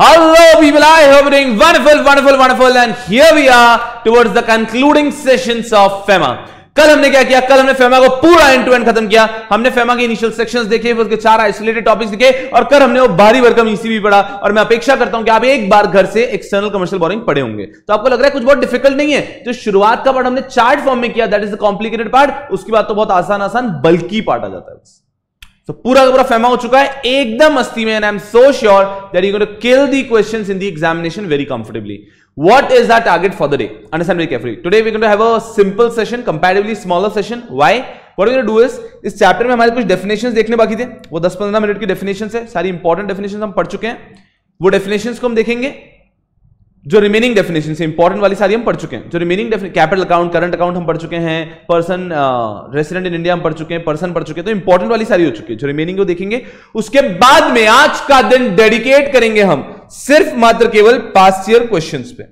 Hello people, I hope you're doing wonderful, wonderful, wonderful and here we are towards the concluding sessions of FEMA. कल हमने क्या किया कल हमने FEMA e को पूरा एंड टू एंड खत्म किया हमने फेमा e के इनिशियल सेक्शंस देखे उसके चार आइसोलेटेड टॉपिक्स देखे और कल हमने वो भारी भरकम ईसीबी पढ़ा और मैं अपेक्षा करता हूं कि आप एक बार घर से एक्सटर्नल कमर्शियल बोरिंग पढ़े होंगे तो आपको लग रहा है कुछ बहुत डिफिकल्ट नहीं है जो तो शुरुआत का पार्ट हमने चार्ट फॉर्म में किया that is the complicated part उसके बाद तो बहुत आसान आसान बल्कि पार्ट आ जाता है तो पूरा का पूरा फेमा हो चुका है एकदम मस्ती में and I am so sure that you going to kill the questions in the examination very comfortably what is our target for the day understand very carefully today we're going to have a simple session comparatively smaller session why what we're going to do is इस chapter में हमारे कुछ definitions देखने बाकी थे वो 10-15 minute की definitions है सारी इंपॉर्टेंट डेफिनेशंस हम पढ़ चुके हैं वो डेफिनेशंस को हम देखेंगे जो रिमेनिंग डेफिनेशन से इंपॉर्टेंट वाली सारी हम पढ़ चुके हैं जो remaining capital account current account हम पढ़ चुके हैं पर्सन रेसिडेंट इन इंडिया हम पढ़ चुके हैं पर्सन पढ़ चुके हैं तो इंपॉर्टेंट वाली सारी हो चुकी है जो रिमेनिंग वो देखेंगे उसके बाद में आज का दिन डेडिकेट करेंगे हम सिर्फ मात्र केवल पास्ट ईयर क्वेश्चन पे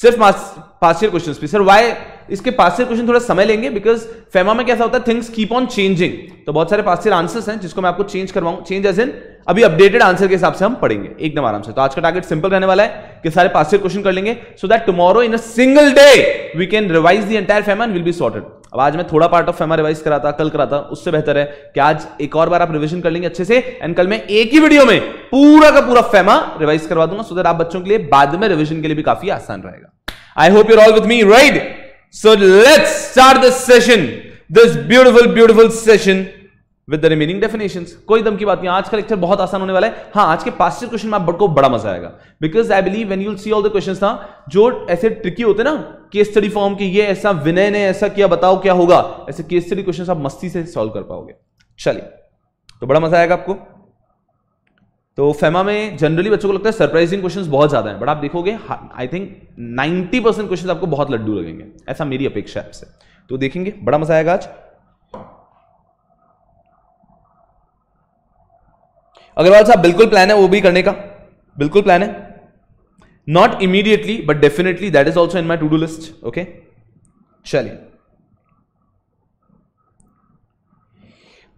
सिर्फ पास्ट ईयर क्वेश्चन पे सर वाई इसके पास क्वेश्चन थोड़ा समय लेंगे बिकॉज फेमा में कैसा होता है थिंग्स कीप ऑन चेंजिंग तो बहुत सारे पास आंसर्स हैं जिसको मैं आपको चेंज करवाऊँ चेंज एज इन अभी अपडेटेड आंसर के हिसाब से हम पढ़ेंगे एकदम आराम से तो आज का टारगेट सिंपल रहने वाला है कि सारे पास क्वेश्चन कर लेंगे so that tomorrow in a single day we can revise the entire FEMA will be sorted अब आज मैं थोड़ा पार्ट ऑफ फेमा रिवाइज करा था कल करा था उससे बेहतर है कि आज एक और बार आप रिविजन कर लेंगे अच्छे से एंड कल मैं एक ही वीडियो में पूरा का पूरा फेमा रिवाइज करवा दूंगा सो दैट आप बच्चों के लिए बाद में रिविजन के लिए भी काफी आसान रहेगा I hope you're all with me right So let's start the session, this beautiful, beautiful session with the remaining definitions. कोई दम की बात नहीं आज का लेक्चर बहुत आसान होने वाला है हाँ आज के पास क्वेश्चन में आपको बड़ा मजा आएगा because I believe when you'll see all the question था जो ऐसे ट्रिकी होते ना केस स्टडी फॉर्म के ये ऐसा विनय ने ऐसा किया बताओ क्या होगा ऐसे केस स्टडी क्वेश्चन आप मस्ती से सॉल्व कर पाओगे चलिए तो बड़ा मजा आएगा आपको तो फेमा में जनरली बच्चों को लगता है सरप्राइजिंग क्वेश्चंस बहुत ज्यादा हैं बट आप देखोगे आई थिंक 90 परसेंट क्वेश्चन आपको बहुत लड्डू लगेंगे ऐसा मेरी अपेक्षा है आपसे तो देखेंगे बड़ा मजा आएगा आज अग्रवाल साहब बिल्कुल प्लान है वो भी करने का बिल्कुल प्लान है not immediately but definitely that is also in my to do list okay चलिए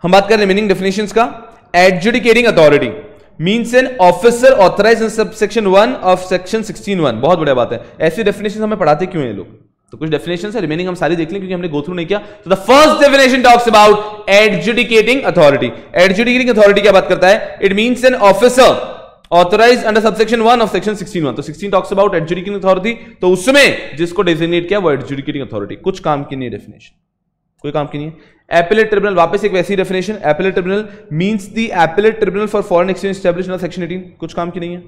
हम बात कर रहे हैं मीनिंग डेफिनेशन का adjudicating authority means an officer authorise in sub section one of section sixteen one बहुत बढ़िया बात है ऐसी डेफिनेशन हमें पढ़ाते क्यों हैं लोग तो कुछ डेफिनेशन है रिमेनिंग हम सारी देख लें क्योंकि हमने गो थ्रू नहीं किया तो the first definition talks about adjudicating authority adjudicating authority क्या बात करता है it means an officer authorise under subsection one of section sixteen one तो sixteen talks about adjudicating authority तो उसमें जिसको डेजिग्नेट किया वो एडजुडिकेटिंग अथॉरिटी कुछ काम की नहीं डेफिनेशन कोई काम की नहीं है एपिलेट ट्रिब्यूनल वापस एक वैसी definition appellate tribunal means the appellate tribunal for foreign exchange establish section eighteen कुछ काम की नहीं है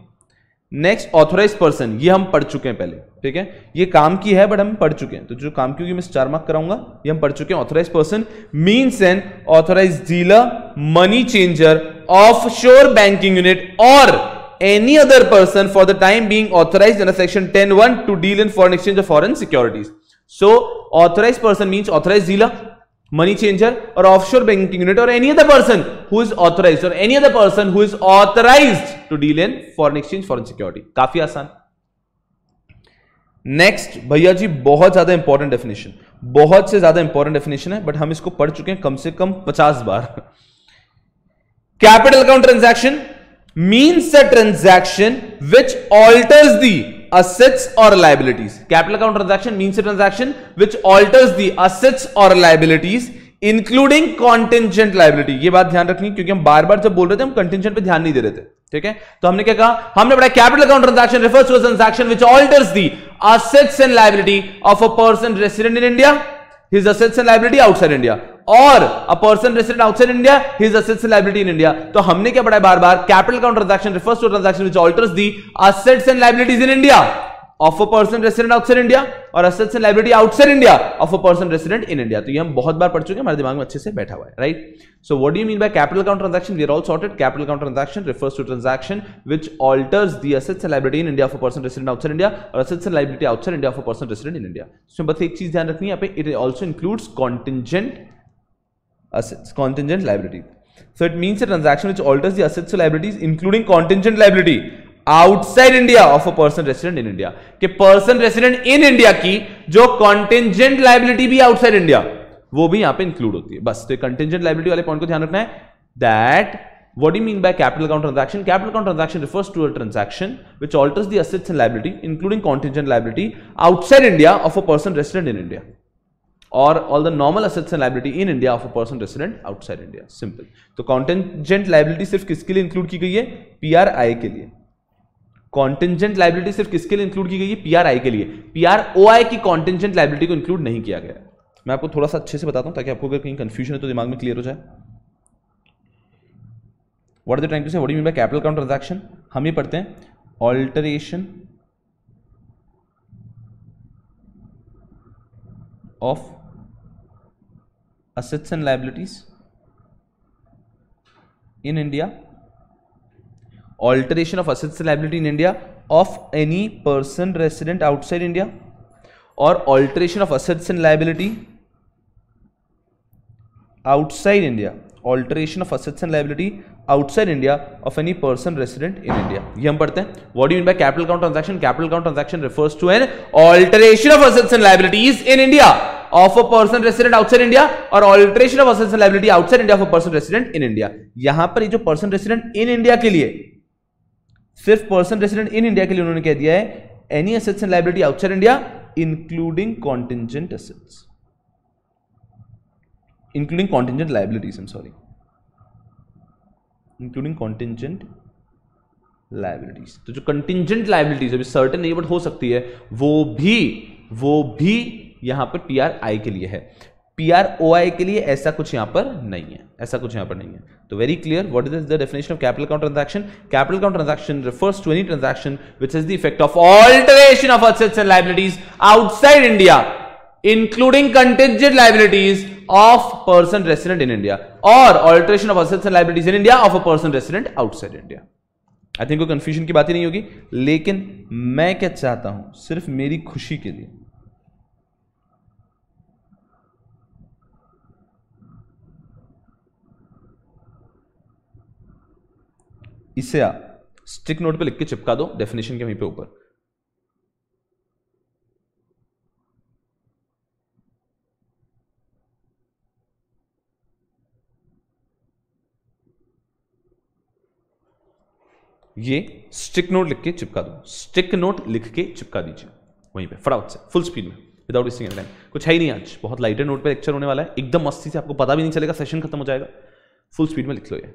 नेक्स्ट ऑथोराइज पर्सन ये हम पढ़ चुके हैं पहले ठीक है ये काम की है बट हम पढ़ चुके हैं तो जो काम की होगी मैं चार मार्क कराऊंगा ये हम पढ़ चुके हैं authorise person means an authorise dealer money changer of offshore banking unit और any other person for the time being authorise under section ten one to deal in foreign exchange of foreign securities so authorise person mean authorise dealer money changer और offshore banking unit और any other person who who's और any other person who is authorise to deal in foreign exchange foreign security काफी आसान next भैया जी बहुत ज्यादा important definition बहुत से ज्यादा इंपॉर्टेंट डेफिनेशन है बट हम इसको पढ़ चुके हैं कम से कम पचास बार capital account transaction means a transaction which alters the assets or liabilities. Capital account transaction means a transaction which alters the assets or liabilities including contingent liability ये बात ध्यान रखनी क्योंकि हम बार बार जब बोल रहे थे हम contingent पे ध्यान नहीं दे रहे थे ठीक है तो हमने क्या कहा हमने बड़ा capital account transaction refers to a transaction which alters the assets and liability of a person resident in India his assets and liability outside India. और a person resident outside India his assets and liability in India तो हमने क्या पढ़ा है बार-बार capital account transaction refers to transaction which alters the assets and liabilities in India of a person resident outside India और assets and liability outside India of a person resident in India तो ये हम बहुत बार पढ़ चुके हैं हमारे दिमाग में अच्छे से बैठा हुआ है right so what do you mean by capital account transaction we are all sorted capital account transaction refers to transaction which alters the assets and liability in India of a person resident outside India और assets and liability outside India of a person resident in India so बस एक चीज ध्यान रखनी है यहाँ पे it also includes contingent assets contingent liability so it means a transaction which alters the assets or liabilities including contingent liability outside India of a person resident in India के person resident in India की जो contingent liability भी outside India वो भी यहां पे include होती है बस तो कंटेंजेंट लाइबिलिटी वाले पॉइंट को ध्यान रखना है that what do mean by capital account transaction capital account transaction refers to a transaction which alters the assets and liability including contingent liability outside India of a person resident in India और all the normal assets and liability in India of a person resident outside India simple तो contingent liability सिर्फ किसके लिए include की गई है P के लिए कॉन्टेंजेंट लाइबिलिटी सिर्फ किसके लिए इंक्लूड की गई है पीआरआई के लिए पीआरओआई की कॉन्टेंजेंट लाइबिलिटी को इंक्लूड नहीं किया गया मैं आपको थोड़ा सा अच्छे से बताता हूं ताकि आपको अगर कहीं कंफ्यूजन है तो दिमाग में क्लियर हो जाए what are the to say what mean by capital account transaction हम ये पढ़ते हैं alteration of assets and liabilities in India alteration of assets liability in India of any person resident outside India और alteration of assets in liability outside India alteration of assets and liability outside India of any person resident in India ये हम पढ़ते हैं what you mean by capital count transaction capital count transaction refers to an alteration of assets and liabilities in India of a person resident outside India और alteration of assets and liability outside India of a person resident in India यहां पर जो person resident in India के लिए सिर्फ person resident in India के लिए उन्होंने कह दिया है any assets and liability outside India including contingent assets including contingent liabilities um sorry including contingent liabilities तो जो कंटिजेंट लाइबिलिटीज अभी सर्टेन नहीं बट हो सकती है वो भी वो भी यहां पर पी के लिए है पी आर ओ आई के लिए ऐसा कुछ यहां पर नहीं है ऐसा कुछ यहां पर नहीं है तो very clear what is the definition of capital account transaction capital account transaction refers to any transaction which is the effect of alteration of assets and liabilities outside India including contingent liabilities of person resident in India और alteration of assets and liabilities in India of a person resident outside India I think कोई confusion की बात ही नहीं होगी लेकिन मैं क्या चाहता हूं सिर्फ मेरी खुशी के लिए इसे आप स्टिक नोट पे लिख के चिपका दो डेफिनेशन के वहीं पे ऊपर ये स्टिक नोट लिख के चिपका दो स्टिक नोट लिख के चिपका दीजिए वहीं पे फटाफट से फुल स्पीड में विदाउट वेस्टिंग टाइम कुछ है ही नहीं आज बहुत लाइटर नोट पे लेक्चर होने वाला है एकदम मस्ती से आपको पता भी नहीं चलेगा सेशन खत्म हो जाएगा फुल स्पीड में लिख लो ये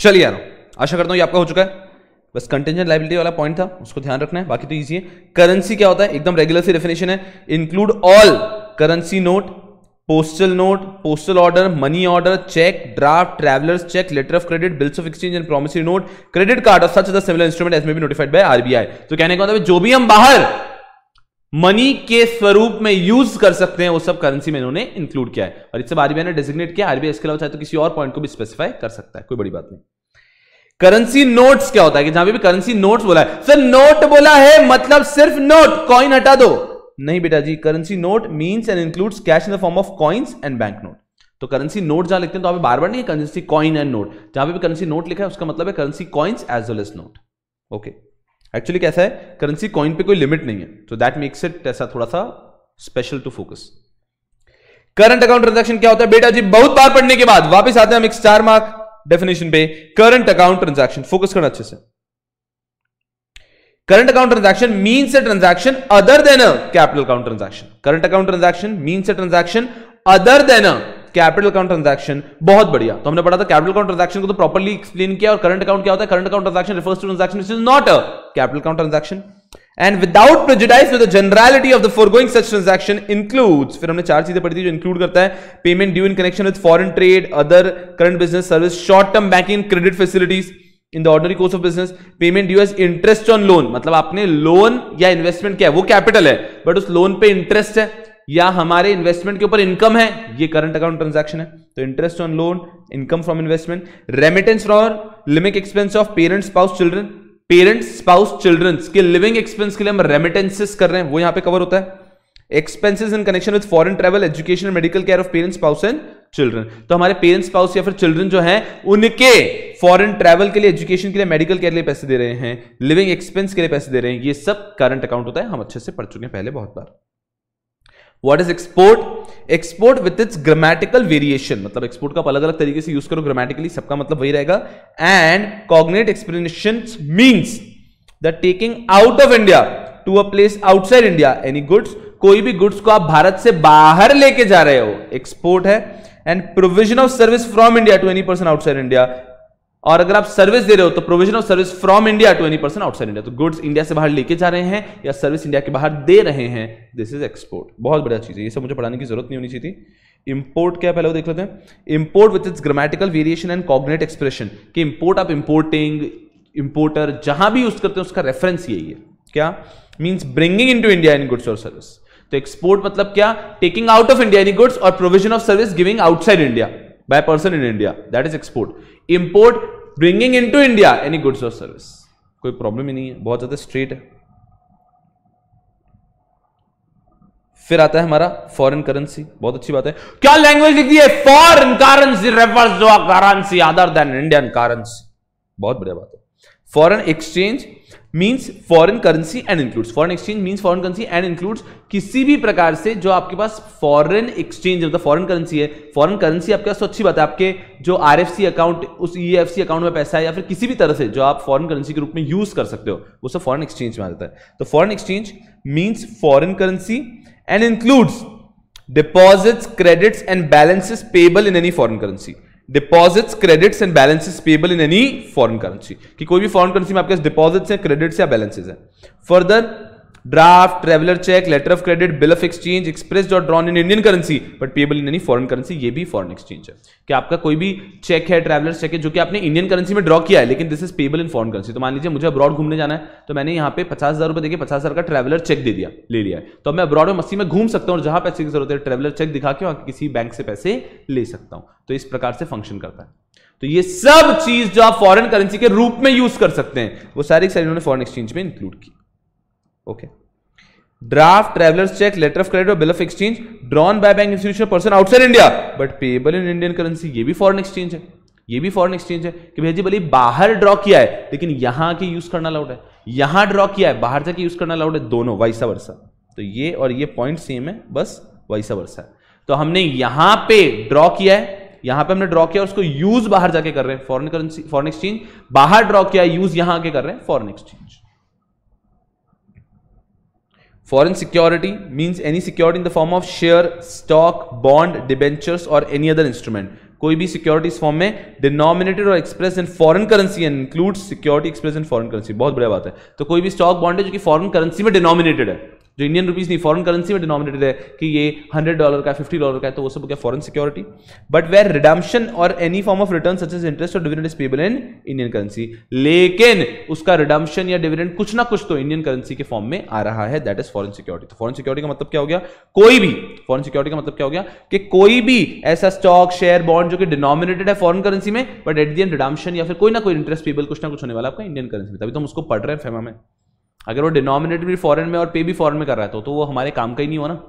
चलिए यार आशा करता हूँ ये आपका हो चुका है बस कंटेंजेंट लाइबिलिटी वाला पॉइंट था उसको ध्यान रखना है बाकी तो ईजी है करेंसी क्या होता है एकदम रेगुलर सी डेफिनेशन है include all currency note postal note postal order money order cheque draft travellers cheque letter of credit bills of exchange and promissory note credit card और such other similar instrument as may be notified by RBI तो कहने का मतलब जो भी हम बाहर money के स्वरूप में यूज कर सकते हैं वो सब करेंसी में इन्होंने इंक्लूड किया है और इससे आरबीआई ने डेजिग्नेट किया आरबीआई इसके अलावा चाहे तो किसी और पॉइंट को भी स्पेसिफाई कर सकता है कोई बड़ी बात नहीं करेंसी नोट्स क्या होता है कि जहां भी करेंसी नोट्स बोला है सर नोट बोला है मतलब सिर्फ नोट कॉइन हटा दो नहीं बेटा जी currency note means and include cash in the form of coins and bank note तो करेंसी नोट जहां लिखते हैं तो आप बार बार नहीं करेंसी कॉइन एंड नोट जहां पे भी करेंसी नोट लिखा है उसका मतलब है currency coins as well as note okay okay. Actually कैसा है करेंसी कॉइन पे कोई लिमिट नहीं है तो दैट मेक्स इट ऐसा थोड़ा सा special to focus current account transaction क्या होता है बेटा जी बहुत बार पढ़ने के बाद वापस आते हैं हम एक स्टार मार्क डेफिनेशन पे करंट अकाउंट ट्रांजेक्शन फोकस करना अच्छे से current account transaction mean a transaction other than capital account transaction current account transaction mean a transaction other than capital account transaction बहुत बढ़िया तो हमने पढ़ा था कैपिटल अकाउंट ट्रांजेक्शन को तो प्रॉपर्ली एक्सप्लेन किया और करंट अकाउंट क्या होता है current account transaction refers to transaction is not a capital account transaction and without prejudice with generality of the foregoing such transaction includes फिर हमने चार चीजें पढ़ी थी जो इंक्लूड करता है payment due in connection with foreign trade other current business service short term banking credit facilities in the ordinary course of business payment due as interest on loan मतलब आपने लोन या इन्वेस्टमेंट किया है वो capital है but उस loan पे interest है या हमारे इन्वेस्टमेंट के ऊपर इनकम है ये करंट अकाउंट ट्रांजैक्शन है तो interest on loan income from investment remittance for living expense of parents spouse children parents spouse children के लिविंग एक्सपेंस के लिए हम रेमिटेंसिस कर रहे हैं वो यहां पे कवर होता है expenses in connection with foreign travel education medical care of parents spouse and children तो हमारे पेरेंट्स स्पाउस या फिर चिल्ड्रन जो हैं उनके फॉरन ट्रेवल के लिए एजुकेशन के लिए मेडिकल केयर के लिए पैसे दे रहे हैं लिविंग एक्सपेंस के लिए पैसे दे रहे हैं ये सब करंट अकाउंट होता है हम अच्छे से पढ़ चुके हैं पहले बहुत बार what is export export with its grammatical variation मतलब एक्सपोर्ट का अलग अलग तरीके से यूज करो ग्रामेटिकली सबका मतलब वही रहेगा and cognate explanation means the taking out of India to a place outside India any goods कोई भी गुड्स को आप भारत से बाहर लेके जा रहे हो एक्सपोर्ट है and provision of service from India to any person outside India और अगर आप सर्विस दे रहे हो तो provision of service from India to any person outside India तो गुड्स इंडिया से बाहर लेके जा रहे हैं या सर्विस इंडिया के बाहर दे रहे हैं दिस इज एक्सपोर्ट बहुत बढ़िया चीज है ये सब मुझे पढ़ाने की जरूरत नहीं होनी चाहिए इंपोर्ट क्या पहले वो देख लेते हैं import with its grammatical variation and cognate expression कि इंपोर्ट आप इम्पोर्टिंग इम्पोर्टर जहां भी यूज करते हैं उसका रेफरेंस यही है क्या means bringing into India in goods और सर्विस तो एक्सपोर्ट मतलब क्या taking out of India in goods और provision of service giving outside India by person in India. That is export. Import bringing into India any goods or service. कोई problem ही नहीं है बहुत ज़्यादा स्ट्रेट है फिर आता है हमारा फॉरेन करेंसी बहुत अच्छी बात है क्या लैंग्वेज दी है foreign currency refers to currency other than Indian currency बहुत बढ़िया बात है foreign exchange means foreign currency and includes foreign exchange means foreign currency and includes किसी भी प्रकार से जो आपके पास फॉरन एक्सचेंज मतलब फॉरन करेंसी है फॉरन करेंसी आपके पास तो अच्छी बात है आपके जो आर एफ सी अकाउंट उस ई एफ सी अकाउंट में पैसा है या फिर किसी भी तरह से जो आप फॉरन करेंसी के रूप में यूज कर सकते हो वो सब फॉरन एक्सचेंज में आ जाता है तो foreign exchange means foreign currency and includes deposits credits and balances payable in any foreign currency deposits credits and balances payable in any foreign currency कि कोई भी फॉरेन करेंसी में आपके डिपॉजिट्स हैं क्रेडिट्स या बैलेंसेस हैं further draft traveller cheque letter of credit bill of exchange express dot drawn in Indian currency but payable in any foreign currency ये भी फॉरन एक्सचेंज है कि आपका कोई भी चेक है ट्रेवलर चेक है जो कि आपने इंडियन करेंसी में ड्रॉ किया है लेकिन this is payable in foreign currency तो मान लीजिए मुझे अब्रॉड घूमने जाना है तो मैंने यहाँ पे पचास हजार रुपये देखे पचास हजार का ट्रेवलर चेक दे दिया ले लिया है तो मैं अब्रॉड में मस्ती में घूम सकता हूँ जहां पैसे की जरूरत है ट्रेवलर चेक दिखा के वहां किसी बैंक से पैसे ले सकता हूँ तो इस प्रकार से फंक्शन करता है तो ये सब चीज जो आप फॉरन करेंसी के रूप में यूज कर सकते हैं वो सारी सारी उन्होंने फॉरन एक्सचेंज में इंक्लूड की okay draft travellers cheque letter of credit और bill of exchange drawn by bank institution person outside India but payable in Indian currency ये भी फॉरन एक्सचेंज है ये भी फॉरन एक्सचेंज है कि भैया जी भले बाहर ड्रॉ किया है लेकिन यहां के यूज करना अलाउड है यहां ड्रॉ किया है बाहर जाके यूज करना अलाउड है दोनों वाइसा वर्षा तो ये और ये पॉइंट सेम है बस वाइसा वर्षा तो हमने यहां पे ड्रॉ किया है यहां पे हमने ड्रॉ किया उसको यूज बाहर जाके कर रहे हैं फॉरेन करेंसी फॉरेन एक्सचेंज बाहर ड्रॉ किया यूज यहां आके कर रहे हैं foreign exchange Foreign security means any security in the form of share, stock, bond, debentures or any other instrument. कोई भी सिक्योरिटी फॉर्म में डिनोमिनेटेड और express in foreign currency and include security express in foreign currency बहुत बड़ी बात है तो कोई भी स्टॉक बॉन्ड है जो कि फॉरेन करेंसी में डिनोमिनेटेड है जो इंडियन रुपीज़ नहीं फॉरन करेंसी में डिनोमिनेटेड है कि ये हंड्रेड डॉलर का फिफ्टी डॉलर का है तो वो सब क्या foreign security but where redemption और any form of return such is interest और dividend is payable in Indian currency लेकिन उसका रिडम्शन या डिविडेंड कुछ ना कुछ तो इंडियन करेंसी के फॉर्म में आ रहा है दैट इज फॉरन सिक्योरिटी तो फॉरन सिक्योरिटी का मतलब क्या हो गया कोई भी फॉरन सिक्योरिटी का मतलब क्या हो गया कि कोई भी ऐसा स्टॉक शेयर बॉन्ड जो कि डिनोमिनेटेड है फॉरन करेंसी में but at the end redemption या फिर कोई ना कोई इंटरेस्ट पेबल कुछ ना कुछ होने वाला आपका इंडियन करेंसी में तभी तो हम उसको पढ़ रहे हैं फेमा में अगर वो डिनोमिनेट भी फॉरन में और पे भी फॉरन में कर रहा है तो, तो वो हमारे काम का ही नहीं हो ना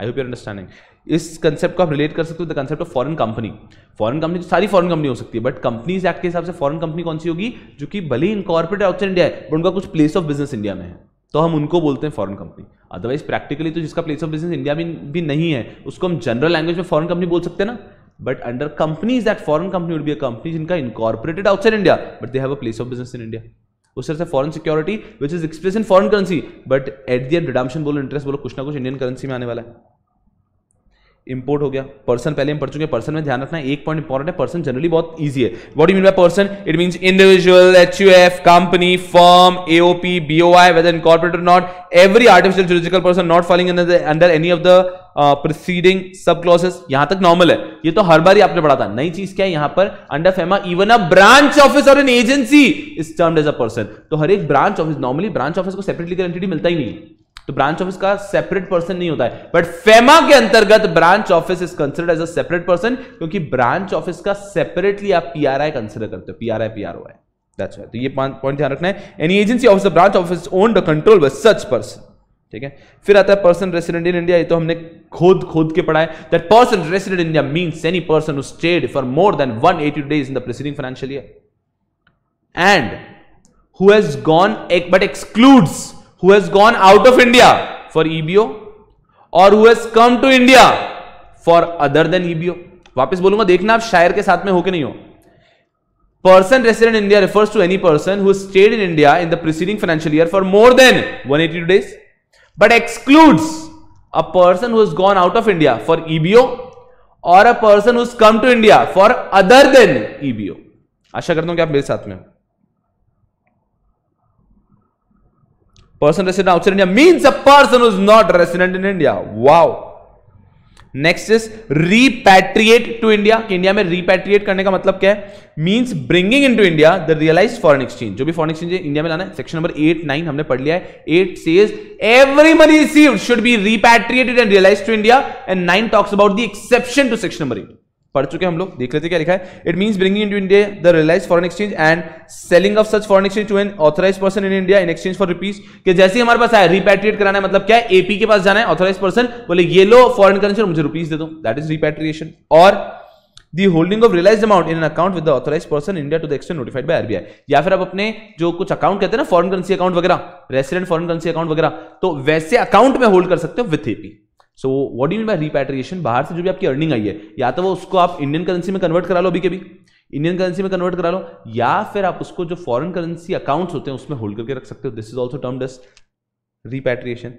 आई होप यूर अंडरस्टैंडिंग इस कंसेप्ट को आप रिलेट कर सकते हो the concept of foreign company foreign company तो सारी फॉरन कंपनी हो सकती है बट कंपनीज एक्ट के हिसाब से फॉरन कंपनी कौन सी होगी जो कि भले ही इनकॉर्पोरेट आउटसाइड इंडिया है बट उनका कुछ प्लेस ऑफ बिजनेस इंडिया में है तो हम उनको बोलते हैं फॉरन कंपनी अदरवाइज प्रैक्टिकली तो जिसका प्लेस ऑफ बिजनेस इंडिया में भी नहीं है उसको हम जनरल लैंग्वेज में फॉरन कंपनी बोल सकते हैं ना but under companies that foreign company would be a company जिनका incorporated outside India but they have a place of business in India उस तरह से foreign security which is express in foreign currency but at end redemption बोलो interest बोलो कुछ ना कुछ Indian currency में आने वाला है इंपोर्ट हो गया पर्सन पहले हम पढ़ चुके पर्सन में ध्यान रखना एक पॉइंट इंपॉर्टेंट है पर्सन जनरली बहुत इजी है what you mean by person it means individual H U F company firm AOP BOI whether incorporate not every artificial juridical person not falling under any of the preceding sub clauses यहां तक normal है ये तो हर बार ही आपने पढ़ा था नई चीज क्या है यहां पर under FEMA even a branch office और an agency is termed as a person तो हर एक branch office normally branch office को सेपरेटली लीगल एंटिटी मिलता ही नहीं है तो ब्रांच ऑफिस का सेपरेट पर्सन नहीं होता है बट फेमा के अंतर्गत branch office is considered as a separate person क्योंकि ब्रांच ऑफिस का सेपरेटली आप पीआरआई कंसिडर करते हो पीआरआई पीआरओ है दैट्स तो ये पॉइंट ध्यान रखना है any agency of the branch office own the control by such person ठीक है फिर आता है पर्सन रेसिडेंट इन इंडिया ये तो हमने खोद खोद के पढ़ा है that person resident in India means any person who stayed for more than 180 days in the preceding financial year and who has gone but excludes who has gone out of India for EBO और who has come to India for other than EBO वापस बोलूंगा देखना आप शायर के साथ में हो कि नहीं हो person resident India refers to any person who stayed in India in the preceding financial year for more than 182 days but excludes a person who gone out of India for EBO और a person who is come to India for other than EBO आशा करता हूं कि आप मेरे साथ में हो Person resident outside India means a person who is not resident in India. Wow. Next is repatriate to India India में रिपैट्रिएट करने का मतलब क्या है means bringing into India the realize foreign exchange जो भी फॉरेन एक्सचेंज इंडिया में लाना है सेक्शन नंबर एट नाइन हमने पढ़ लिया है eight says every money received should be repatriated and realise to India and nine talks about the exception to section number eight पढ़ चुके हम लोग देख लेते क्या लिखा है it mean bringing into India the realise foreign exchange and selling of such foreign exchange to an authorise person in India in exchange for rupees के जैसे हमारे पास आया रिपेट्रिएट कराना है मतलब क्या है एपी के पास जाना है ऑथराइज पर्सन बोले ये लो फॉरन करेंसी और मुझे रुपीज दे दो दैट इज रिपेट्रिएशन और the holding of realise amount in account with the authorise person India to the extent notified by RBI या फिर आप अपने जो कुछ अकाउंट कहते हैं ना फॉरन करेंसी अकाउंट वगैरह रेसिडेंट फॉरन करेंसी अकाउंट वगैरह तो वैसे अकाउंट में होल्ड कर सकते हो with AP so what do mean by repatriation बाहर से जो भी आपकी अर्निंग आई है या तो वो उसको आप इंडियन करेंसी में कन्वर्ट करा लो अभी के भी इंडियन करेंसी में कन्वर्ट करा लो या फिर आप उसको जो फॉरेन करेंसी अकाउंट्स होते हैं उसमें होल्ड करके रख सकते हो दिस इज ऑल्सो टर्म डस्ट repatriation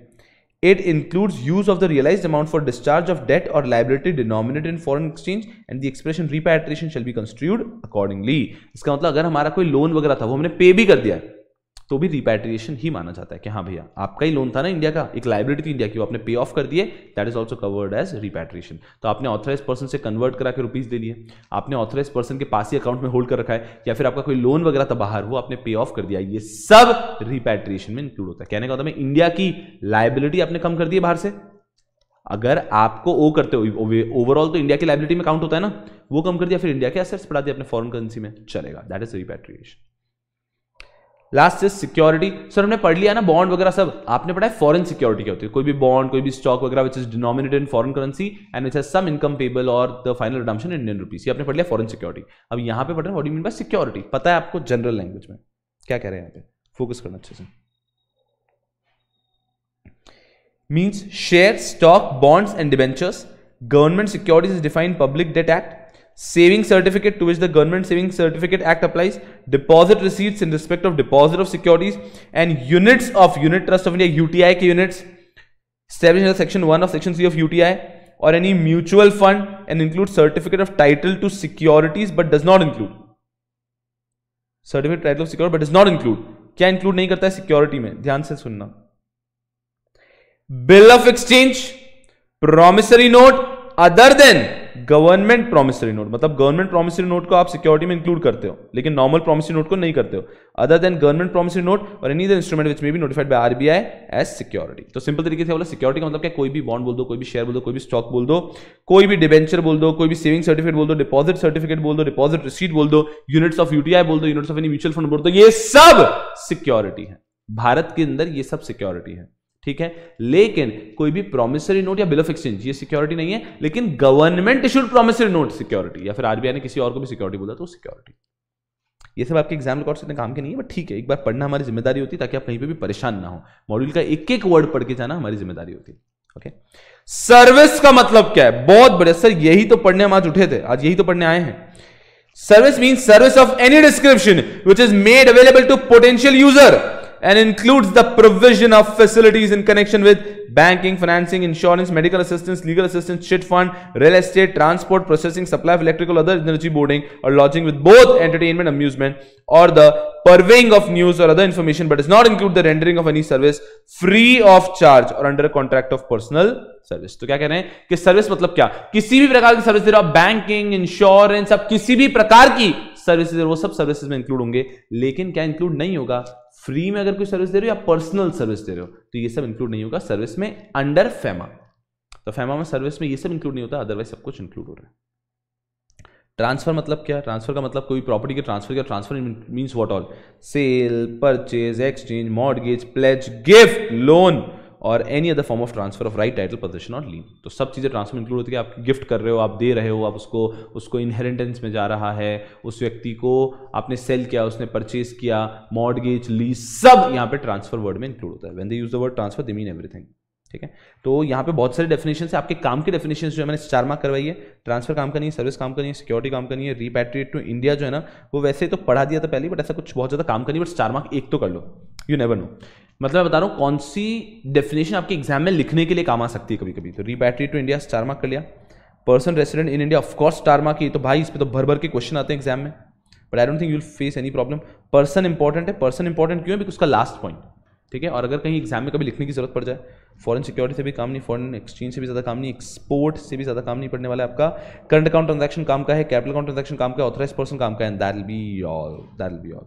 it includes use of the realise amount for discharge of debt और liability denominate in foreign exchange and the expression repatriation shall be construed accordingly इसका मतलब अगर हमारा कोई लोन वगैरह था वो हमने पे भी कर दिया तो भी रिपेट्रिएशन ही माना जाता है कि हाँ भैया आपका ही लोन था ना इंडिया का एक लाइबिलिटी थी इंडिया की वो आपने पे ऑफ कर दिए that is also covered as repatriation तो आपने ऑथराइज पर्सन से कन्वर्ट करा के रुपीज़ दे लिए आपने ऑथराइज पर्सन के पास ही अकाउंट में होल्ड कर रखा है या फिर आपका कोई लोन वगैरह था बाहर हुआ आपने पे ऑफ कर दिया ये सब रिपेट्रिएशन में इंक्लूड होता है कहने का होता मतलब है इंडिया की लाइबिलिटी आपने कम कर दी है बाहर से अगर आपको ओ करते हो ओवरऑल तो इंडिया की लाइबिलिटी में काउंट होता है ना वो कम कर दिया फिर इंडिया के असर्स बढ़ा दिया अपने फॉरन करेंसी में चलेगा that is repatriation last is security sir हमने पढ़ लिया ना बॉन्ड वगैरह सब आपने पढ़ा है फॉरन सिक्योरिटी क्या होती है कोई भी बॉन्ड कोई भी स्टॉक वगैरह which is denominated in foreign currency and which has some income payable और the final redemption Indian rupees ये आपने पढ़ लिया फॉरन सिक्योरिटी अब यहाँ पे पढ़ रहे हैं मीन बाय सिक्योरिटी पता है आपको जनरल लैंग्वेज में क्या कह रहे हैं यहाँ पे फोकस करना अच्छे से means share stock bonds and debentures government securities defined public debt act saving certificate to which the government saving certificate act applies deposit receives in respect of deposit of securities and units of unit trust of India UTI के units section one of section C of UTI और any mutual fund and include certificate of title to securities but does not include certificate title of secure but does not include क्या include नहीं करता है security में ध्यान से सुनना bill of exchange promissory note other than government promissory note मतलब government promissory note को आप सिक्योरिटी में इंक्लूड करते हो लेकिन नॉर्मल प्रोमिसरी नोट को नहीं करते हो other than government promissory note और any other instrument which may be notified by RBI as security तो सिंपल तरीके से बोला सिक्योरिटी का मतलब क्या कोई भी बॉन्ड बोल दो कोई भी शेयर बोल दो कोई भी स्टॉक बोल दो कोई भी डिवेंचर बोल दो कोई भी सेविंग सर्टिफिकेट बोल दो डिपॉजिट सर्टिफिकेट बोल दो डिपॉजिट रिसीट बोल दो यूनिट्स ऑफ यूटीआई बोल दो units of any mutual fund बोल दो ये सब सिक्योरिटी है भारत के अंदर ये सब सिक्योरिटी है ठीक है लेकिन कोई भी प्रोमिसरी नोट या बिल ऑफ एक्सचेंज ये सिक्योरिटी नहीं है लेकिन government issued promissory note security या फिर आरबीआई ने किसी और को भी सिक्योरिटी बोला तो सिक्योरिटी ये सब आपके एग्जाम रिकॉर्ड से इतने काम के नहीं है बट ठीक है एक बार पढ़ना हमारी जिम्मेदारी होती है ताकि आप कहीं पर भी परेशान ना हो मॉड्यूल का एक एक वर्ड पढ़ के जाना हमारी जिम्मेदारी होती है ओके सर्विस का मतलब क्या है बहुत बढ़िया सर यही तो पढ़ने हम आज उठे थे आज यही तो पढ़ने आए हैं service mean service of any description which is made available to potential user and includes the provision of facilities in connection with banking, financing, insurance, medical assistance, legal assistance, chit fund, real estate, transport, processing, supply of electrical, other energy boarding or lodging with both entertainment, amusement or the purveying of news or other information but does not include the rendering of any service free of charge or under a contract of personal service तो क्या कह रहे हैं कि service मतलब क्या किसी भी प्रकार की सर्विस दे रहे हो बैंकिंग इंश्योरेंस आप किसी भी प्रकार की सर्विसेज वो सब सर्विसेज में इंक्लूड होंगे लेकिन क्या इंक्लूड नहीं होगा फ्री में अगर कोई सर्विस दे रहे हो या पर्सनल सर्विस दे रहे हो तो ये सब इंक्लूड नहीं होगा सर्विस में अंडर फेमा तो फेमा में सर्विस में ये सब इंक्लूड नहीं होता अदरवाइज सब कुछ इंक्लूड हो रहा है ट्रांसफर मतलब क्या ट्रांसफर का मतलब कोई प्रॉपर्टी के ट्रांसफर का transfer means what all sale purchase exchange mortgage pledge gift loan और any other form of transfer of right title position और लीन तो सब चीज़ें ट्रांसफर इंक्लूड होती है आप गिफ्ट कर रहे हो आप दे रहे हो आप उसको उसको इनहेरिटेंस में जा रहा है उस व्यक्ति को आपने सेल किया उसने परचेज किया मॉडगेज लीज सब यहाँ पे ट्रांसफर वर्ड में इंक्लूड होता है when they use the word transfer they mean everything ठीक है तो यहाँ पे बहुत सारे डेफिनेशन है आपके काम के डेफिनेशन जो है मैंने चार मार्क करवाई है ट्रांसफर काम करनी है सर्विस काम करनी है सिक्योरिटी काम करनी है रिपेट्रिएट टू इंडिया जो है ना वो वैसे तो पढ़ा दिया था पहले बट ऐसा कुछ बहुत ज़्यादा काम करनी है बट चार मार्क एक तो कर लो यू नेवर नो मतलब बता रहा हूँ कौन सी डेफिनेशन आपके एग्जाम में लिखने के लिए काम आ सकती है कभी कभी तो repatriate to India star mark कर लिया person resident in India of course star mark की तो भाई इस पर तो भर भर के क्वेश्चन आते हैं एग्जाम में but I don't think will face any problem person important है पर्सन इंपॉर्टेंट क्यों है बिकॉज उसका लास्ट पॉइंट ठीक है और अगर कहीं एग्जाम में कभी लिखने की जरूरत पड़ जाए फॉरेन सिक्योरिटी से भी काम नहीं फॉरेन एक्सचेंज से भी ज़्यादा काम नहीं एक्सपोर्ट से भी ज़्यादा काम नहीं पड़ने वाला है आपका करंट अकाउंट ट्रांजेक्शन काम का है कैपिटल अकाउंट ट्रांजेक्शन काम का है ऑथराइज पर्सन काम का है that will be all that will be all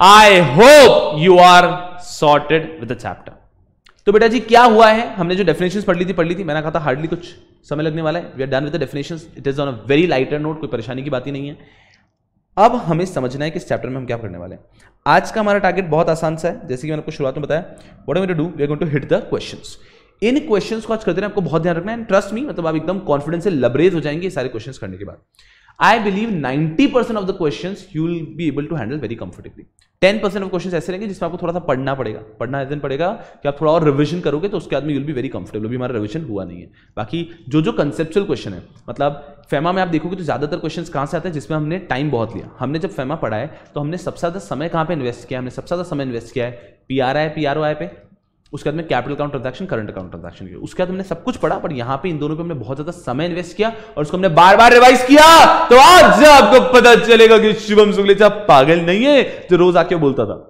I hope you are sorted with the chapter तो बेटा जी क्या हुआ है हमने जो डेफिनेशन पढ़ ली थी पढ़ ली थी मैंने कहा था हार्डली कुछ समय लगने वाला है we are done with the definition it is on a very lighter note कोई परेशानी की बात ही नहीं है अब हमें समझना है कि इस चैप्टर में हम क्या करने वाले हैं आज का हमारा टारगेट बहुत आसान सा है जैसे कि मैंने आपको शुरुआत में बताया what am do we are going to hit the question इन क्वेश्चन को आज करते हैं आपको बहुत ध्यान रखना है ट्रस्ट मी मतलब आप एकदम कॉन्फिडेंस से लबरेज हो जाएंगे सारे क्वेश्चन करने के बाद I believe 90 percent of the question you will be able to handle very comfortably 10 percent of question ऐसे रहेंगे जिसमें आपको थोड़ा सा पढ़ना पड़ेगा पढ़ना ऐसा पड़ेगा कि आप थोड़ा और रिविजन करोगे तो उसके बाद में यूल बी वेरी कंफर्टेबल भी हमारा रिविजन हुआ नहीं है बाकी जो जो कंसेप्चुअल क्वेश्चन है मतलब फेमा e में आप देखोगे तो ज़्यादातर क्वेश्चन कहाँ से आते हैं जिसमें हमने टाइम बहुत लिया हमने जब फेमा e पढ़ा है तो हमने सबसे ज़्यादा समय कहाँ पर इन्वेस्ट किया हमने सबसे ज़्यादा समय इन्वेस्ट किया है P R I P R O I पे उसके बाद में capital account transaction current account transaction किया उसके बाद हमने सब कुछ पढ़ा पर यहां पे इन दोनों पे हमने बहुत ज्यादा समय इन्वेस्ट किया और उसको हमने बार बार रिवाइज किया तो आज आपको पता चलेगा कि शिवम सुगलेचा पागल नहीं है जो रोज आके बोलता था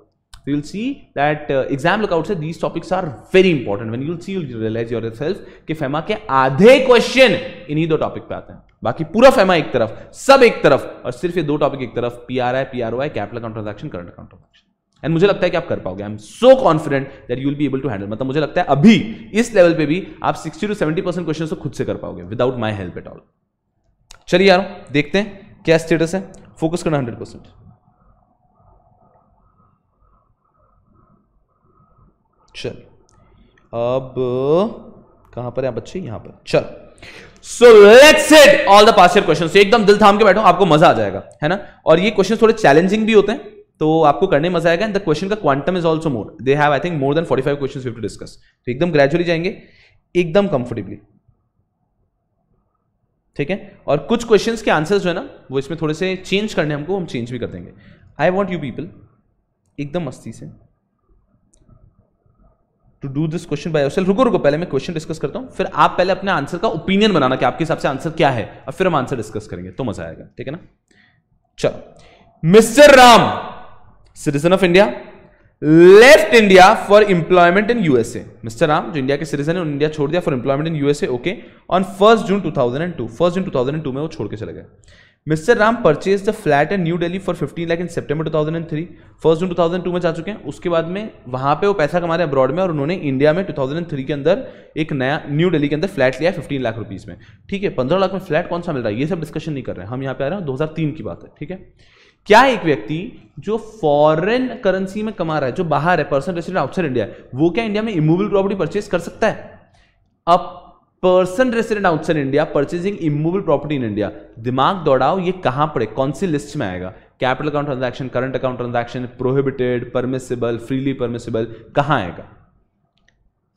you will see that uh, exam lookout से these topics are very important when you will see you'll realize yourself कि फेमा के आधे क्वेश्चन इन्हीं दो टॉपिक पे आते हैं बाकी पूरा फेमा एक तरफ सब एक तरफ और सिर्फ ये दो टॉपिक एक तरफ P R I P R O I capital account transaction current account transaction and मुझे लगता है कि आप कर पाओगे I am so confident that you will be able to handle मतलब मुझे लगता है अभी इस लेवल पे भी आप 60 टू 70 परसेंट क्वेश्चन को खुद से कर पाओगे without my help at all चलिए यार देखते हैं क्या स्टेटस है फोकस करना हंड्रेड परसेंट चल अब कहां पर है आप बच्चे यहां पर चल so let's hit all the past question एकदम दिल थाम के बैठो आपको मजा आ जाएगा है ना और ये क्वेश्चन थोड़े चैलेंजिंग भी होते हैं तो आपको करने मजा आएगा एंड द क्वेश्चन का quantum is also more they have I think more than forty five question to discuss तो एकदम ग्रेजुअली जाएंगे एकदम कंफर्टेबली ठीक है और कुछ क्वेश्चंस के आंसर्स जो है ना वो इसमें थोड़े से चेंज करने हमको हम चेंज भी कर देंगे आई वॉन्ट यू पीपल एकदम मस्ती से to do this question by yourself रुको रुको पहले मैं क्वेश्चन डिस्कस करता हूँ फिर आप पहले अपने आंसर का ओपिनियन बनाना कि आपके हिसाब से आंसर क्या है और फिर हम आंसर डिस्कस करेंगे तो मजा आएगा ठीक है ना चलो Mister Ram citizen of India left India for employment in USA Mister Ram जो इंडिया के सिटीजन है इंडिया छोड़ दिया for employment in USA okay on first June 2002 first June 2002 में वो छोड़ के चले गए Mister Ram purchase the flat in New Delhi for 15 lakh in September 2003 first June 2002 में जा चुके हैं उसके बाद में वहां पे वो पैसा कमा रहे हैं अब्रॉड में और उन्होंने इंडिया में 2003 के अंदर एक नया न्यू दिल्ली के अंदर फ्लैट लिया 15 लाख रुपीज में ठीक है 15 लाख में फ्लैट कौन सा मिल रहा है ये सब डिस्कशन नहीं कर रहे हैं हम यहाँ पे आ रहे हैं तीन की बात है ठीक है क्या एक व्यक्ति जो फॉरेन करेंसी में कमा रहा है जो बाहर है पर्सन रेसिडेंट आउटसाइड इंडिया वो क्या इंडिया में इमूवेबल प्रॉपर्टी परचेज कर सकता है अब person resident outside India purchasing immovable property in India दिमाग दौड़ाओ ये कहां पड़े कौन सी लिस्ट में आएगा capital account transaction current account transaction prohibited permissible freely permissible कहां आएगा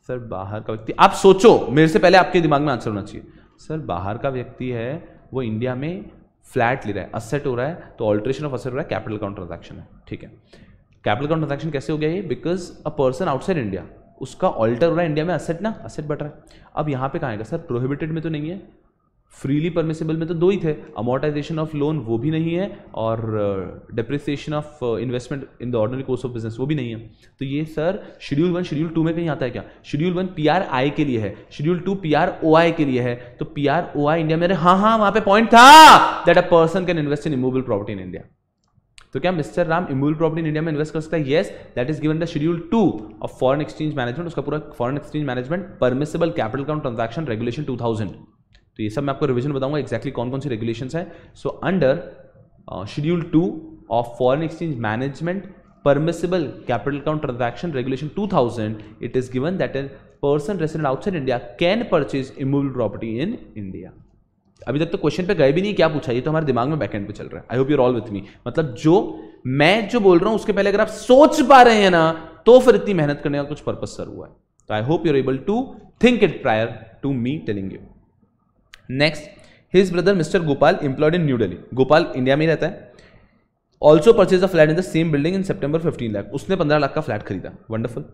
सर बाहर का व्यक्ति आप सोचो मेरे से पहले आपके दिमाग में आंसर होना चाहिए सर बाहर का व्यक्ति है वो इंडिया में फ्लैट ले रहा है असेट हो रहा है तो ऑल्ट्रेशन ऑफ असेट हो रहा है कैपिटल काउंट ट्रांजेक्शन है ठीक है कैपिटल काउंट ट्रांजेक्शन कैसे हो गया ये because a person outside India उसका ऑल्टर हो रहा है इंडिया में असेट ना असेट बढ़ रहा है अब यहाँ पे कहाँ आएगा सर प्रोहिबिटेड में तो नहीं है फ्रीली परमिसेबल में तो दो ही थे अमोटाइजेशन ऑफ लोन वो भी नहीं है और depreciation of investment in the ordinary course of business वो भी नहीं है तो ये sir schedule one schedule two में कहीं आता है क्या schedule one P R I के लिए है schedule two P R O I के लिए है तो P R O I India में हाँ हाँ वहां पे पॉइंट था that a person can invest in immovable property in India तो क्या Mister Ram immovable property in India में इन्वेस्ट कर सकता है yes that is given the schedule two of foreign exchange management उसका पूरा foreign exchange management permissible capital count transaction regulation thousand तो ये सब मैं आपको रिविजन बताऊंगा एक्जैक्टली कौन कौन से रेगुलेशन है so under schedule two of foreign exchange management capital account transaction regulation two 2000 it is given that an person resident outside India can purchase immovable property in India अभी तक तो question पे गए भी नहीं क्या पूछा ये तो हमारे दिमाग में बैकएंड पे चल रहा है I hope you're all with me मतलब जो मैं जो बोल रहा हूं उसके पहले अगर आप सोच पा रहे हैं ना तो फिर इतनी मेहनत करने का कुछ पर्पज सर हुआ है तो I hope you're able to think it prior to me telling you next his brother Mister Gopal employed in New Delhi Gopal India में रहता है also purchase a flat in the same building in September fifteen lakh उसने पंद्रह लाख का flat खरीदा wonderful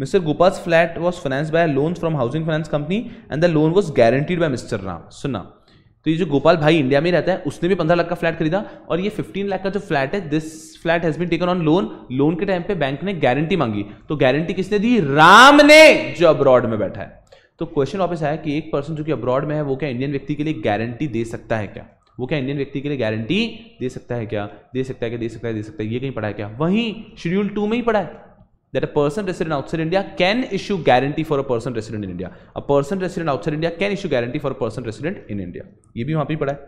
Mister Gopal flat was finance by loan from housing finance company and the loan was guaranteed by Mister Ram सुना तो ये जो गोपाल भाई इंडिया में रहता है उसने भी पंद्रह लाख का फ्लैट खरीदा और ये फिफ्टीन लाख का जो फ्लैट है this flat has been taken on loan loan के टाइम पे बैंक ने गारंटी मांगी तो गारंटी किसने दी राम ने जो अब्रॉड में बैठा है तो क्वेश्चन वापस आया कि एक पर्सन जो कि अब्रॉड में है वो क्या इंडियन व्यक्ति के लिए गारंटी दे सकता है क्या वो क्या इंडियन व्यक्ति के लिए गारंटी दे सकता है क्या दे सकता है क्या दे सकता है दे सकता है ये कहीं पढ़ा है क्या वहीं शेड्यूल टू में ही पढ़ा है that a person resident outside India can issue guarantee for a person resident in India a person resident outside India can issue guarantee for a person resident in India ये भी वहां पर पढ़ा है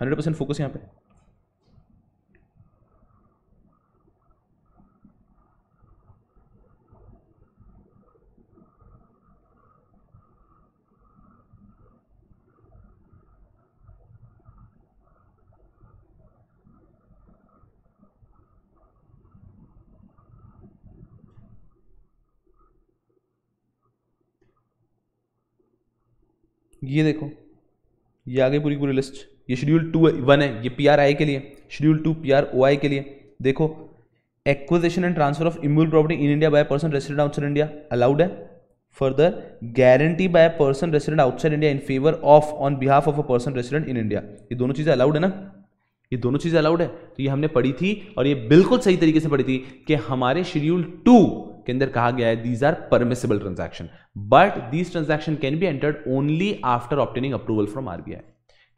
हंड्रेड परसेंट फोकस यहाँ पर ये देखो ये आगे पूरी पूरी लिस्ट ये शेड्यूल टू वन है ये पी आर आई के लिए schedule two P R O I के लिए देखो acquisition and transfer of immovable property in India by person resident outside India allowed है further guarantee by person resident outside India in favour of on behalf of a person resident in India ये दोनों चीज़ें allowed है ना ये दोनों चीज़ें allowed है तो ये हमने पढ़ी थी और ये बिल्कुल सही तरीके से पढ़ी थी कि हमारे शेड्यूल टू के अंदर कहा गया है these are permissible transaction but these transaction can be entered only after obtaining approval from RBI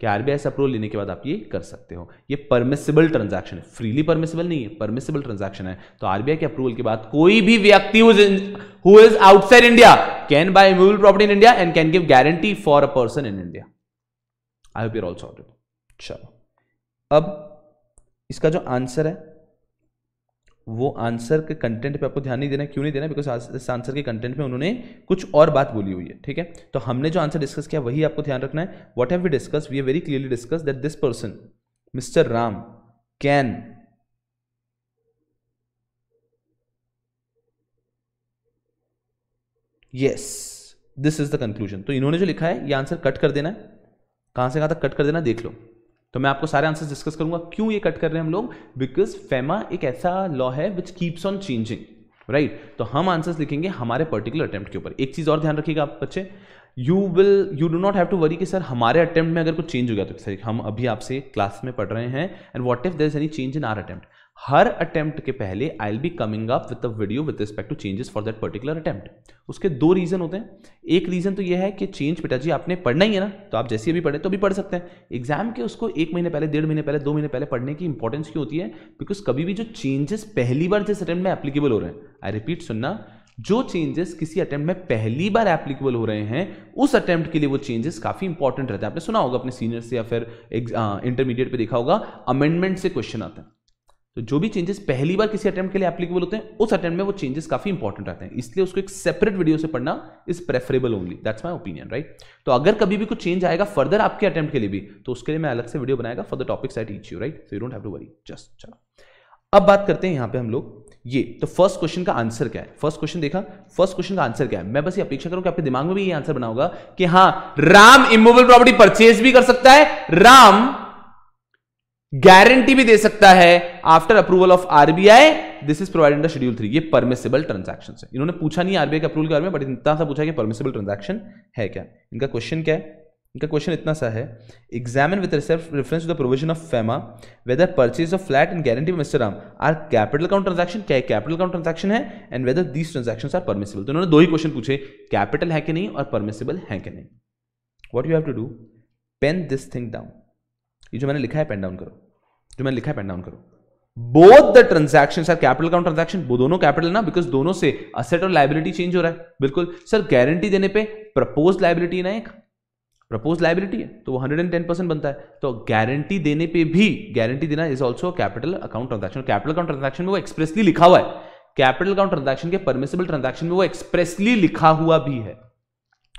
कि आरबीआई से अप्रूवल लेने के बाद आप ये कर सकते हो ये परमिसेबल ट्रांजेक्शन है फ्रीली परमिसेबल नहीं है परमिसेबल ट्रांजेक्शन है तो आरबीआई के अप्रूवल के बाद कोई भी व्यक्ति who is outside India can buy immovable property in India and can give guarantee for a person in India I hope your also चलो अब इसका जो आंसर है वो आंसर के कंटेंट पे आपको ध्यान नहीं देना क्यों नहीं देना बिकॉज इस आंसर के कंटेंट में उन्होंने कुछ और बात बोली हुई है ठीक है तो हमने जो आंसर डिस्कस किया वही आपको ध्यान रखना है what have we discuss we very clearly discuss that this person mister Ram can yes this is the conclusion तो इन्होंने जो लिखा है ये आंसर कट कर देना है कहां से कहां तक कट कर देना देख लो तो मैं आपको सारे आंसर डिस्कस करूंगा क्यों ये कट कर रहे हैं हम लोग बिकॉज फेमा एक ऐसा लॉ है which keeps on changing right तो हम आंसर्स लिखेंगे हमारे पर्टिकुलर अटेम्प्ट के ऊपर एक चीज़ और ध्यान रखिएगा आप बच्चे you will you do not have to worry कि सर हमारे अटेम्प्ट में अगर कुछ चेंज हो गया तो सर हम अभी आपसे क्लास में पढ़ रहे हैं and what if there is any change in our attempt हर अटेम्प्ट के पहले I'll be coming up with a video with respect to changes for that particular attempt उसके दो रीजन होते हैं एक रीजन तो यह है कि चेंज बेटा जी आपने पढ़ना ही है ना तो आप जैसे भी पढ़े तो भी पढ़ सकते हैं एग्जाम के उसको एक महीने पहले डेढ़ महीने पहले दो महीने पहले पढ़ने की इंपॉर्टेंस क्यों होती है बिकॉज कभी भी जो चेंजेस पहली बार जिस अटेम्प्ट में एप्लीकेबल हो रहे हैं आई रिपीट सुनना जो चेंजेस किसी अटेम्प्ट में पहली बार एप्लीकेबल हो रहे हैं उस अटेम्प्ट के लिए वो चेंजेस काफी इंपॉर्टेंट रहते हैं आपने सुना होगा अपने सीनियर से या फिर इंटरमीडिएट पे देखा होगा अमेंडमेंट से क्वेश्चन आते हैं तो जो भी चेंजेस पहली बार किसी अटेम्प्ट के लिए एप्लीकेबल होते हैं उस अटेम्प्ट में वो चेंजेस काफी इंपॉर्टेंट आते हैं इसलिए उसको एक सेपरेट वीडियो से पढ़ना is preferable only that's my opinion right तो अगर कभी भी कुछ चेंज आएगा फर्दर आपके अटेम्प्ट के लिए भी तो उसके लिए मैं अलग से वीडियो बनाएगा for the topics I teach you right so you don't have to worry just चलो अब बात करते हैं यहां पर हम लोग ये तो फर्स्ट क्वेश्चन का आंसर क्या है फर्स्ट क्वेश्चन देखा फर्स्ट क्वेश्चन का आंसर क्या है मैं बस ये अपेक्षा करूं कि आपके दिमाग में भी ये आंसर बना होगा कि हाँ राम इमोबल प्रॉपर्टी परचेज भी कर सकता है राम गारंटी भी दे सकता है after approval of RBI this is provide under schedule three ये परमिसेबल ट्रांजेक्शन है इन्होंने पूछा नहीं आरबीआई के अप्रूवल के बारे में बट इतना सा पूछा कि परमिसेबल ट्रांजेक्शन है क्या इनका क्वेश्चन क्या है इनका क्वेश्चन इतना सा है examine with reference to the provision of FEMA whether purchase of flat and guarantee mister Ram are capital account transaction क्या कैपिटल अकाउंट ट्रांजेक्शन है and whether these transaction are permissible तो इन्होंने दो ही क्वेश्चन पूछे कैपिटल है कि नहीं और परमिसेबल है कि नहीं what you have to do pen this thing down ये जो मैंने लिखा है पेन डाउन करो जो मैंने लिखा है पेन डाउन करो both the transaction sir capital account transaction दोनों कैपिटल ना बिकॉज दोनों से असेट और लाइबिलिटी चेंज हो रहा है बिल्कुल सर गारंटी देने पे प्रपोज लाइबिलिटी ना एक प्रपोज लाइबिलिटी है तो वो टेन परसेंट बनता है तो गारंटी देने पे भी गारंटी देना is also capital account transaction capital account transaction में वो एक्सप्रेसली लिखा हुआ है कैपिटल अकाउंट ट्रांजेक्शन के परमिसेबल ट्रांजेक्शन में वो एक्सप्रेसली लिखा हुआ भी है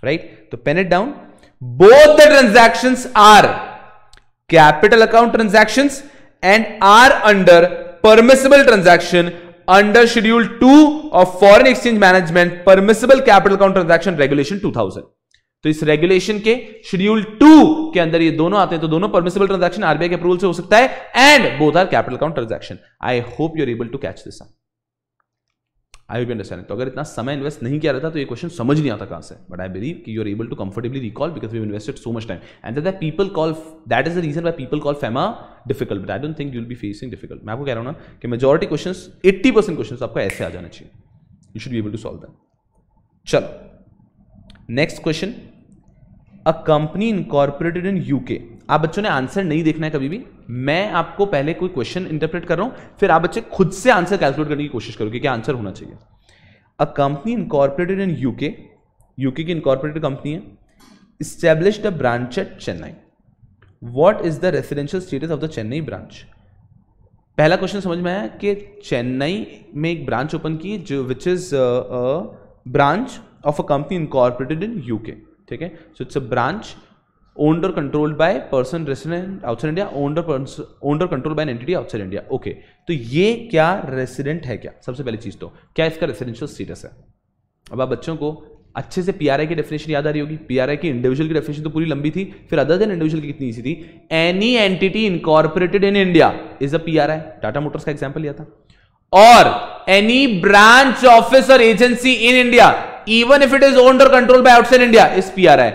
राइट right? तो pen it down both the transaction are capital account transaction and are under permissible transaction under schedule two of foreign exchange management permissible capital account transaction regulation thousand तो इस regulation के schedule to के अंदर ये दोनों आते हैं तो दोनों परमिसेबल ट्रांजेक्शन आरबीआई के अप्रूवल से हो सकता है and both are capital account transaction I hope you are able to catch this I hope understand तो अगर इतना समय इन्वेस्ट नहीं किया रहता तो ये क्वेश्चन समझ नहीं आता कहाँ से बट आई बिलीव कि you are able to comfortably recall because we invested so much time and that people call that is the reason why people call FEMA difficult but I don't think will be facing difficult मैं आपको कह रहा हूँ ना कि majority question eighty percent question आपको ऐसे आ जाना चाहिए you should be able to solve that चलो next question a company incorporated in UK आप बच्चों ने आंसर नहीं देखना है कभी भी मैं आपको पहले कोई क्वेश्चन इंटरप्रेट कर रहा हूं फिर आप बच्चे खुद से आंसर कैलकुलेट करने की कोशिश करोगे क्या आंसर होना चाहिए a company incorporated in UK UK की इनकॉर्पोरेटेड कंपनी है established a branch at Chennai what is the residential status of the Chennai branch पहला क्वेश्चन समझ में आया कि चेन्नई में एक ब्रांच ओपन की जो which is branch of a company incorporated in UK ठीक है so it's a branch owned or controlled by person resident outside India, owned or owned or controlled by an entity outside India. Okay, तो ये क्या resident है क्या सबसे पहली चीज़ तो क्या इसका residential status है अब आप बच्चों को अच्छे से पी की डेफिनेशन याद आ रही होगी पी की इंडिविजुअल की डेफिनेशन तो पूरी लंबी थी फिर अदर देन इंडिविजुअल की कितनी ईजी थी any entity incorporated in India is a P R I Tata Motors का एग्जाम्पल लिया था और any branch office or agency in India even if it is owned or control by outside India is P R I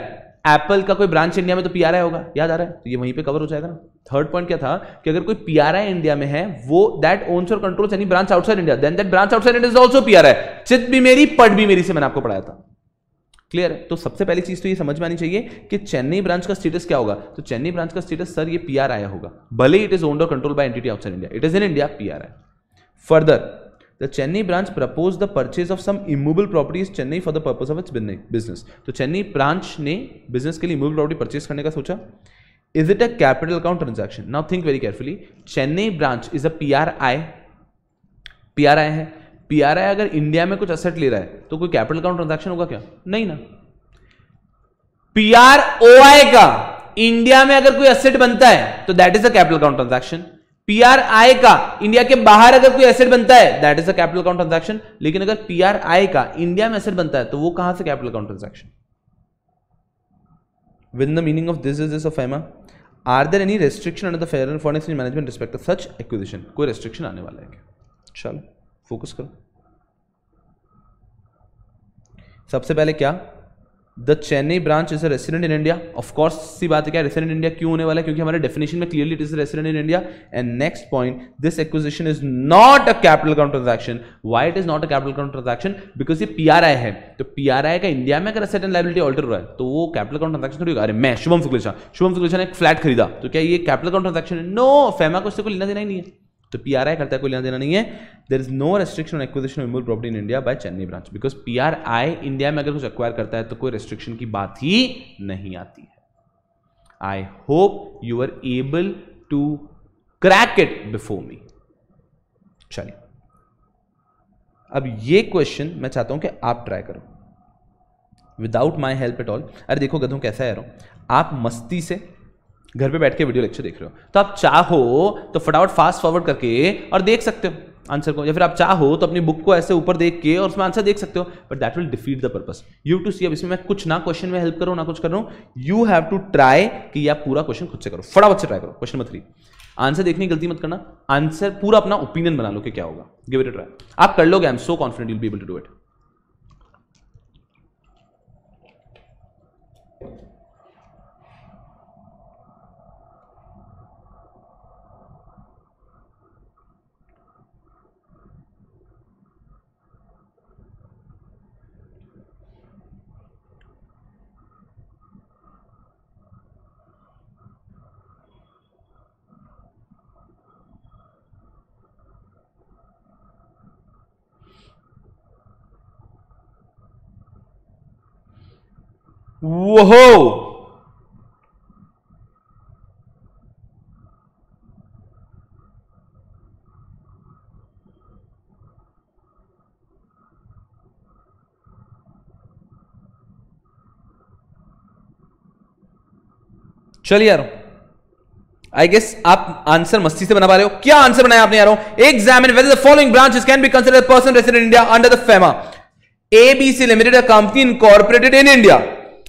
Apple का कोई branch India में तो P होगा याद आ रहा है तो ये वहीं पे कवर हो जाएगा ना थर्ड पॉइंट क्या था कि अगर कोई पी इंडिया में है वो that owns or controls any branch outside India then that branch outside India is also P I चित भी मेरी पट भी मेरी से मैंने आपको पढ़ाया था क्लियर है तो सबसे पहली चीज तो ये समझ में आनी चाहिए कि चेन्नई ब्रांच का स्टेटस क्या होगा तो चेन्नई ब्रांच का स्टेटस सर ये पीआर आया होगा भले it is owned or control by entity outside India it is in India PR I further the Chennai branch propose the purchase of some immovable properties Chennai for the purpose of its business तो Chennai branch ने business के लिए इमूबल property purchase करने का सोचा is it a capital account transaction now think very carefully Chennai branch is a P R I P R I है P R आई अगर India में कुछ असेट ले रहा है तो कोई कैपिटल अकाउंट ट्रांजेक्शन होगा क्या नहीं ना पी आर ओ आई का इंडिया में अगर कोई असेट बनता है तो that is a capital account transaction PRI का इंडिया के बाहर अगर कोई एसेट बनता है that is a capital account transaction लेकिन अगर पीआरआई का इंडिया में एसेट बनता है तो वो कहां से capital account transaction with the meaning of this is of FEMA are there any restriction under the fair and foreign exchange management respect of such acquisition कोई रेस्ट्रिक्शन आने वाला है क्या चलो फोकस करो सबसे पहले क्या the Chennai branch is a resident in India of course सी बात है क्या रेसिडेंट इंडिया क्यों होने वाला है क्योंकि हमारे डेफिनेशन में clearly it is resident in India and next point this acquisition is not a capital account transaction why it is not a capital account transaction because ये पी आर आई है तो पी आर आई का India में अगर asset and liability alter हुआ है तो वो कैपिटल अकाउंट ट्रांजेक्शन थोड़ी अरे मैं शुभम सुकलेशा शुभम सुकलेशा ने एक फ्लैट खरीदा तो क्या ये कैपिटल अकाउंट ट्रांजेक्शन है नो फेमा को इससे कोई लेना देना ही नहीं है तो पी आर आई करता कोई लेना देना नहीं है there is no restriction on acquisition of immovable property in India by Chennai branch because P R I India में अगर कुछ एक्वायर करता है तो कोई रेस्ट्रिक्शन की बात ही नहीं आती है I hope you are able to crack it before me चलिए अब ये क्वेश्चन मैं चाहता हूं कि आप ट्राई करो without my help at all अरे देखो गधों कैसा है रहा हूं आप मस्ती से घर पे बैठ के वीडियो लेक्चर देख रहे हो तो आप चाहो तो फटाफट फास्ट फॉरवर्ड करके और देख सकते हो आंसर को या फिर आप चाहो तो अपनी बुक को ऐसे ऊपर देख के और उसमें आंसर देख सकते हो but that will defeat the purpose you to see अब इसमें मैं कुछ ना क्वेश्चन में हेल्प करूँ ना कुछ कर रहा हूँ यू हैव टू ट्राई कि आप पूरा क्वेश्चन खुद से करो फटाफट से ट्राई करो क्वेश्चन नंबर थ्री आंसर देखने की गलती मत करना आंसर पूरा अपना ओपिनियन बना लो कि क्या होगा गिव इट ट्राई आप कर लोगे I am so confident you be able to do it वो चलिए यार आई गेस आप आंसर मस्ती से बना पा रहे हो क्या आंसर बनाया आपने यारों examine whether the following branches can be considered person resident India under the FEMA ABC limited a company incorporated in India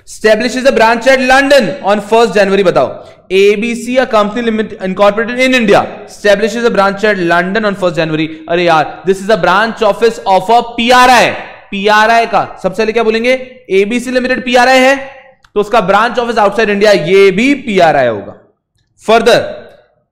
establish is a branch at London on first January बताओ ABC company limited incorporated in India establish is a branch at London on first January अरे यार this is a branch office of a PRI PRI का सबसे पहले क्या बोलेंगे ABC limited PRI है तो उसका ब्रांच ऑफिस आउटसाइड इंडिया ये भी पीआरआई होगा further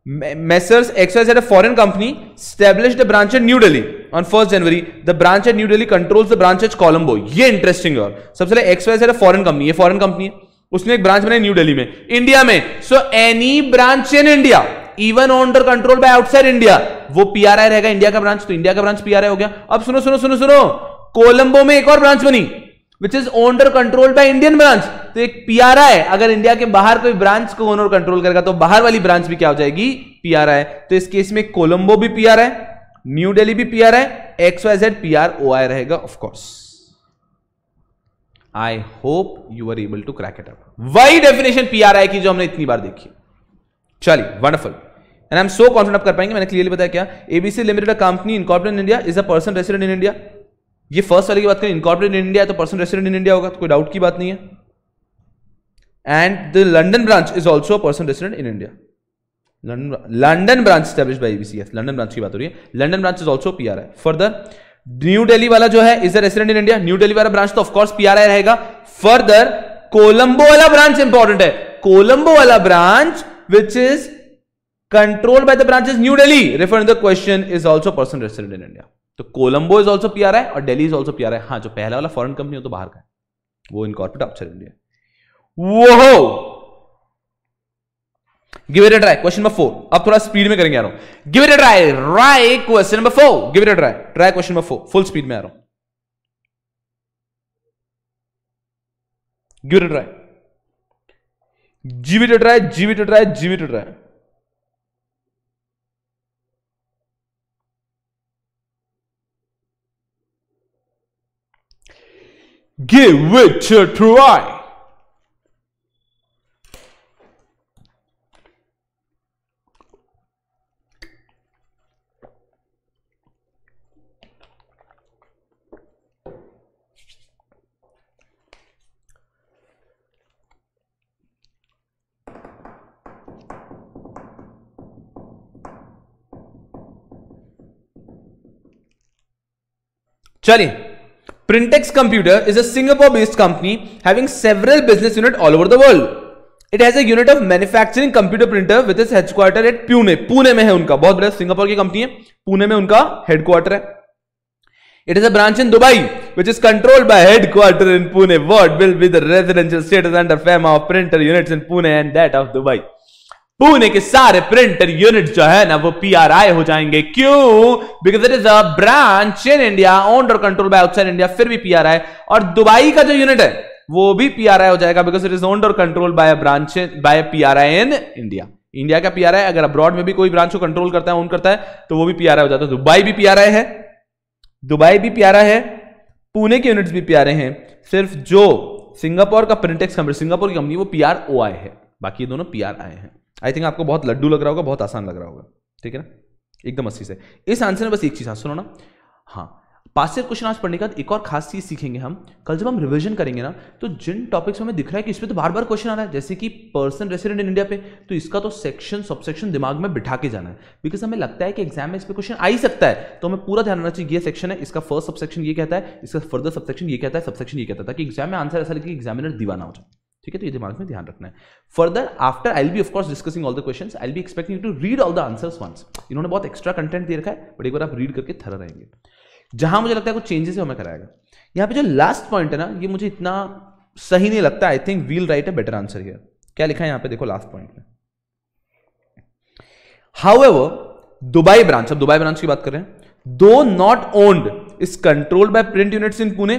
Messrs. XYZ, a foreign company, established a branch at New Delhi on 1st January. The branch at New Delhi controls the branch at Colombo. ये interesting है सबसे पहले XYZ a foreign company, ये foreign company है. उसने एक branch बनाई new Delhi में इंडिया में so any branch in India even under control by outside India वो पीआरआई रहेगा इंडिया का ब्रांच तो इंडिया का ब्रांच पीआरआई हो गया अब सुनो सुनो सुनो सुनो कोलंबो में एक और ब्रांच बनी which is owner control by Indian branch तो एक पीआरआई अगर इंडिया के बाहर कोई ब्रांच को ओनर कंट्रोल करेगा तो बाहर वाली ब्रांच भी क्या हो जाएगी पीआरआई तो इस केस में कोलंबो भी आई न्यू दिल्ली भी I X Y Z I रहेगा of course I hope you are able to crack it up वही डेफिनेशन पीआरआई की जो हमने इतनी बार देखी चलिए wonderful and I am so confident कर पाएंगे मैंने क्लियरली बताया क्या ABC limited company incorporate in India is a person resident in India ये फर्स्ट वाले की बात करें इनकॉर्पोरेट इन इंडिया तो पर्सन रेसिडेंट इन इंडिया होगा तो कोई डाउट की बात नहीं है and the London branch is also person resident in India London branch establish by BCS London branch की बात हो रही है London branch is also P R I further New Delhi वाला जो है is a resident in India New Delhi वाला ब्रांच तो ऑफकोर्स पी आर आई रहेगा फर्दर कोलंबो वाला ब्रांच इंपॉर्टेंट है कोलंबो वाला branch which is control by the branch is New Delhi refer the question is also person resident in India तो Colombo is also P R I और Delhi is also P R I हाँ जो पहला वाला फॉरन कंपनी हो तो बाहर का है वो इन कॉर्पोरेट ऑप्शन इंडिया वो हो give it a try question number four अब थोड़ा स्पीड में करेंगे आ रहा हूं give it a try try question number four give it a try try question number four full speed में आ रहा हूं give it a try give it try give it try give it try Give it a try. चलिए Printex Computer is a Singapore-based company having several business units all over the world. It has a unit of manufacturing computer printer with its headquarter at Pune. Pune में है उनका बहुत बड़ा Singapore की company है Pune में उनका headquarter है It is a branch in Dubai, which is controlled by headquarter in Pune. What will be the residential status under FEMA of printer units in Pune and that of Dubai? Pune के सारे printer unit जो है ना वो P R I हो जाएंगे क्यों because it is a branch in India owned or control by outside India फिर भी पी आर आई और दुबई का जो यूनिट है वो भी पी आर आई हो जाएगा because it is owned or control by branch by I in India India का पीआरआई अगर अब्रॉड में भी कोई ब्रांच को कंट्रोल करता है ओन करता है तो वो भी पीआरआई हो जाता है दुबई भी पीआरआई है दुबई भी प्यारा है पुणे के यूनिट्स भी प्यारे हैं सिर्फ जो सिंगापुर का प्रिंटेक्स कंपनी सिंगापुर की कंपनी वो पी आर ओ आई है बाकी दोनों पी आर आए हैं आई थिंक आपको बहुत लड्डू लग रहा होगा बहुत आसान लग रहा होगा ठीक है ना एकदम अस्सी से इस आंसर में बस एक चीज़ हाँ, सुनो ना हाँ पास से क्वेश्चन आज पढ़ने के बाद एक और खास चीज़ सीखेंगे हम कल जब हम रिवीजन करेंगे ना तो जिन टॉपिक्स हमें दिख रहा है कि इसमें तो बार बार क्वेश्चन आ रहा है जैसे कि पर्सन रेसिडेंट इन इंडिया पे तो इसका तो सेक्शन सबसेक्शन दिमाग में बिठा के जाना है बिकॉज हमें लगता है कि एग्जाम में इस पर क्वेश्चन आ ही सकता है तो हमें पूरा ध्यान रखना चाहिए ये सेक्शन है इसका फर्स्ट सबसेक्शन ये कहता है इसका फर्दर सबसेक्शन ये कहता है सबसेक्शन ये कहता है ताकि एग्जाम में आंसर ऐसा लगे कि एग्जामिनर दीवाना हो जाए ठीक है तो ये दिमाग में ध्यान रखना है further after I B of course discussing all the question I B expecting to read all the answers once इन्होंने बहुत एक्स्ट्रा कंटेंट दे रखा है बट एक बार आप रीड करके थर रहेंगे जहां मुझे लगता है कुछ चेंजेस हमें कराएगा यहाँ पे जो लास्ट पॉइंट है ना ये मुझे इतना सही नहीं लगता I think will write a better answer here क्या लिखा है यहाँ पे देखो लास्ट पॉइंट में हाउ दुबई ब्रांच अब दुबई ब्रांच की बात कर रहे हैं though not owned is controlled by print units in Pune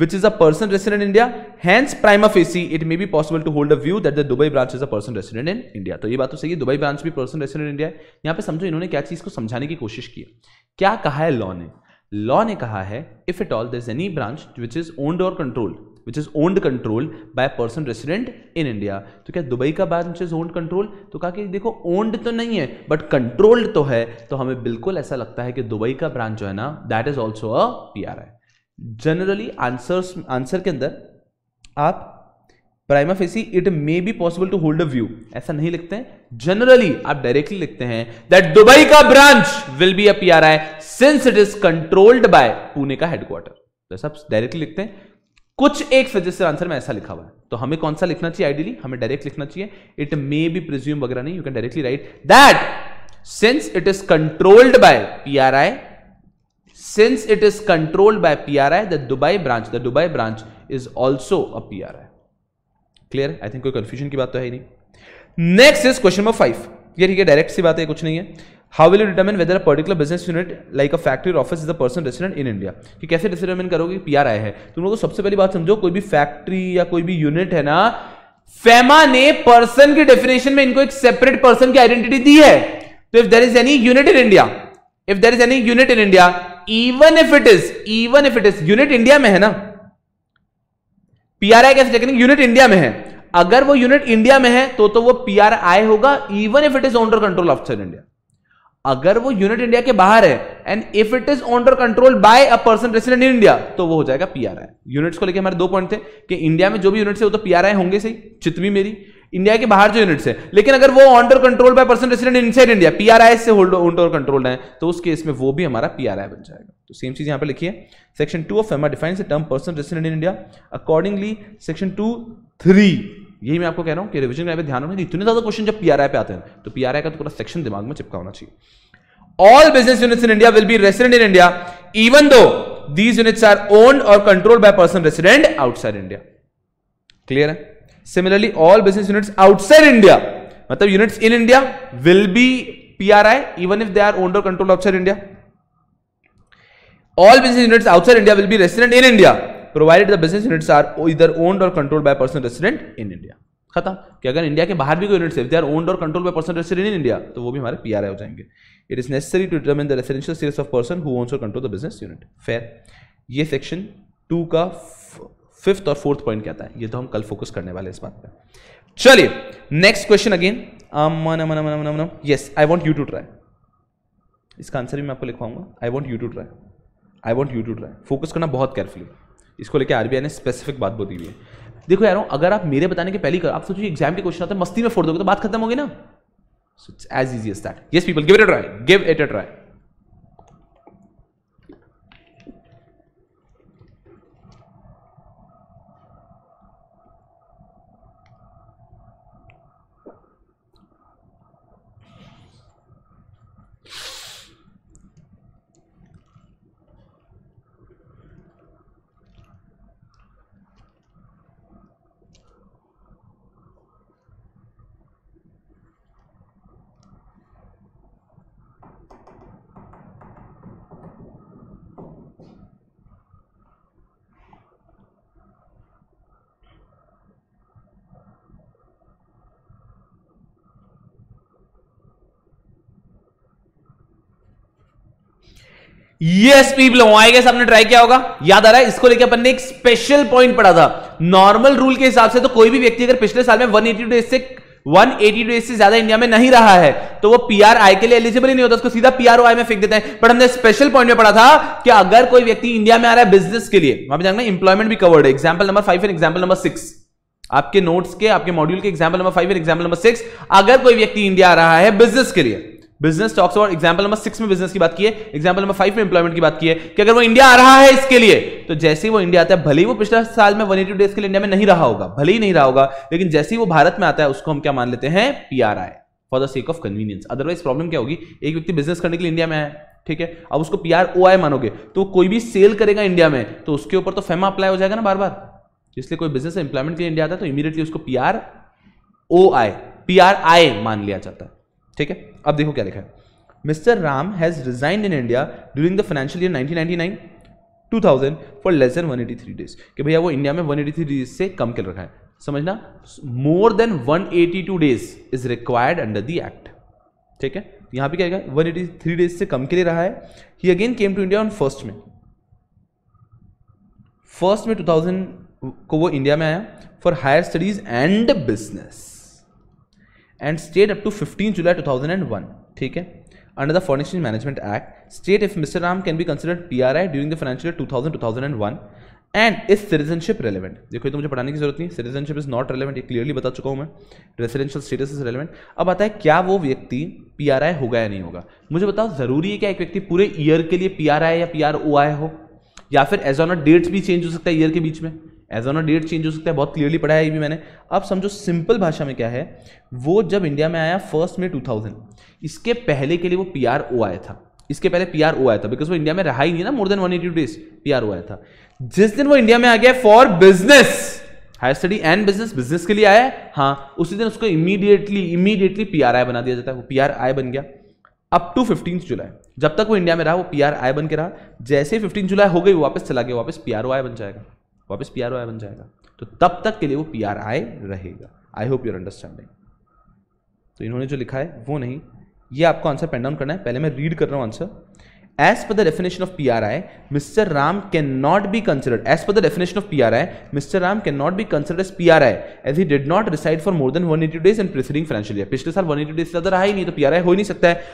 which is a person resident in India. Hence, prima facie, it may be possible to hold a view that the Dubai branch is a person resident in India. तो ये बात तो सही है Dubai branch भी person resident India है यहाँ पे समझो इन्होंने क्या चीज को समझाने की कोशिश की क्या कहा है लॉ ने लॉ ने कहा है if it all there any branch which is owned or controlled which is owned control by person resident in India तो क्या दुबई का ब्रांच इज ओन्ड कंट्रोल तो कहा कि देखो ओन्ड तो नहीं है बट कंट्रोल्ड तो है तो हमें बिल्कुल ऐसा लगता है कि दुबई का ब्रांच जो है ना that is also a P R I generally answers answer के अंदर आप prima facie it may be possible to hold a view ऐसा नहीं लिखते हैं जनरली आप डायरेक्टली लिखते हैं दैट दुबई का branch will be a I since it is controlled by Pune का हेडक्वार्टर तो सब डायरेक्टली लिखते हैं कुछ एक सजेस्टेड आंसर में ऐसा लिखा हुआ है तो हमें कौन सा लिखना चाहिए आइडियली हमें डायरेक्ट लिखना चाहिए इट मे बी प्रिज्यूम वगैरह नहीं you can directly write that since it is controlled by P R I since it is controlled by PRI, the Dubai branch, the Dubai branch is also a PRI. Clear I think कोई confusion की बात तो है ही नहीं next is question number five ये ठीक है डायरेक्ट सी बात है कुछ नहीं है how will you determine whether a particular business unit like a factory office is the person resident in India कि कैसे डिटर्मिन करोगे पी आर आई है तुम लोग को सबसे पहली बात समझो कोई भी फैक्ट्री या कोई भी यूनिट है ना फेमा ने पर्सन की डेफिनेशन में इनको एक सेपरेट पर्सन की आइडेंटिटी दी है तो if there is any unit in India if there is any unit in India even if it is even if it is unit India में है ना पीआरआई कैसे टेक्निक यूनिट इंडिया में है अगर वो यूनिट इंडिया में है तो तो वो पीआरआई होगा even if it is owned or control of officer India अगर वो यूनिट इंडिया के बाहर है and if it is owned or control by a person resident in India तो वो हो जाएगा पीआरआई यूनिट्स को लेकर हमारे दो पॉइंट थे कि इंडिया में जो भी यूनिट्स है वो तो पीआरआई होंगे सही चितवी मेरी इंडिया के बाहर जो यूनिट्स है लेकिन अगर वो owned control by person resident in side India P R PRI से होल्ड ऑन कंट्रोल है तो उस केस में वो भी हमारा पी आर आई बन जाएगा तो सेम चीज यहाँ पे लिखिए section two of FEMA define से term person resident in India accordingly section two three यही मैं आपको कह रहा हूँ कि रिविजन कराए ध्यान रखना इतने ज्यादा क्वेश्चन जब पी आर आई पे आते हैं तो पी आर आई का तो पूरा सेक्शन दिमाग में चिपका होना चाहिए all business units in India will be resident in India even though these units are owned or controlled by person resident outside India clear है similarly all business units outside India मतलब units in India will be PRI even if they are owner control outside India all business units outside India will be resident in India provided the business units are either owned or controlled bye person resident in India खत्म कि अगर India के बाहर भी कोई units they are owned or control by person resident in India तो वो भी हमारे पीआरआई हो जाएंगे it is necessary to determine the residential series of person who owns or control the business unit fair ये सेक्शन टू का fifth और fourth point क्या है ये तो हम कल फोकस करने वाले इस बात पर चलिए next question again yes I want you to try इसका आंसर भी मैं आपको लिखवाऊंगा I want you to try I want you to try focus करना बहुत केयरफुली इसको लेकर आरबीआई ने स्पेसिफिक बात बोली हुई है देखो यार अगर आप मेरे बताने के पहले कर आप सोचिए एग्जाम के क्वेश्चन आते मस्ती में फोड़ दोगे तो बात खत्म होगी ना it's as easy as that yes people give it a try give it a try yes people आपने ट्राई किया होगा याद आ रहा है इसको लेके अपन ने एक स्पेशल पॉइंट पढ़ा था नॉर्मल रूल के हिसाब से तो कोई भी व्यक्ति अगर पिछले साल में 180 डेज से 180 डेज से ज्यादा इंडिया में नहीं रहा है तो वो आई के लिए एलिजिबल ही नहीं होता उसको सीधा आई में फेंक देते हैं पर हमने स्पेशल पॉइंट में पढ़ा था कि अगर कोई व्यक्ति इंडिया में आ रहा है बिजनेस के लिए वहां जाएंगे इंप्लॉयमेंट भी कवर्ड है example number five and example number six आपके नोट्स के आपके मॉड्यूल के example number five and example number six अगर कोई व्यक्ति इंडिया आ रहा है बिजनेस के लिए बिजनेस टॉक्स और एग्जाम्पल नंबर सिक्स में बिजनेस की बात की है एग्जाम्पल नंबर फाइव में एम्प्लॉयमेंट की बात की है कि अगर वो इंडिया आ रहा है इसके लिए तो जैसे ही वो इंडिया आता है भले ही वो पिछले साल में वन एटी डेज के लिए इंडिया में नहीं रहा होगा भले ही नहीं रहा होगा लेकिन जैसे ही वो भारत में आता है उसको हम क्या मान लेते हैं P R I for the sake of convenience otherwise problem क्या होगी एक व्यक्ति बिजनेस करने के लिए इंडिया में आया ठीक है अब उसको पी आर ओ आई मानोगे तो कोई भी सेल करेगा इंडिया में तो उसके ऊपर तो फेमा अप्लाई हो जाएगा ना बार बार इसलिए कोई बिजनेस एम्प्लॉयमेंट के लिए इंडिया आता है तो इमीडिएटली उसको P R O I P R I मान लिया जाता है ठीक है अब देखो क्या लिखा है mister Ram has resigned in India during the financial year 1999 2000 for less than 183 days कि भैया वो इंडिया में 183 डेज से कम कर रखा है समझना more than 182 days is required under the act ठीक है यहां पे क्या वन एटी थ्री डेज से कम के लिए रहा है he again came to India on first में फर्स्ट में 2000 को वो इंडिया में आया for higher studies and business and state up to fifteen July two thousand and one ठीक है under the under management act state if mister Ram can be considered P R I during the financial two thousand two thousand and is citizenship relevant देखो ये तो मुझे पढ़ाने की जरूरत नहीं सिटीजनशिप इज नॉट रेलिवेंट ये क्लियरली बता चुका हूँ मैं रेसिडेंशियल स्टेटस इज रेलिवेंट अब आता है क्या वो व्यक्ति पी आर आई होगा या नहीं होगा मुझे बताओ जरूरी है क्या एक व्यक्ति पूरे ईयर के लिए पी आर आई या पी आर ओ आई हो या फिर एज ऑन डेट्स भी चेंज हो सकता है ईयर के बीच में एज ऑन डेट चेंज हो सकता है बहुत क्लियरली पढ़ा है ये भी मैंने अब समझो सिंपल भाषा में क्या है वो जब इंडिया में आया फर्स्ट में 2000 इसके पहले के लिए वो पी आर ओ आया था इसके पहले पी आर ओ आया था बिकॉज वो इंडिया में रहा ही नहीं ना more than one days P R O आया था जिस दिन वो इंडिया में आ गया for business higher study and business business के लिए आया हाँ उसी दिन उसको immediately immediately P R I बना दिया जाता है वो पी आर आई बन गया अप टू फिफ्टीन जुलाई जब तक वो इंडिया में रहा वो पी आर आई बन के रहा जैसे ही फिफ्टीन जुलाई हो गई वापस चला गया वापस पी आर ओ आई बन जाएगा वापस पी आर ओ आई बन जाएगा तो तब तक के लिए वो पी आर आई रहेगा आई होप यूर अंडरस्टैंडिंग तो इन्होंने जो लिखा है वो नहीं ये आपको आंसर पेन डाउन करना है पहले मैं रीड कर रहा हूँ answer as per the definition of P R I mister Ram can not be considered as per the definition of P R I mister Ram can not be considered as P R I as he did not reside for more than one eighty days and preceding financial year पिछले साल one eighty days से ज्यादा रहा ही नहीं तो P R I हो ही नहीं सकता है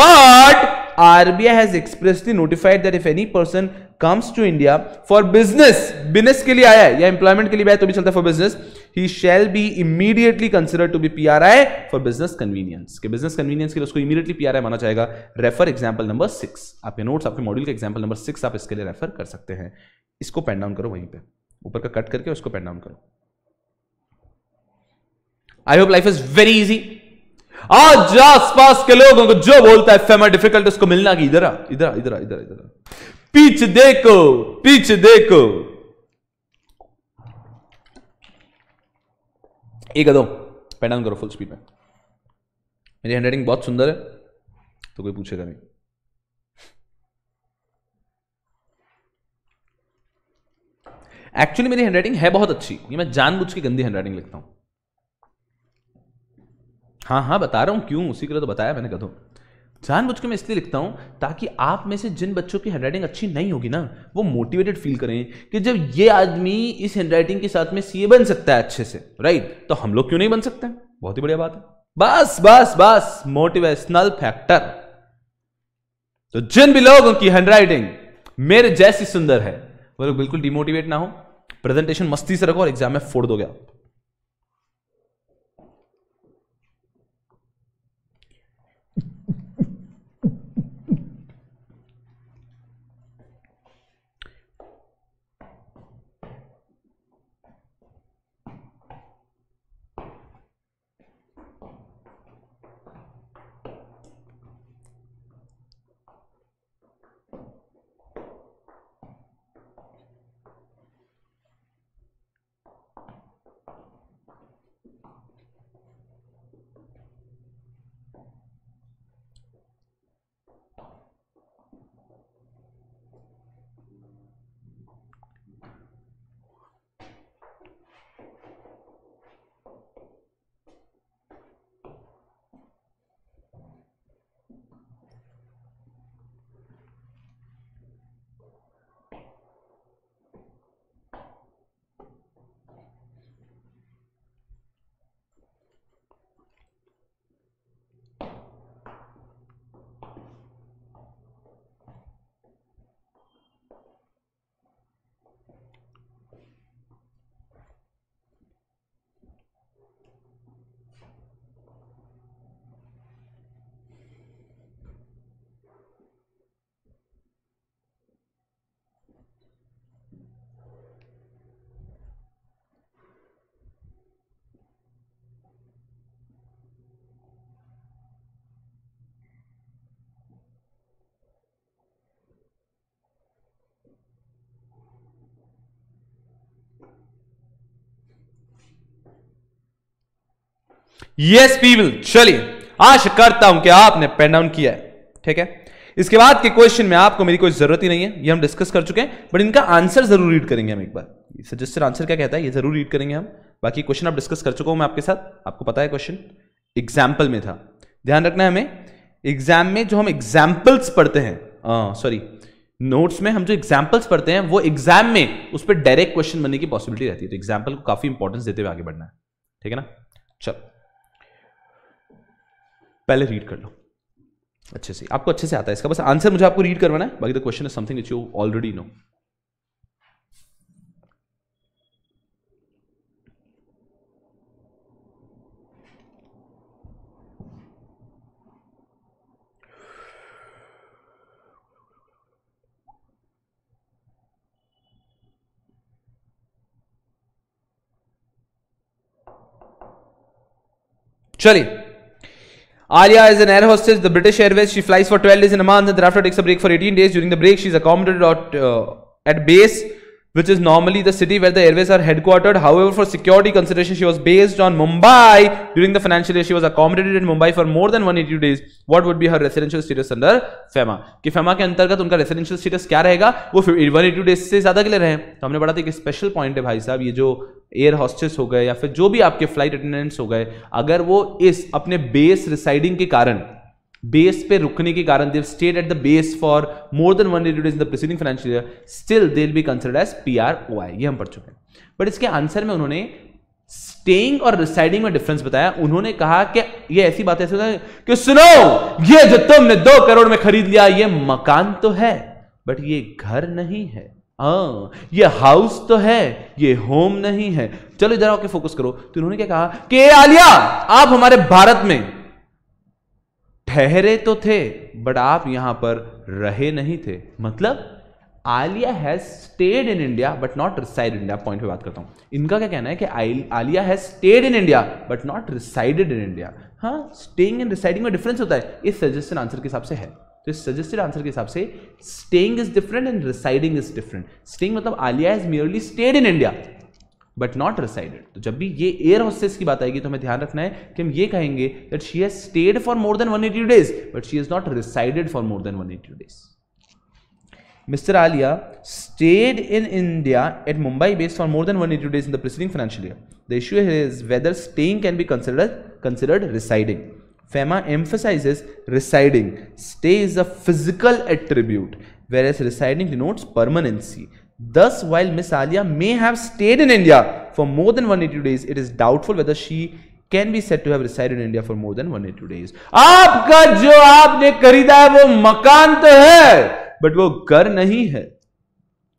but RBI has expressly notified that if any person comes to India for business business के लिए आया है या एम्प्लॉयमेंट के लिए आया तो भी चलता है for business he shall be immediately consider to be P R I for business convenience के बिजनेस कन्वीनियंस के लिए उसको इमीडिएटली पी आर आई माना जाएगा रेफर एग्जाम्पल नंबर सिक्स आपके नोट्स आपके मॉड्यूल के एग्जाम्पल नंबर सिक्स आप इसके लिए रेफर कर सकते हैं इसको पेन डाउन करो वहीं पर ऊपर का कट करके उसको पेन डाउन करो I hope life is very easy आज आसपास के लोगों को जो बोलता है फेमा डिफिकल्ट उसको मिलना कि इधर इधर इधर इधर इधर पीछ देखो पीछ देखो एक अदो पैडाउन करो फुल स्पीड में मेरी हैंड राइटिंग बहुत सुंदर है तो कोई पूछेगा नहीं एक्चुअली मेरी हैंडराइटिंग है बहुत अच्छी ये मैं जानबूझ के गंदी हैंडराइटिंग लिखता हूं हाँ हाँ बता रहा हूं क्यों उसी के लिए तो बताया मैंने कदों जानबूझ के मैं इसलिए लिखता हूँ ताकि आप में से जिन बच्चों की हैंडराइटिंग अच्छी नहीं होगी ना वो मोटिवेटेड फील करें कि जब ये आदमी इस हैंडराइटिंग के साथ में सीए बन सकता है अच्छे से राइट तो हम लोग क्यों नहीं बन सकते बहुत ही बढ़िया बात है बस बस बस मोटिवेशनल फैक्टर तो जिन भी लोगों की हैंडराइटिंग मेरे जैसी सुंदर है वो लोग बिल्कुल डिमोटिवेट ना हो प्रेजेंटेशन मस्ती से रखो और एग्जाम में फोड़ दोगे आप यस पीपल चलिए आशा करता हूं कि आपने पेन डाउन किया है ठीक है इसके बाद के क्वेश्चन में आपको मेरी कोई जरूरत ही नहीं है ये हम डिस्कस कर चुके हैं बट इनका आंसर जरूर रीड करेंगे हम एक बार सजेस्टेड आंसर क्या कहता है ये जरूर रीड करेंगे हम बाकी क्वेश्चन आप डिस्कस कर चुका हूं मैं आपके साथ आपको पता है क्वेश्चन एग्जाम्पल में था ध्यान रखना है हमें एग्जाम में जो हम एग्जाम्पल्स पढ़ते हैं सॉरी हाँ, नोट्स में हम जो एग्जाम्पल्स पढ़ते हैं वो एग्जाम में उस पर डायरेक्ट क्वेश्चन बनने की पॉसिबिलिटी रहती है तो एग्जाम्पल को काफी इंपॉर्टेंस देते हुए आगे बढ़ना है ठीक है ना चलो पहले रीड कर लो अच्छे से आपको अच्छे से आता है इसका बस आंसर मुझे आपको रीड करवाना है बाकी the question is something which you already know चलिए Alia is an air hostess, the British Airways. She flies for 12 days in a month and thereafter takes a break for 18 days. During the break, she is accommodated at, uh, at base which is normally the city where the airways are headquartered. However, for security consideration, she was based on Mumbai. During the financial year, she was accommodated in Mumbai for more than 182 days. What would be her residential status under FEMA? ki FEMA ke antargat unka residential status kya rahega wo 182 days se zyada ke liye rahe to humne padha tha ki special point hai bhai sahab ye jo air hostess हो गए या फिर जो भी आपके flight attendants हो गए अगर वो इस अपने बेस रिसाइडिंग के कारण बेस पे रुकने के कारण they've stayed at the base for more than one eighty days in the preceding financial year still they be considered as P R O I ये हम पढ़ चुके हैं बट इसके आंसर में उन्होंने स्टेइंग और रिसाइडिंग में डिफरेंस बताया उन्होंने कहा कि ये ऐसी बात ऐसी कि सुनो ये जो तुमने दो करोड़ में खरीद लिया ये मकान तो है बट ये घर नहीं है आ, हाँ, ये हाउस तो है ये होम नहीं है चलो इधर आके फोकस करो तो उन्होंने क्या कहा कि आलिया आप हमारे भारत में ठहरे तो थे बट आप यहां पर रहे नहीं थे मतलब Alia has stayed in India but not reside India point पे बात करता हूँ इनका क्या कहना है कि Alia has stayed in India but not resided in India हाँ स्टेइंग एंड रिसाइडिंग में डिफरेंस होता है इस सजेस्टेड आंसर के हिसाब से है तो इस सजेस्टेड आंसर के हिसाब से staying is different and residing is different staying मतलब Alia has merely stayed in India but not resided तो जब भी ये एयर होस्टेस की बात आएगी तो हमें ध्यान रखना है कि हम ये कहेंगे that she has stayed for more than 182 days but she is not resided for more than 182 days mister Aliya stayed in India at Mumbai based for more than 182 days in the preceding financial year the issue is whether staying can be considered considered residing Fema emphasizes residing. Stay is a physical attribute, whereas residing denotes permanency. Thus, while Miss Alia may have stayed in India for more than 182 days, it is doubtful whether she can be set to have reside in India for more than 180 days आपका जो आपने खरीदा है वो मकान तो है but वो घर नहीं है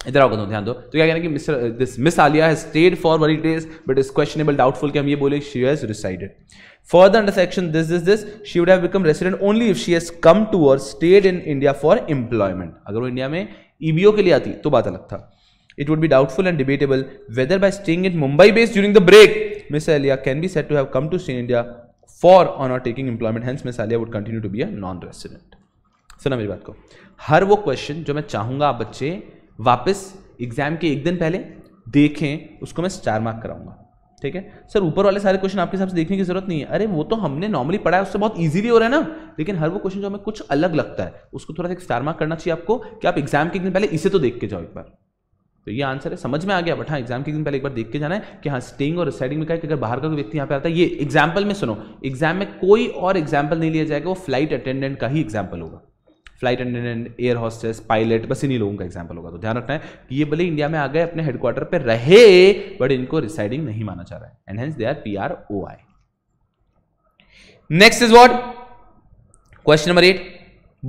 इधर आओ ध्यान दो तो क्या कहना कि mister this miss Aliya has stayed for one days but is questionable doubtful कि हम ये बोले she has resided further under section this this this she would have become resident only if she has come to और stayed in India for employment अगर वो India में EBO e के लिए आती तो बात अलग था it would be doubtful and debatable whether by staying in Mumbai based during the break miss Aliya can be set to have come to see India for on or taking employment hence miss Aliya would continue to be a non resident सुना मेरी बात को हर वो question जो मैं चाहूंगा आप बच्चे वापस एग्जाम के एक दिन पहले देखें उसको मैं स्टार मार्क कराऊंगा ठीक है सर ऊपर वाले सारे क्वेश्चन आपके हिसाब से देखने की जरूरत नहीं है अरे वो तो हमने नॉर्मली पढ़ा है उससे बहुत ईजीली हो रहा है ना लेकिन हर वो क्वेश्चन जो हमें कुछ अलग लगता है उसको थोड़ा सा स्टार मार्क करना चाहिए आपको कि आप एग्जाम के दिन पहले इसे तो देख के जाओ एक बार तो ये आंसर है समझ में आ गया बट हाँ एग्जाम के दिन पहले एक बार देख के जाना है कि हाँ स्टेइंग और रिसाइडिंग में क्या कि अगर बाहर का कोई व्यक्ति यहाँ पे आता है ये एग्जाम्पल में सुनो एग्जाम में कोई और एग्जाम्पल नहीं लिया जाएगा वो फ्लाइट अटेंडेंट का ही एग्जाम्पल होगा flight attendant air hostess pilot बस इन्हीं लोगों का एग्जाम्पल होगा तो ध्यान रखना है कि ये भले इंडिया में आ गए अपने हेडक्वार्टर पर रहे बट इनको रिसाइडिंग नहीं माना चाह रहा है and hence they are P R O I next is what question number eight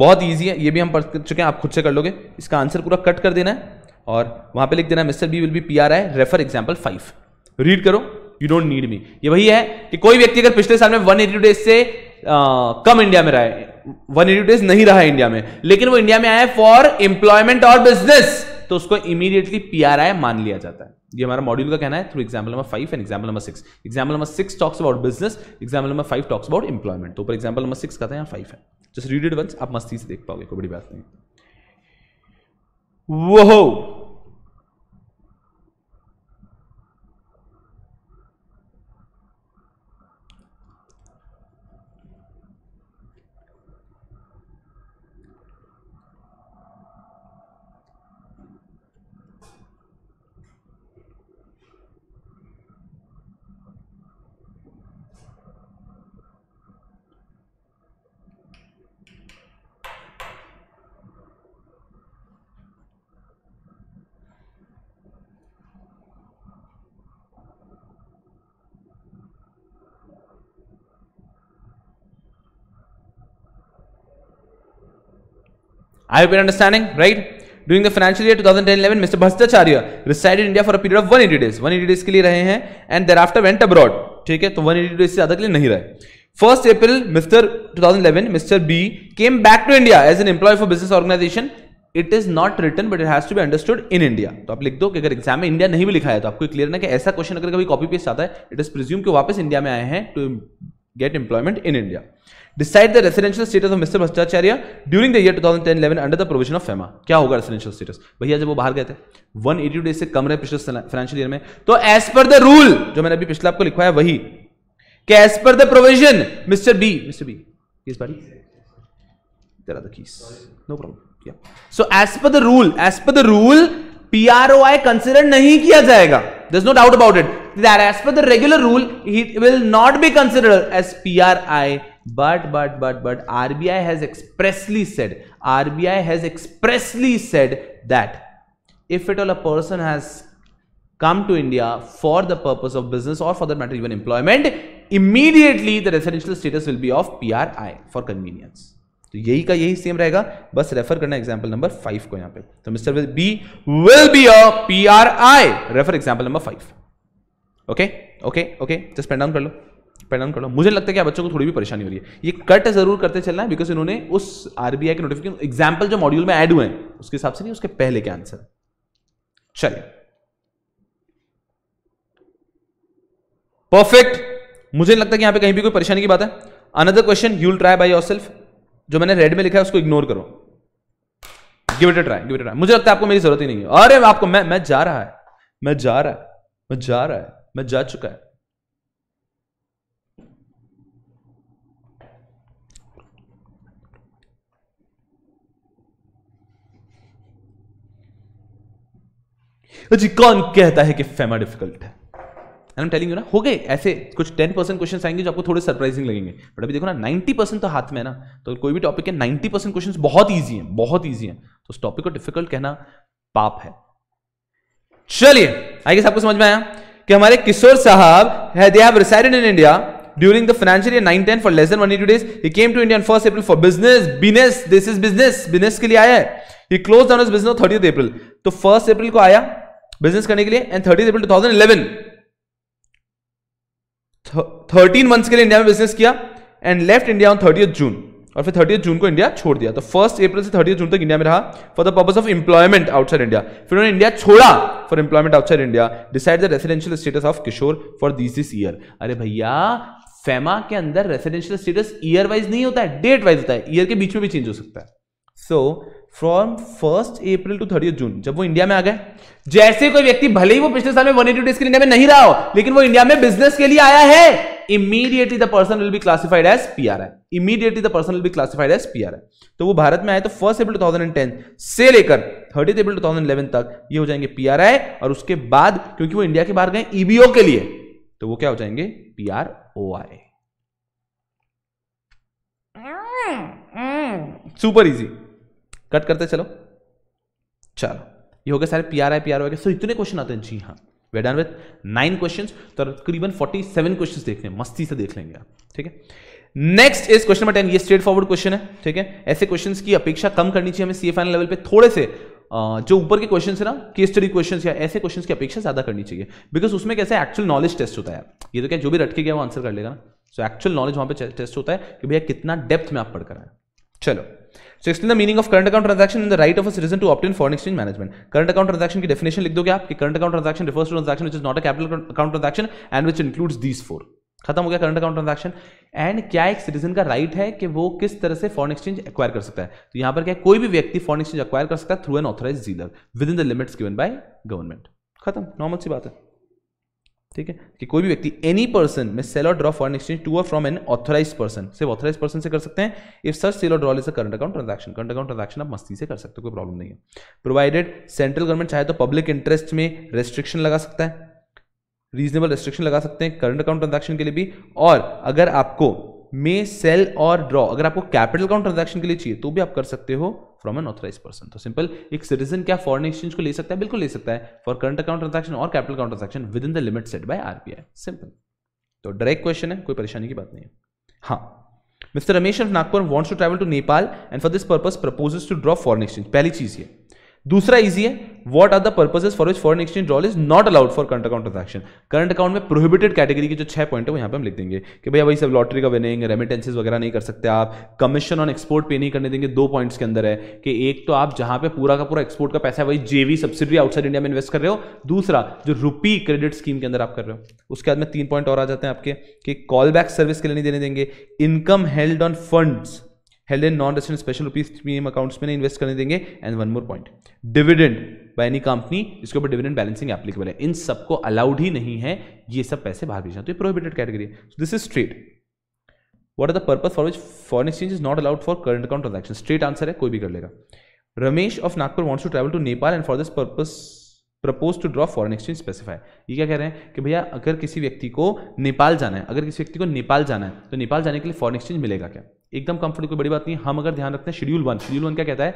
बहुत ईजी है ये भी हम पढ़ चुके हैं आप खुद से कर लोगे इसका आंसर पूरा कट कर देना है और वहां पे लिख देना mister B will be P R I refer example five read करो यू डोंट नीड मी ये वही है कि कोई व्यक्ति अगर पिछले साल में 180 डेज से कम इंडिया में रहा है वन एटी डेज नहीं रहा इंडिया में लेकिन वो इंडिया में आया फॉर एम्प्लॉयमेंट और बिजनेस तो उसको इमीडिएटली पी आर आई मान लिया जाता है ये हमारा मॉड्यूल का कहना है through example number five and example number six example number six talks about business example number five talks about employment तो ऊपर एग्जाम्पल नंबर सिक्स का था यहाँ फाइव है जस्ट रीड इट वंस आप मस्ती से देख पाओगे कोई बड़ी बात नहीं वो I hope you're understanding, right? During the financial year 2010-11, Mr. Bhastacharya resided in India for a period of 180 days. 180 days के लिए रहे हैं and thereafter went abroad. ठीक है तो 180 days से ज़्यादा के लिए नहीं रहे. First April, Mr. 2011, Mr. B came back to India as an employee for business organization. It is not written, but it has to be understood in India. तो आप लिख दो कि अगर एग्जाम में इंडिया नहीं भी लिखा है तो आपको क्लियर ना कि ऐसा क्वेश्चन अगर कभी कॉपी पेस्ट आता है इट इज प्रिज्यूम कि वापस इंडिया में आए हैं to get employment in India decide the residential status of mister Bhattacharya during the year 2010-11 under the provision of FEMA क्या होगा रेसिडेंशियल स्टेटस भैया जब वो बाहर गए थे 182 डेज से कम रहे पिछले फाइनेंशियल ईयर में तो एज पर द रूल जो मैंने अभी पिछला आपको लिखवाया वही कि as per the provision mister B mister B किस बारी there are the keys no problem so as per the rule as per the rule PROI consider नहीं किया जाएगा there's no doubt about it that as per the regular rule it will not be considered as pri but but but but R B I has expressly said R B I has expressly said that if it all a person has come to India for the purpose of business और for the matter even employment immediately the residential status will be of P R I for convenience तो यही का यही same रहेगा बस refer करना example number five को यहां पर तो mister B will be a P R I refer example number five okay okay okay just pen down कर लो पैटर्न कर मुझे लगता है कि आप बच्चों को थोड़ी भी परेशानी हो रही है ये कट जरूर करते चलना है बिकॉज इन्होंने उस आरबीआई के नोटिफिकेशन एग्जाम्पल जो मॉड्यूल में एड हुए हैं उसके हिसाब से नहीं उसके पहले के आंसर चलिए परफेक्ट मुझे लगता है कि यहां पे कहीं भी कोई परेशानी की बात है another question you try by yourself जो मैंने रेड में लिखा है उसको इग्नोर करो give it a try give it a try मुझे लगता है आपको मेरी जरूरत ही नहीं है अरे आपको मैं मैं जा रहा है मैं जा रहा है मैं जा रहा है मैं जा चुका है तो जी कौन कहता है कि फेमा डिफिकल्ट है आई एम टेलिंग यू ना हो गए ऐसे कुछ टेन परसेंट क्वेश्चन आएंगे जो आपको थोड़े सरप्राइजिंग लगेंगे बट अभी देखो ना नाइन्टी परसेंट तो हाथ में है ना तो कोई भी टॉपिक है नाइन्टी परसेंट क्वेश्चन बहुत ईजी है बहुत ईजी है तो उस टॉपिक को डिफिकल्ट कहना पाप है चलिए आइए आपको समझ में आया कि हमारे किशोर साहब है they have resided in India during the financial year 910 for less than 180 two days he came to India first April for business business this is business business के लिए आया है. He close down business thirty on तो first April को आया बिजनेस करने के लिए and thirteen April two thousand eleven thirteen months के लिए इंडिया में बिजनेस किया and left India on thirty June और फिर थर्टी जून को इंडिया छोड़ दिया तो फर्स्ट अप्रैल से थर्टी जून तक इंडिया में रहा for the purpose of employment outside India फिर उन्होंने इंडिया छोड़ा for employment outside India decide the residential status of Kishore for this this year अरे भैया फेमा के अंदर रेसिडेंशियल स्टेटस ईयर वाइज नहीं होता है डेट वाइज होता है ईयर के बीच में भी चेंज हो सकता है so from first April to thirty June जब वो इंडिया में आ गए जैसे कोई व्यक्ति भले ही वो पिछले साल में वन एटी डेज के इंडिया में नहीं रहा हो लेकिन वो इंडिया में बिजनेस के लिए आया है immediately the person will be classified as P R I immediately the person will be classified as P R I तो वो भारत में आए तो first April two thousand and ten से लेकर thirty April two thousand eleven तक ये हो जाएंगे पी आर आई और उसके बाद क्योंकि वो इंडिया के बाहर गए ईबीओ e के लिए तो वो क्या हो जाएंगे P R O I super easy cut करते चलो चलो ये हो गया सारे P R I P R हो सो इतने क्वेश्चन आते हैं जी हाँ we done with nine question तो करीबन फोर्टी सेवन क्वेश्चन देख लें मस्ती से देख लेंगे आप ठीक है next is question number ten ये स्ट्रेट फॉरवर्ड क्वेश्चन है ठीक है ऐसे क्वेश्चन की अपेक्षा कम करनी चाहिए हमें सी फाइनल लेवल पे थोड़े से जो ऊपर के क्वेश्चन है ना केस स्टडी क्वेश्चन या ऐसे क्वेश्चन की अपेक्षा ज्यादा करनी चाहिए बिकॉज उसमें कैसे एक्चुअल नॉलेज टेस्ट होता है ये तो क्या जो भी रटके गया वो आंसर कर लेगा ना सो एक्चुअल नॉलेज वहां पे टेस्ट होता है कि भैया कितना डेप्थ में आप पढ़ कर हैं चलो so explain the meaning of current account transaction in the right of a citizen to obtain foreign exchange management current account transaction की डेफिनेशन लिख दोगे आप कि current account transaction refers to transaction which is not a capital account transaction and which includes these four खत्म हो गया current account transaction and क्या एक सिटीजन का राइट right है कि वो किस तरह से फॉरन एक्सचेंज एक्वायर कर सकता है तो यहां पर क्या है? कोई भी व्यक्ति फॉरन एक्सचेंज एक्वायर कर सकता है through an authorise dealer within the limits given by government खत्म नॉर्मल सी बात है ठीक है कि कोई भी व्यक्ति एनी पर्सन में सेल और ड्रॉ फॉरन एक्सचेंज टू और फ्रॉम एन ऑथराइज पर्सन सिर्फ ऑथराइज पर्सन से कर सकते हैं इफ सच सेल और drawal is a current account transaction current account transaction आप मस्ती से कर सकते हो कोई प्रॉब्लम नहीं है प्रोवाइडेड सेंट्रल गवर्नमेंट चाहे तो पब्लिक इंटरेस्ट में रेस्ट्रिक्शन लगा सकता है रीजनेबल रेस्ट्रिक्शन लगा सकते हैं करंट अकाउंट ट्रांजेक्शन के लिए भी और अगर आपको मे सेल और ड्रॉ अगर आपको कैपिटल अकाउंट ट्रांजेक्शन के लिए चाहिए तो भी आप कर सकते हो फ्रॉम एन ऑथराइज पर्सन तो सिंपल एक सिटीजन क्या फॉरन एक्सचेंज को ले सकता है बिल्कुल ले सकता है फॉर करंट अकाउंट ट्रांजेक्शन और capital account transaction within the limit set by RBI simple तो डायरेक्ट क्वेश्चन है कोई परेशानी की बात नहीं है हाँ mister Ramesh Nagpur wants to travel to Nepal and for this purpose proposes to draw foreign exchange पहली चीज ये दूसरा इजी है what are the purposes for which foreign exchange drawal is not allowed for current account transaction current account में prohibited category के जो छह point है वो यहाँ पे हम लिख देंगे कि भैया वही सब लॉटरी का विनिंग रेमिटेंसेज वगैरह नहीं कर सकते आप कमीशन ऑन एक्सपोर्ट पे नहीं करने देंगे दो पॉइंट्स के अंदर है कि एक तो आप जहां पे पूरा का पूरा एक्सपोर्ट का पैसा है वही जेवी सब्सिडी आउटसाइड इंडिया में इन्वेस्ट कर रहे हो दूसरा जो रुपी क्रेडिट स्कीम के अंदर आप कर रहे हो उसके बाद में तीन पॉइंट और आ जाते हैं आपके कि कॉल बैक सर्विस के लिए नहीं देने देंगे income held on funds health and non resident special rupees premium accounts में नहीं इन्वेस्ट करने देंगे and one more point dividend by any company इसके ऊपर डिविडेंड बैलेंसिंग एप्लीकेबल है इन सबको अलाउड ही नहीं है ये सब पैसे बाहर भेजना तो ये प्रोहिबिटेड कैटेगरी है this is straight what are the purpose for which foreign exchange is not allowed for current account transaction straight answer है कोई भी कर लेगा Ramesh of Nagpur wants to travel to Nepal and for this purpose propose to draw foreign exchange specify ये क्या कह रहे हैं कि भैया अगर किसी व्यक्ति को नेपाल जाना है अगर किसी व्यक्ति को नेपाल जाना है तो नेपाल जाने के लिए फॉरन एक्सचेंज मिलेगा क्या एकदम कंफर्ट कोई बड़ी बात नहीं हम अगर ध्यान रखते हैं शेड्यूल वन शेड्यूल वन क्या कहता है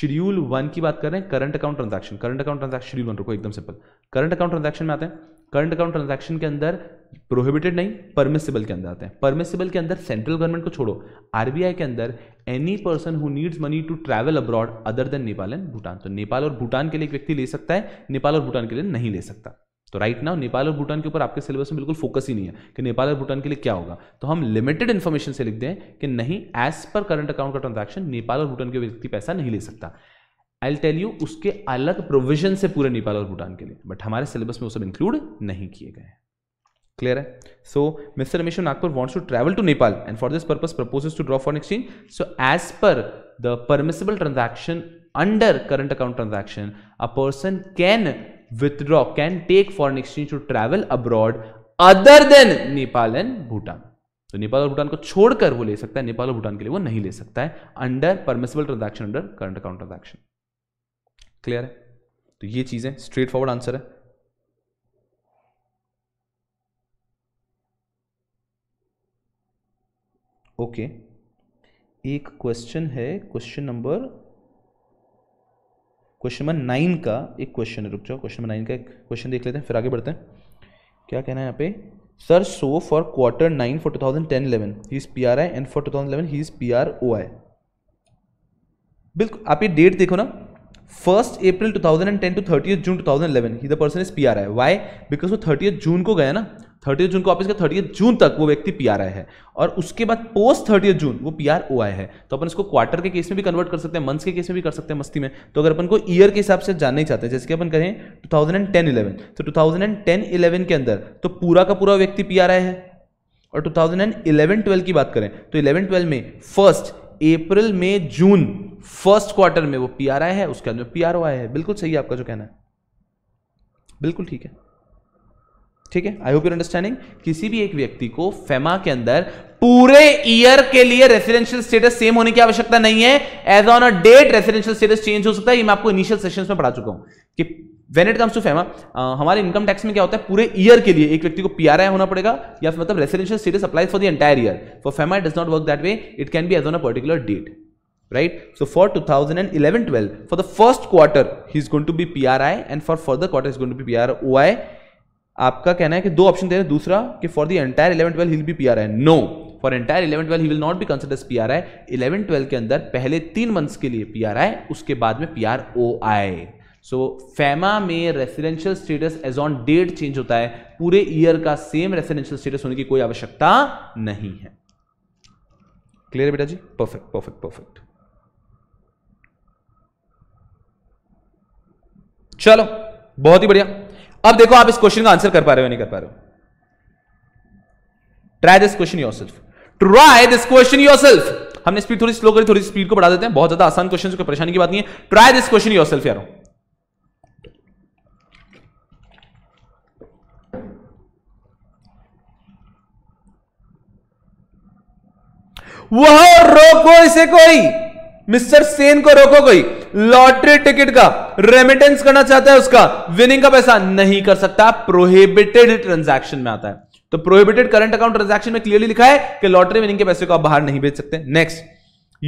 शेड्यूल वन की बात कर रहे हैं current account transaction current account transaction schedule one रखो एकदम सिंपल करंट अकाउंट ट्रांजेक्शन में आते हैं करंट अकाउंट ट्रांजेक्शन के अंदर प्रोहिबिटेड नहीं परमिसिबल के अंदर आते हैं परमिसिबल के अंदर सेंट्रल गवर्नमेंट को छोड़ो आरबीआई के अंदर any person who needs money to travel abroad other than Nepal and Bhutan तो नेपाल और भूटान के लिए एक व्यक्ति ले सकता है नेपाल और भूटान के लिए नहीं ले सकता तो राइट नाउ नेपाल और भूटान के ऊपर आपके सिलेबस में बिल्कुल फोकस ही नहीं है कि नेपाल और भूटान के लिए क्या होगा तो हम लिमिटेड इन्फॉर्मेशन से लिख दें कि नहीं एज पर करंट अकाउंट का ट्रांजेक्शन नेपाल और भूटान के व्यक्ति पैसा नहीं ले सकता आई टेल यू उसके अलग प्रोविजन से पूरे नेपाल और भूटान के लिए बट हमारे सिलेबस में वो सब इंक्लूड नहीं किए गए क्लियर है so mister Ramesh Nagpur wants to travel to Nepal and for this purpose propose to draw for exchange so as per the permissible transaction under current account transaction a person can withdraw can take foreign exchange to travel abroad other than Nepal and Bhutan तो नेपाल और भूटान को छोड़कर वो ले सकता है नेपाल और भूटान के लिए वो नहीं ले सकता है under permissible transaction under current account transaction clear है तो ये चीज है स्ट्रेट फॉरवर्ड आंसर है ओके okay. एक क्वेश्चन है question number question number nine का एक क्वेश्चन है रुक जाओ क्वेश्चन नंबर नाइन का एक क्वेश्चन देख लेते हैं फिर आगे बढ़ते हैं क्या कहना है यहाँ पे sir so for quarter nine for two thousand ten eleven he is P R I and for two thousand eleven he is P R O I बिल्कुल आप ये डेट देखो ना first April two thousand and ten to thirty June two thousand eleven he the person is P R I why because वो thirty June को गया ना thirty June को ऑफिस का थर्टी जून तक वो व्यक्ति पी है और उसके बाद पोस्ट थर्टी जून वो पी आर ओ आए है तो अपन इसको क्वार्टर के केस में भी कन्वर्ट कर सकते हैं मंथ्स के केस में भी कर सकते हैं मस्ती में तो अगर अपन को ईयर के हिसाब से जानना ही चाहते हैं जैसे कि अपन कहें two thousand and ten eleven तो two thousand and ten eleven के अंदर तो पूरा का पूरा व्यक्ति पी है और two thousand and eleven twelve की बात करें तो इलेवन ट्वेल्व में फर्स्ट अप्रैल में जून फर्स्ट क्वार्टर में वो पी आर आया है उसके बाद में पी आर ओ आया है बिल्कुल सही है आपका जो कहना है बिल्कुल ठीक है ठीक है आई होप यूर अंडरस्टैंडिंग किसी भी एक व्यक्ति को फेमा e के अंदर पूरे ईयर के लिए रेसिडेंशियल स्टेटस सेम होने की आवश्यकता नहीं है as on a date residential status change हो सकता है ये मैं आपको इनिशियल सेशन में पढ़ा चुका हूं कि when it comes to FEMA हमारे इनकम टैक्स में क्या होता है पूरे ईयर के लिए एक व्यक्ति को पी आर आई होना पड़ेगा या फिर मतलब residential status apply for the entire year for FEMA does not work that way it can be as on a particular date right so for right so for 2011 is for to be P R I and for further quarter is further to be P R O I आपका कहना है कि दो option दे रहे हैं दूसरा कि for the entire eleven twelve he'll be P R I no for entire eleven twelve he will not be consider P R I eleven twelve के अंदर पहले तीन मंथ्स के लिए पी आर आई उसके बाद में पी आर ओ आए सो फैमा में residential status as on date change होता है पूरे ईयर का सेम रेसिडेंशियल स्टेटस होने की कोई आवश्यकता नहीं है क्लियर है बेटा जी परफेक्ट परफेक्ट परफेक्ट चलो बहुत ही बढ़िया अब देखो आप इस क्वेश्चन का आंसर कर पा रहे हो नहीं कर पा रहे हो try this question yourself try this question yourself हमने स्पीड थोड़ी स्लो करी थोड़ी स्पीड को बढ़ा देते हैं बहुत ज्यादा आसान क्वेश्चन कोई परेशानी की बात नहीं है try this question yourself यारो वह रोको इसे कोई मिस्टर सेन को रोको कोई लॉटरी टिकट का रेमिटेंस करना चाहता है उसका विनिंग का पैसा नहीं कर सकता प्रोहिबिटेड ट्रांजैक्शन में आता है तो प्रोहिबिटेड करंट अकाउंट ट्रांजैक्शन में क्लियरली लिखा है कि लॉटरी विनिंग के पैसे को आप बाहर नहीं भेज सकते next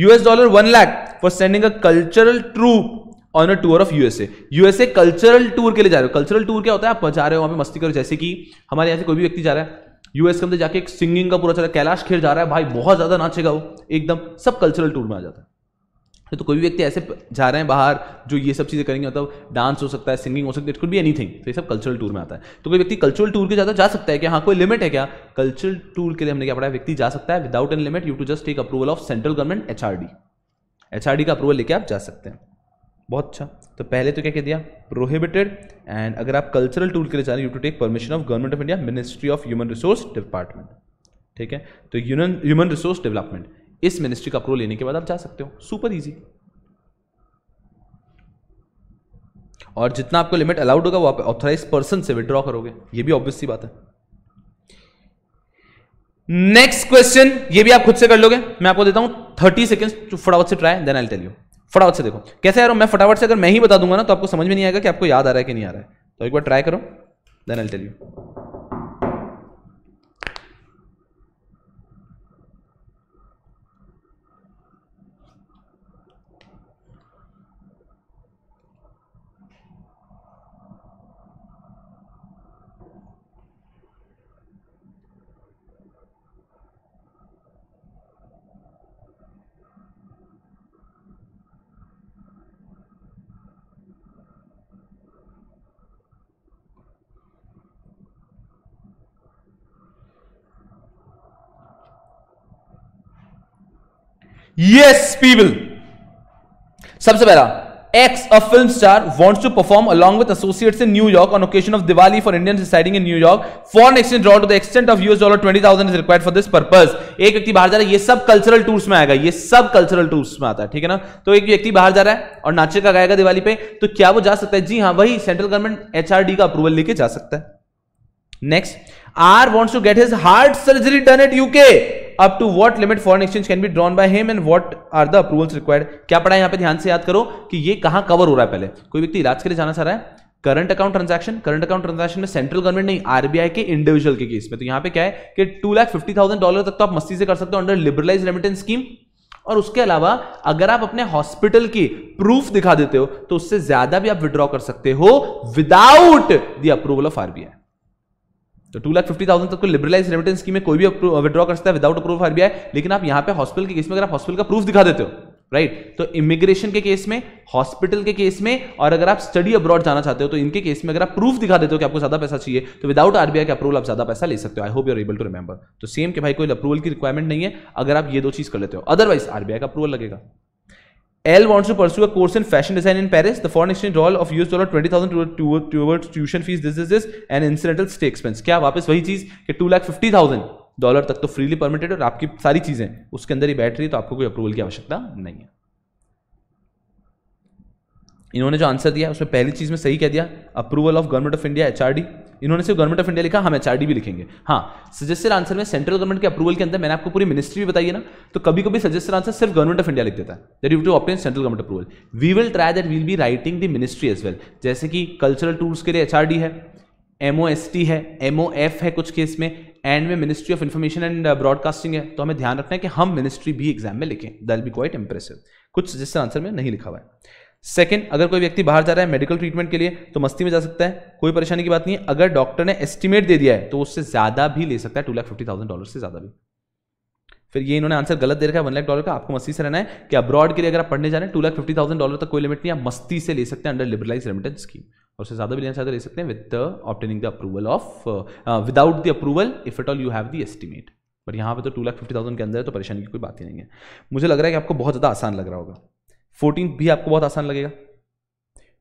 US dollar one lakh for sending a cultural troupe on a tour of USA USA cultural tour के लिए जा रहे हो कल्चरल टूर क्या होता है आप जा रहे हो वहां पर मस्ती करो जैसे कि हमारे यहाँ से कोई भी व्यक्ति जा रहा है यूएस के अंदर जाके एक सिंगिंग का पूरा चला कैलाश खेर जा रहा है भाई बहुत ज्यादा नाचेगा वो एकदम सब कल्चरल टूर में आ जाता है तो कोई भी व्यक्ति ऐसे जा रहे हैं बाहर जो ये सब चीज़ें करेंगे मतलब डांस हो सकता है सिंगिंग हो सकती है इट कुड भी एनीथिंग तो ये सब कल्चरल टूर में आता है तो कोई व्यक्ति कल्चरल टूर के ज़्यादा जा सकता है कि हाँ कोई लिमिट है क्या कल्चरल टूर के लिए हमने क्या पढ़ा व्यक्ति जा सकता है without an limit you to just take approval of central government H R का अप्रूवल लेके आप जा सकते हैं बहुत अच्छा तो पहले तो क्या कह दिया प्रोहिबिटेड एंड अगर आप कल्चरल टूर के लिए जा रहे हैं you to take permission of government of India ministry of human resource department ठीक है तो ह्यूमन ह्यूमन रिसोर्स डेवलपमेंट इस मिनिस्ट्री का अप्रूवल लेने के बाद आप जा सकते हो सुपर ईजी और जितना आपको लिमिट अलाउड होगा वो आप ऑथोराइज पर्सन से विड्रॉ करोगे ये भी ऑब्वियस सी बात है नेक्स्ट क्वेश्चन ये भी आप खुद से कर लोगे मैं आपको देता हूं थर्टी सेकेंड फटाफट से try then I tell you फटाफट से देखो कैसे यार मैं फटाफट से अगर मैं ही बता दूंगा ना तो आपको समझ में नहीं आएगा कि आपको याद आ रहा है कि नहीं आ रहा है तो एक बार ट्राई करो then I tell you yes people सबसे पहला X a film star wants to perform along with associates in New York on occasion of Diwali for Indian residing in New York foreign exchange draw to the extent of US dollar twenty thousand is required for this purpose एक व्यक्ति बाहर जा रहा है ये सब cultural tours में आएगा ये सब कल्चरल टूर्स में आता है ठीक है ना तो एक व्यक्ति बाहर जा रहा है और नाचे का गाएगा दिवाली पे तो क्या वो जा सकता है जी हाँ वही सेंट्रल गवर्नमेंट एचआरडी का अप्रूवल लेके जा सकता है next R wants to get his heart surgery done at UK up to what limit foreign exchange can be drawn by him and what are the approvals required क्या पड़ा यहां पर ध्यान से याद करो कि ये कहां कवर हो रहा है पहले कोई व्यक्ति इलाज के लिए जाना चाह रहा है current account transaction current account transaction में सेंट्रल गवर्नमेंट नहीं आरबीआई के इंडिविजुअल के केस में तो यहां पे क्या है कि two lakh fifty thousand dollar तक तो आप मस्ती से कर सकते हो अंडर लिबरलाइज रेमिटेंस स्कीम और उसके अलावा अगर आप अपने हॉस्पिटल की प्रूफ दिखा देते हो तो उससे ज्यादा भी आप विड्रॉ कर सकते हो without the approval of RBI तो टू लाख फिफ्टी थाउजेंड तक को लिबरलाइज रेमिटेंस स्कीम में कोई भी विद्रॉ कर सकता है विदाउट अप्रूव आरबीआई लेकिन आप यहां पे हॉस्पिटल के केस में अगर आप हॉस्पिटल का प्रूफ दिखा देते हो राइट right? तो इमिग्रेशन के केस में हॉस्पिटल के केस में और अगर आप स्टडी अब्रॉड जाना चाहते हो तो इनके केस में अगर आप प्रूफ दिखा देते हो कि आपको ज्यादा पैसा चाहिए तो विदाउट आरबीआई के अप्रूवल आप ज्यादा पैसा ले सकते हो I hope you're able to remember तो सेम के भाई कोई अप्रूवल की रिक्वायरमेंट नहीं है अगर आप ये दो चीज कर लेते हो अदरवाइज आरबीआई का अप्रूवल लगेगा L wants to pursue a course in fashion design in Paris. The foreign exchange doll of US dollar 20,000 towards tuition fees, this, this, this, and incidental stay expense. क्या वापस वही चीज कि two lakh fifty thousand dollar तक तो freely permitted और आपकी सारी चीजें उसके अंदर ही बैठ रही है तो आपको कोई अप्रूवल की आवश्यकता नहीं है इन्होंने जो आंसर दिया उसमें पहली चीज़ में सही कह दिया approval of government of India HRD इन्होंने सिर्फ गवर्नमेंट ऑफ इंडिया लिखा हम एचआरडी भी लिखेंगे हाँ सजेस्टेड आंसर में सेंट्रल गवर्नमेंट के अप्रूवल के अंदर मैंने आपको पूरी मिनिस्ट्री भी बताई है ना तो कभी कभी सजेस्टेड आंसर सिर्फ गवर्नमेंट ऑफ इंडिया लिख देता है that you to obtain central government approval we will try that will be writing the ministry as well जैसे कि कल्चरल टूर्स के लिए एच है एमओ है एम है कुछ केस में एंड में ministry of information and broadcasting है तो हमें ध्यान रखना है कि हम मिनिस्ट्री भी एग्जाम में लिखें दैट बी क्वाइट इंप्रेसिव कुछ सजेस्टेड आंसर में नहीं लिखा हुआ है सेकेंड अगर कोई व्यक्ति बाहर जा रहा है मेडिकल ट्रीटमेंट के लिए तो मस्ती में जा सकता है कोई परेशानी की बात नहीं है अगर डॉक्टर ने एस्टिमेट दे दिया है तो उससे ज्यादा भी ले सकता है two lakh fifty thousand dollar से ज्यादा भी फिर ये इन्होंने आंसर गलत दे रखा है वन लाख डॉलर का आपको मस्ती से रहना है कि अब्रॉड के लिए अगर आप पढ़ने जा रहे हैं two lakh fifty thousand dollar तक कोई लिमिट नहीं आप मस्ती से ले सकते हैं अंडर लिबरलाइज रेमिटेंस स्कीम और उससे ज्यादा भी लेना चाहते ले सकते हैं with obtaining the approval of without the approval if at all you have the estimate but यहाँ पे तो टू लाख फिफ्टी थाउजेंड के अंदर है तो परेशानी की कोई बात ही नहीं है मुझे लग रहा है कि आपको बहुत ज़्यादा आसान लग रहा होगा फोर्टीन भी आपको बहुत आसान लगेगा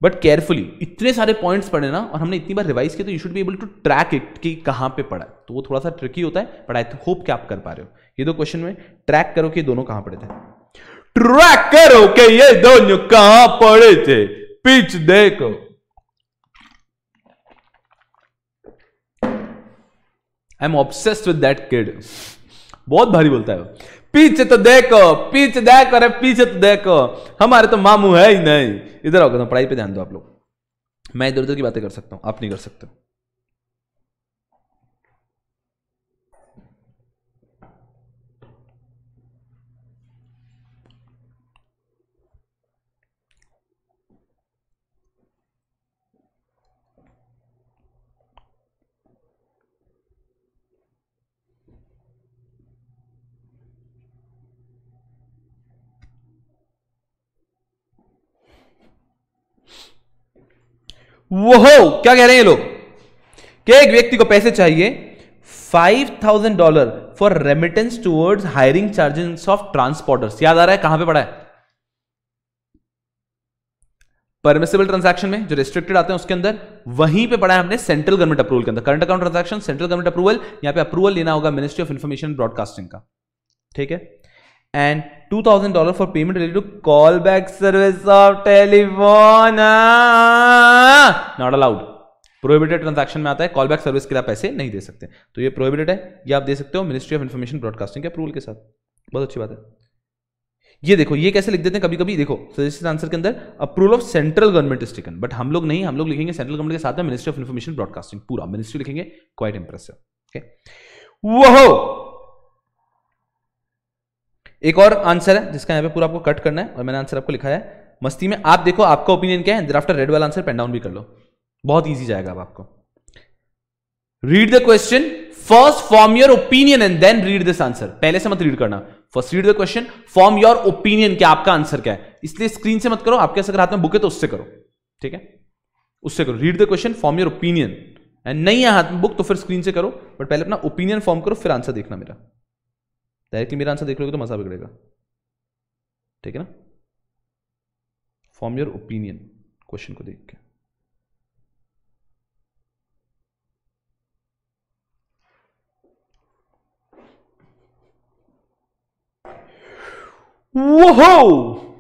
बट केयरफुली इतने सारे पॉइंट्स पढ़े ना और हमने इतनी बार रिवाइज किया तो you should be able to track it कि कहाँ पे पढ़ा तो वो थोड़ा सा ट्रिकी होता है बट आई होप कि आप कर पा रहे हो ये दो क्वेश्चन में ट्रैक करो कि दोनों कहाँ पढ़े थे ट्रैक करो कि ये दोनों कहाँ पढ़े थे पिच देखो I am obsessed with that kid बहुत भारी बोलता है पीछे तो देखो पीछे देखो अरे पीछे तो देखो हमारे तो मामू है ही नहीं इधर आओ पढ़ाई पे ध्यान दो आप लोग मैं इधर उधर की बातें कर सकता हूँ आप नहीं कर सकते वो क्या कह रहे हैं लोग कि एक व्यक्ति को पैसे चाहिए five thousand dollar for remittance towards hiring charges of transporters याद आ रहा है कहां पे पड़ा है परमिसेबल ट्रांजैक्शन में जो रिस्ट्रिक्टेड आते हैं उसके अंदर वहीं पे पड़ा है हमने सेंट्रल गवर्नमेंट अप्रूवल के अंदर current account transaction central government approval यहां पे अप्रूवल लेना होगा मिनिस्ट्री ऑफ इन्फॉर्मेशन ब्रॉडकास्टिंग का ठीक है and two thousand dollar for payment related to call back service of telephone not allowed prohibited transaction में आता है कॉल बैक सर्विस के लिए पैसे नहीं दे सकते तो ये प्रोहिबिटेड है ये आप दे सकते हो मिनिस्ट्री ऑफ इन्फॉर्मेशन ब्रॉडकास्टिंग के अप्रूवल के साथ बहुत अच्छी बात है ये देखो ये कैसे लिख देते हैं कभी कभी देखो सजेस्टेड आंसर के अंदर approval of central government is taken but हम लोग नहीं हम लोग लिखेंगे सेंट्रल गवर्नमेंट के साथ में मिनिस्ट्री ऑफ इन्फॉर्मेशन ब्रॉडकास्टिंग पूरा मिनिस्ट्री लिखेंगे क्वाइट इंप्रेसिव ओके वहो एक और आंसर है जिसका यहाँ पे पूरा आपको कट करना है और मैंने आंसर आपको लिखा है मस्ती में आप देखो आपका ओपिनियन क्या है आफ्टर रेड वाला आंसर पेन डाउन भी कर लो बहुत ईजी जाएगा अब आपको read the question first form your opinion and then read this answer पहले से मत रीड करना first read the question form your opinion क्या आपका आंसर क्या है इसलिए स्क्रीन से मत करो आपके अगर हाथ में बुक है तो उससे करो ठीक है उससे करो read the question form your opinion and नहीं है हाथ में बुक तो फिर स्क्रीन से करो बट पहले अपना ओपिनियन फॉर्म करो फिर आंसर देखना मेरा डायरेक्टली मेरा आंसर देख लोगे तो मज़ा बिगड़ेगा ठीक है ना फॉर्म योर ओपिनियन क्वेश्चन को देख के Whoa!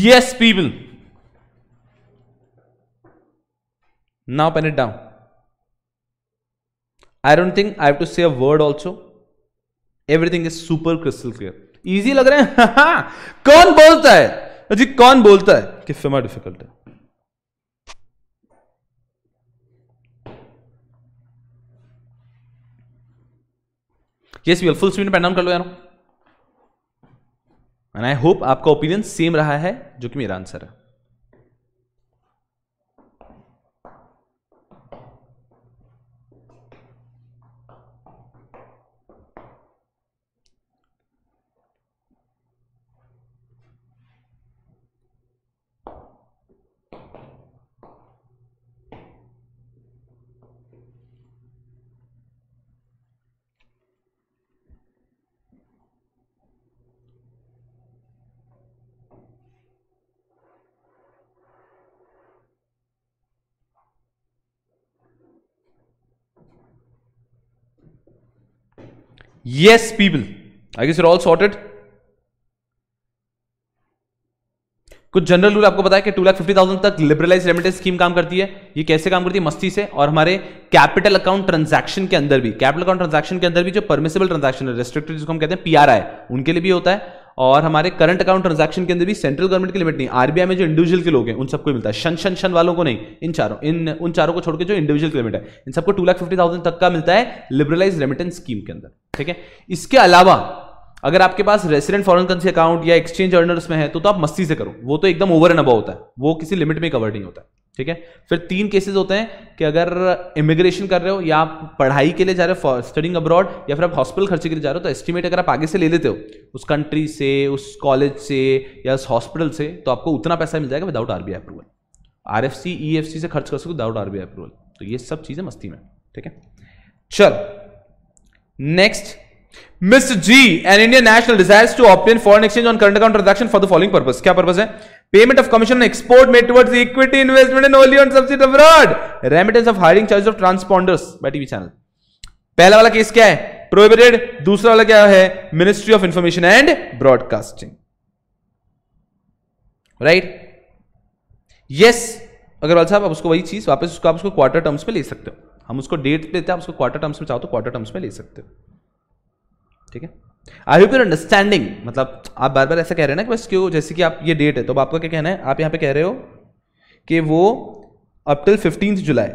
Yes, people. Now pen it down. I don't think I have to say a word also. Everything is super crystal clear. Easy लग रहा है हाँ कौन बोलता है जी कौन बोलता है कि फिमा डिफिकल्ट है we will full screen pen down कर लो यार एंड आई होप आपका ओपिनियन सेम रहा है जो कि मेरा आंसर है Yes, people. I guess you're all sorted. कुछ जनरल रूल आपको बताया कि टू लाख फिफ्टी थाउजेंड तक लिबरलाइज रेमिटेंस स्कीम काम करती है ये कैसे काम करती है मस्ती से और हमारे कैपिटल अकाउंट ट्रांजैक्शन के अंदर भी कैपिटल अकाउंट ट्रांजैक्शन के अंदर भी जो परमिसेबल ट्रांजैक्शन है रेस्ट्रिक्टेड जिसको हम कहते हैं पीआरआई उनके लिए भी होता है और हमारे करंट अकाउंट ट्रांजैक्शन के अंदर भी सेंट्रल गवर्नमेंट की लिमिट नहीं आरबीआई में जो इंडिविजुअल के लोग हैं उन सबको मिलता है शन शन शन वालों को नहीं इन चारों इन उन चारों को छोड़ के जो इंडिविजुअल की लिमिट है इन सबको टू लाख फिफ्टी थाउजेंड तक का मिलता है लिबरलाइज रेमिटेंस स्कीम के अंदर ठीक है इसके अलावा अगर आपके पास रेसिडेंट फॉरन करेंसी अकाउंट या एक्सचेंज अर्नर्स में है तो, तो आप मस्ती से करो वो तो एकदम ओवर एंड अबाउ होता है वो किसी लिमिट में कवर नहीं होता है ठीक है फिर तीन केसेस होते हैं कि अगर इमिग्रेशन कर रहे हो या आप पढ़ाई के लिए जा रहे हो स्टडिंग अब्रॉड या फिर आप हॉस्पिटल खर्चे के लिए जा रहे हो तो एस्टिमेट अगर आप आगे से ले लेते हो उस कंट्री से उस कॉलेज से या उस हॉस्पिटल से तो आपको उतना पैसा मिल जाएगा without R approval R F C E F C से खर्च कर सको विदाउट आर अप्रूवल तो ये सब चीज़ें मस्ती में ठीक है चल next mister G N Indian national desires to obtain foreign exchange on current account transaction for the following purpose क्या पर्पज है Payment of commission on export made towards equity investment in wholly owned subsidiary abroad. Remittance of hiring charges of transponders by TV channel. पहला वाला case क्या है prohibited दूसरा वाला क्या है ministry of information and broadcasting right yes Agarwal साहब आप उसको वही चीज वापस उसको आप उसको क्वार्टर टर्म्स में ले सकते हो हम उसको डेट देते हैं आप उसको क्वार्टर टर्म्स में चाहो तो क्वार्टर टर्म्स में ले सकते हो ठीक है आई होप यूर अंडरस्टैंडिंग मतलब आप बार बार ऐसा कह रहे हैं ना कि बस क्यों जैसे कि आप ये डेट है तो आपका क्या कहना है आप यहाँ पे कह रहे हो कि वो अप टिल फिफ्टींथ जुलाई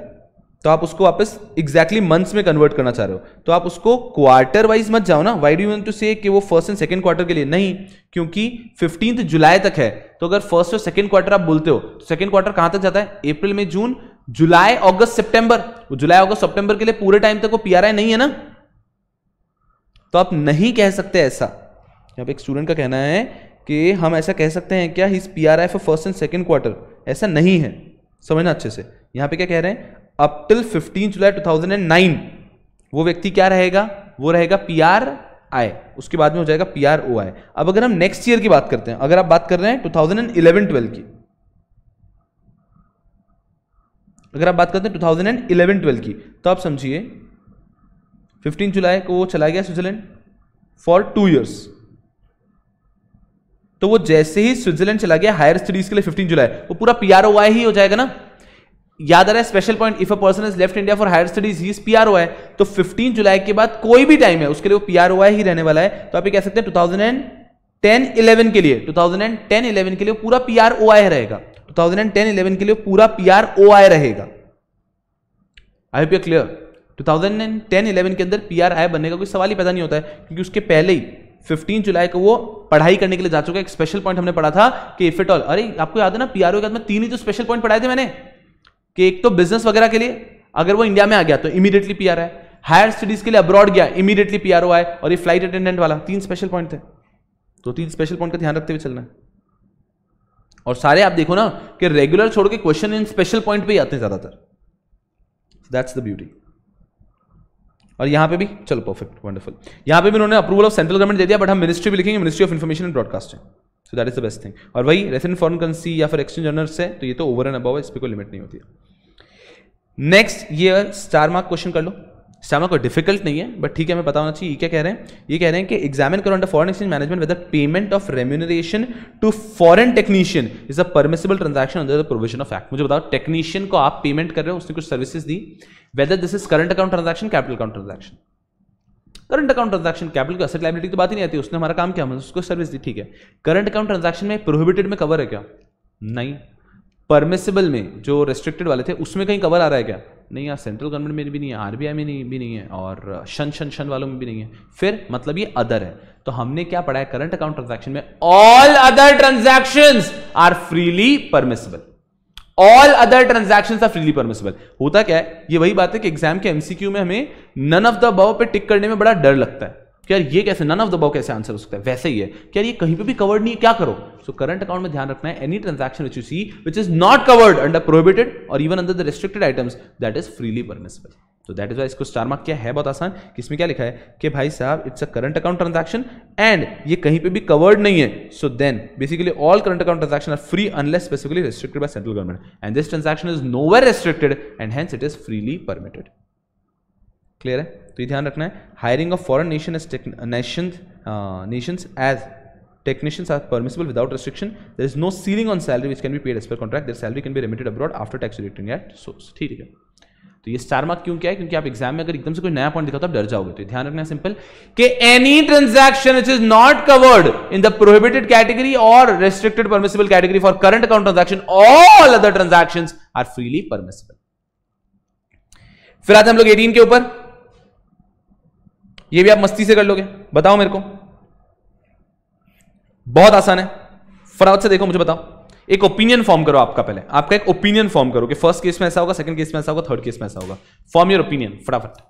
तो आप उसको वापस एग्जैक्टली मंथ्स में कन्वर्ट करना चाह रहे हो तो आप उसको क्वार्टर वाइज मत जाओ ना वाई डू यू टू से कि वो फर्स्ट एंड सेकंड क्वार्टर के लिए नहीं क्योंकि फिफ्टींथ जुलाई तक है तो अगर फर्स्ट और सेकंड क्वार्टर आप बोलते हो तो सेकंड क्वार्टर कहां तक जाता है अप्रैल में जून जुलाई अगस्त सितंबर जुलाई अगस्त सेप्टेंबर के लिए पूरे टाइम तक वो पी नहीं है ना तो आप नहीं कह सकते ऐसा यहाँ पे एक स्टूडेंट का कहना है कि हम ऐसा कह सकते हैं क्या his P R I for first and second quarter ऐसा नहीं है समझना अच्छे से यहाँ पे क्या कह रहे हैं up till fifteen July two thousand and nine वो व्यक्ति क्या रहेगा वो रहेगा पी आर आई उसके बाद में हो जाएगा पी आर ओ आई अब अगर हम नेक्स्ट ईयर की बात करते हैं अगर आप बात कर रहे हैं two thousand and eleven twelve की अगर आप बात करते हैं two thousand and eleven twelve की तो आप समझिए 15 जुलाई को वो चला गया स्विट्जरलैंड फॉर टू ईयर्स तो वो जैसे ही स्विट्जरलैंड चला गया हायर स्टडीज के लिए 15 जुलाई वो पूरा पी आर ही हो जाएगा ना याद आ रहा है special point if a person is left India for higher studies he P R है तो 15 जुलाई के बाद कोई भी टाइम है उसके लिए वो पी आर ही रहने वाला है तो आप ये कह सकते हैं टू थाउजेंड के लिए टू थाउजेंड के लिए पूरा पी आर रहेगा टू थाउजेंड के लिए पूरा पी आर रहेगा आई होप यू क्लियर 2010-11 के अंदर पी आर आई बनने का कोई सवाल ही पैदा नहीं होता है क्योंकि उसके पहले ही 15 जुलाई को वो पढ़ाई करने के लिए जा चुका है एक स्पेशल पॉइंट हमने पढ़ा था कि इफ इट ऑल अरे आपको याद है ना पीआरओ के बाद में तीन ही तो स्पेशल पॉइंट पढ़ाए थे मैंने कि एक तो बिजनेस वगैरह के लिए अगर वो इंडिया में आ गया तो immediately P R I higher studies के लिए अब्रॉड गया इमीडिएटली पी आर ओ आए और ये फ्लाइट अटेंडेंट वाला तीन स्पेशल पॉइंट थे तो तीन स्पेशल पॉइंट का ध्यान रखते हुए चलना और सारे आप देखो ना कि रेगुलर छोड़ के क्वेश्चन इन स्पेशल पॉइंट पे ही आते हैं ज्यादातर दैट्स द ब्यूटी और यहां पे भी चलो परफेक्ट वंडरफुल यहां पे भी उन्होंने अप्रूवल ऑफ सेंट्रल गवर्नमेंट दे दिया बट हम मिनिस्ट्री भी लिखेंगे ministry of information and broadcasting so that is the best thing और वही रेसेंट फॉरन करेंसी या फिर एक्सचेंज अर्नर्स है तो ये तो ओवर एंड अबाव है इस पर कोई लिमिट नहीं होती नेक्स्ट ये स्टार मार्क क्वेश्चन कर लो स्टमक और डिफिकल्ट नहीं है बट ठीक है हमें पता होना चाहिए क्या कह रहे हैं ये कह रहे हैं कि एग्जामिन करो under foreign exchange management whether payment of remuneration to foreign technician is a permissible transaction under the provision of act मुझे बताओ टेक्नीशियन को आप पेमेंट कर रहे हो उसने कुछ सर्विसेज दी whether this is current account transaction capital account transaction current account transaction capital की असर लाइबिलिटी तो बात ही नहीं आती उसने हमारा काम किया हमने उसको सर्विस दी ठीक है करंट अकाउंट ट्रांजेक्शन में प्रोहिबिटेड में कवर है क्या नहीं परमिसिबल में जो रेस्ट्रिक्टेड वाले थे उसमें कहीं कवर आ रहा है क्या नहीं यार सेंट्रल गवर्नमेंट में भी नहीं है आरबीआई में नहीं भी नहीं है और शन शन शन वालों में भी नहीं है फिर मतलब ये अदर है तो हमने क्या पढ़ा है करंट अकाउंट ट्रांजैक्शन में all other transaction are freely permissible all other transactions are freely permissible होता क्या है ये वही बात है कि एग्जाम के एमसीक्यू में हमें नन ऑफ द अबव पे टिक करने में बड़ा डर लगता है कि यार ये कैसे नन ऑफ द बॉ कैसे आंसर हो सकता है वैसे ही है कि यार ये कहीं पे भी कवर्ड नहीं है क्या करो सो करंट अकाउंट में ध्यान रखना है any transaction which you see which is not covered under prohibited और even under the restricted items that is freely permissible तो दैट इज वाई इसको स्टार मार्क किया है बहुत आसान किसमें क्या लिखा है कि भाई साहब it's a current account transaction and ये कहीं पे भी कवर्ड नहीं है so then basically all current account transaction are free unless specifically restricted by central government and this transaction is nowhere restricted and hence it is freely permitted clear है तो ये ध्यान रखना है hiring of foreign nation as nation nations as technicians are permissible without restriction there is no ceiling on salary which can be paid as per contract their salary can be remitted abroad after tax deducting at source ठीक है तो ये star mark क्यों क्या है क्योंकि आप exam में अगर एकदम से कोई नया पॉइंट दिखा तो आप डर जाओगे तो ध्यान रखना सिंपल कि any transaction which is not covered in the prohibited category और restricted permissible category for current account transaction all other transactions are freely permissible फिर आते हम लोग एटीन के ऊपर ये भी आप मस्ती से कर लोगे बताओ मेरे को बहुत आसान है फटाफट से देखो मुझे बताओ एक ओपिनियन फॉर्म करो आपका पहले आपका एक ओपिनियन फॉर्म करो कि फर्स्ट केस में ऐसा होगा सेकंड केस में ऐसा होगा थर्ड केस में ऐसा होगा फॉर्म योर ओपिनियन फटाफट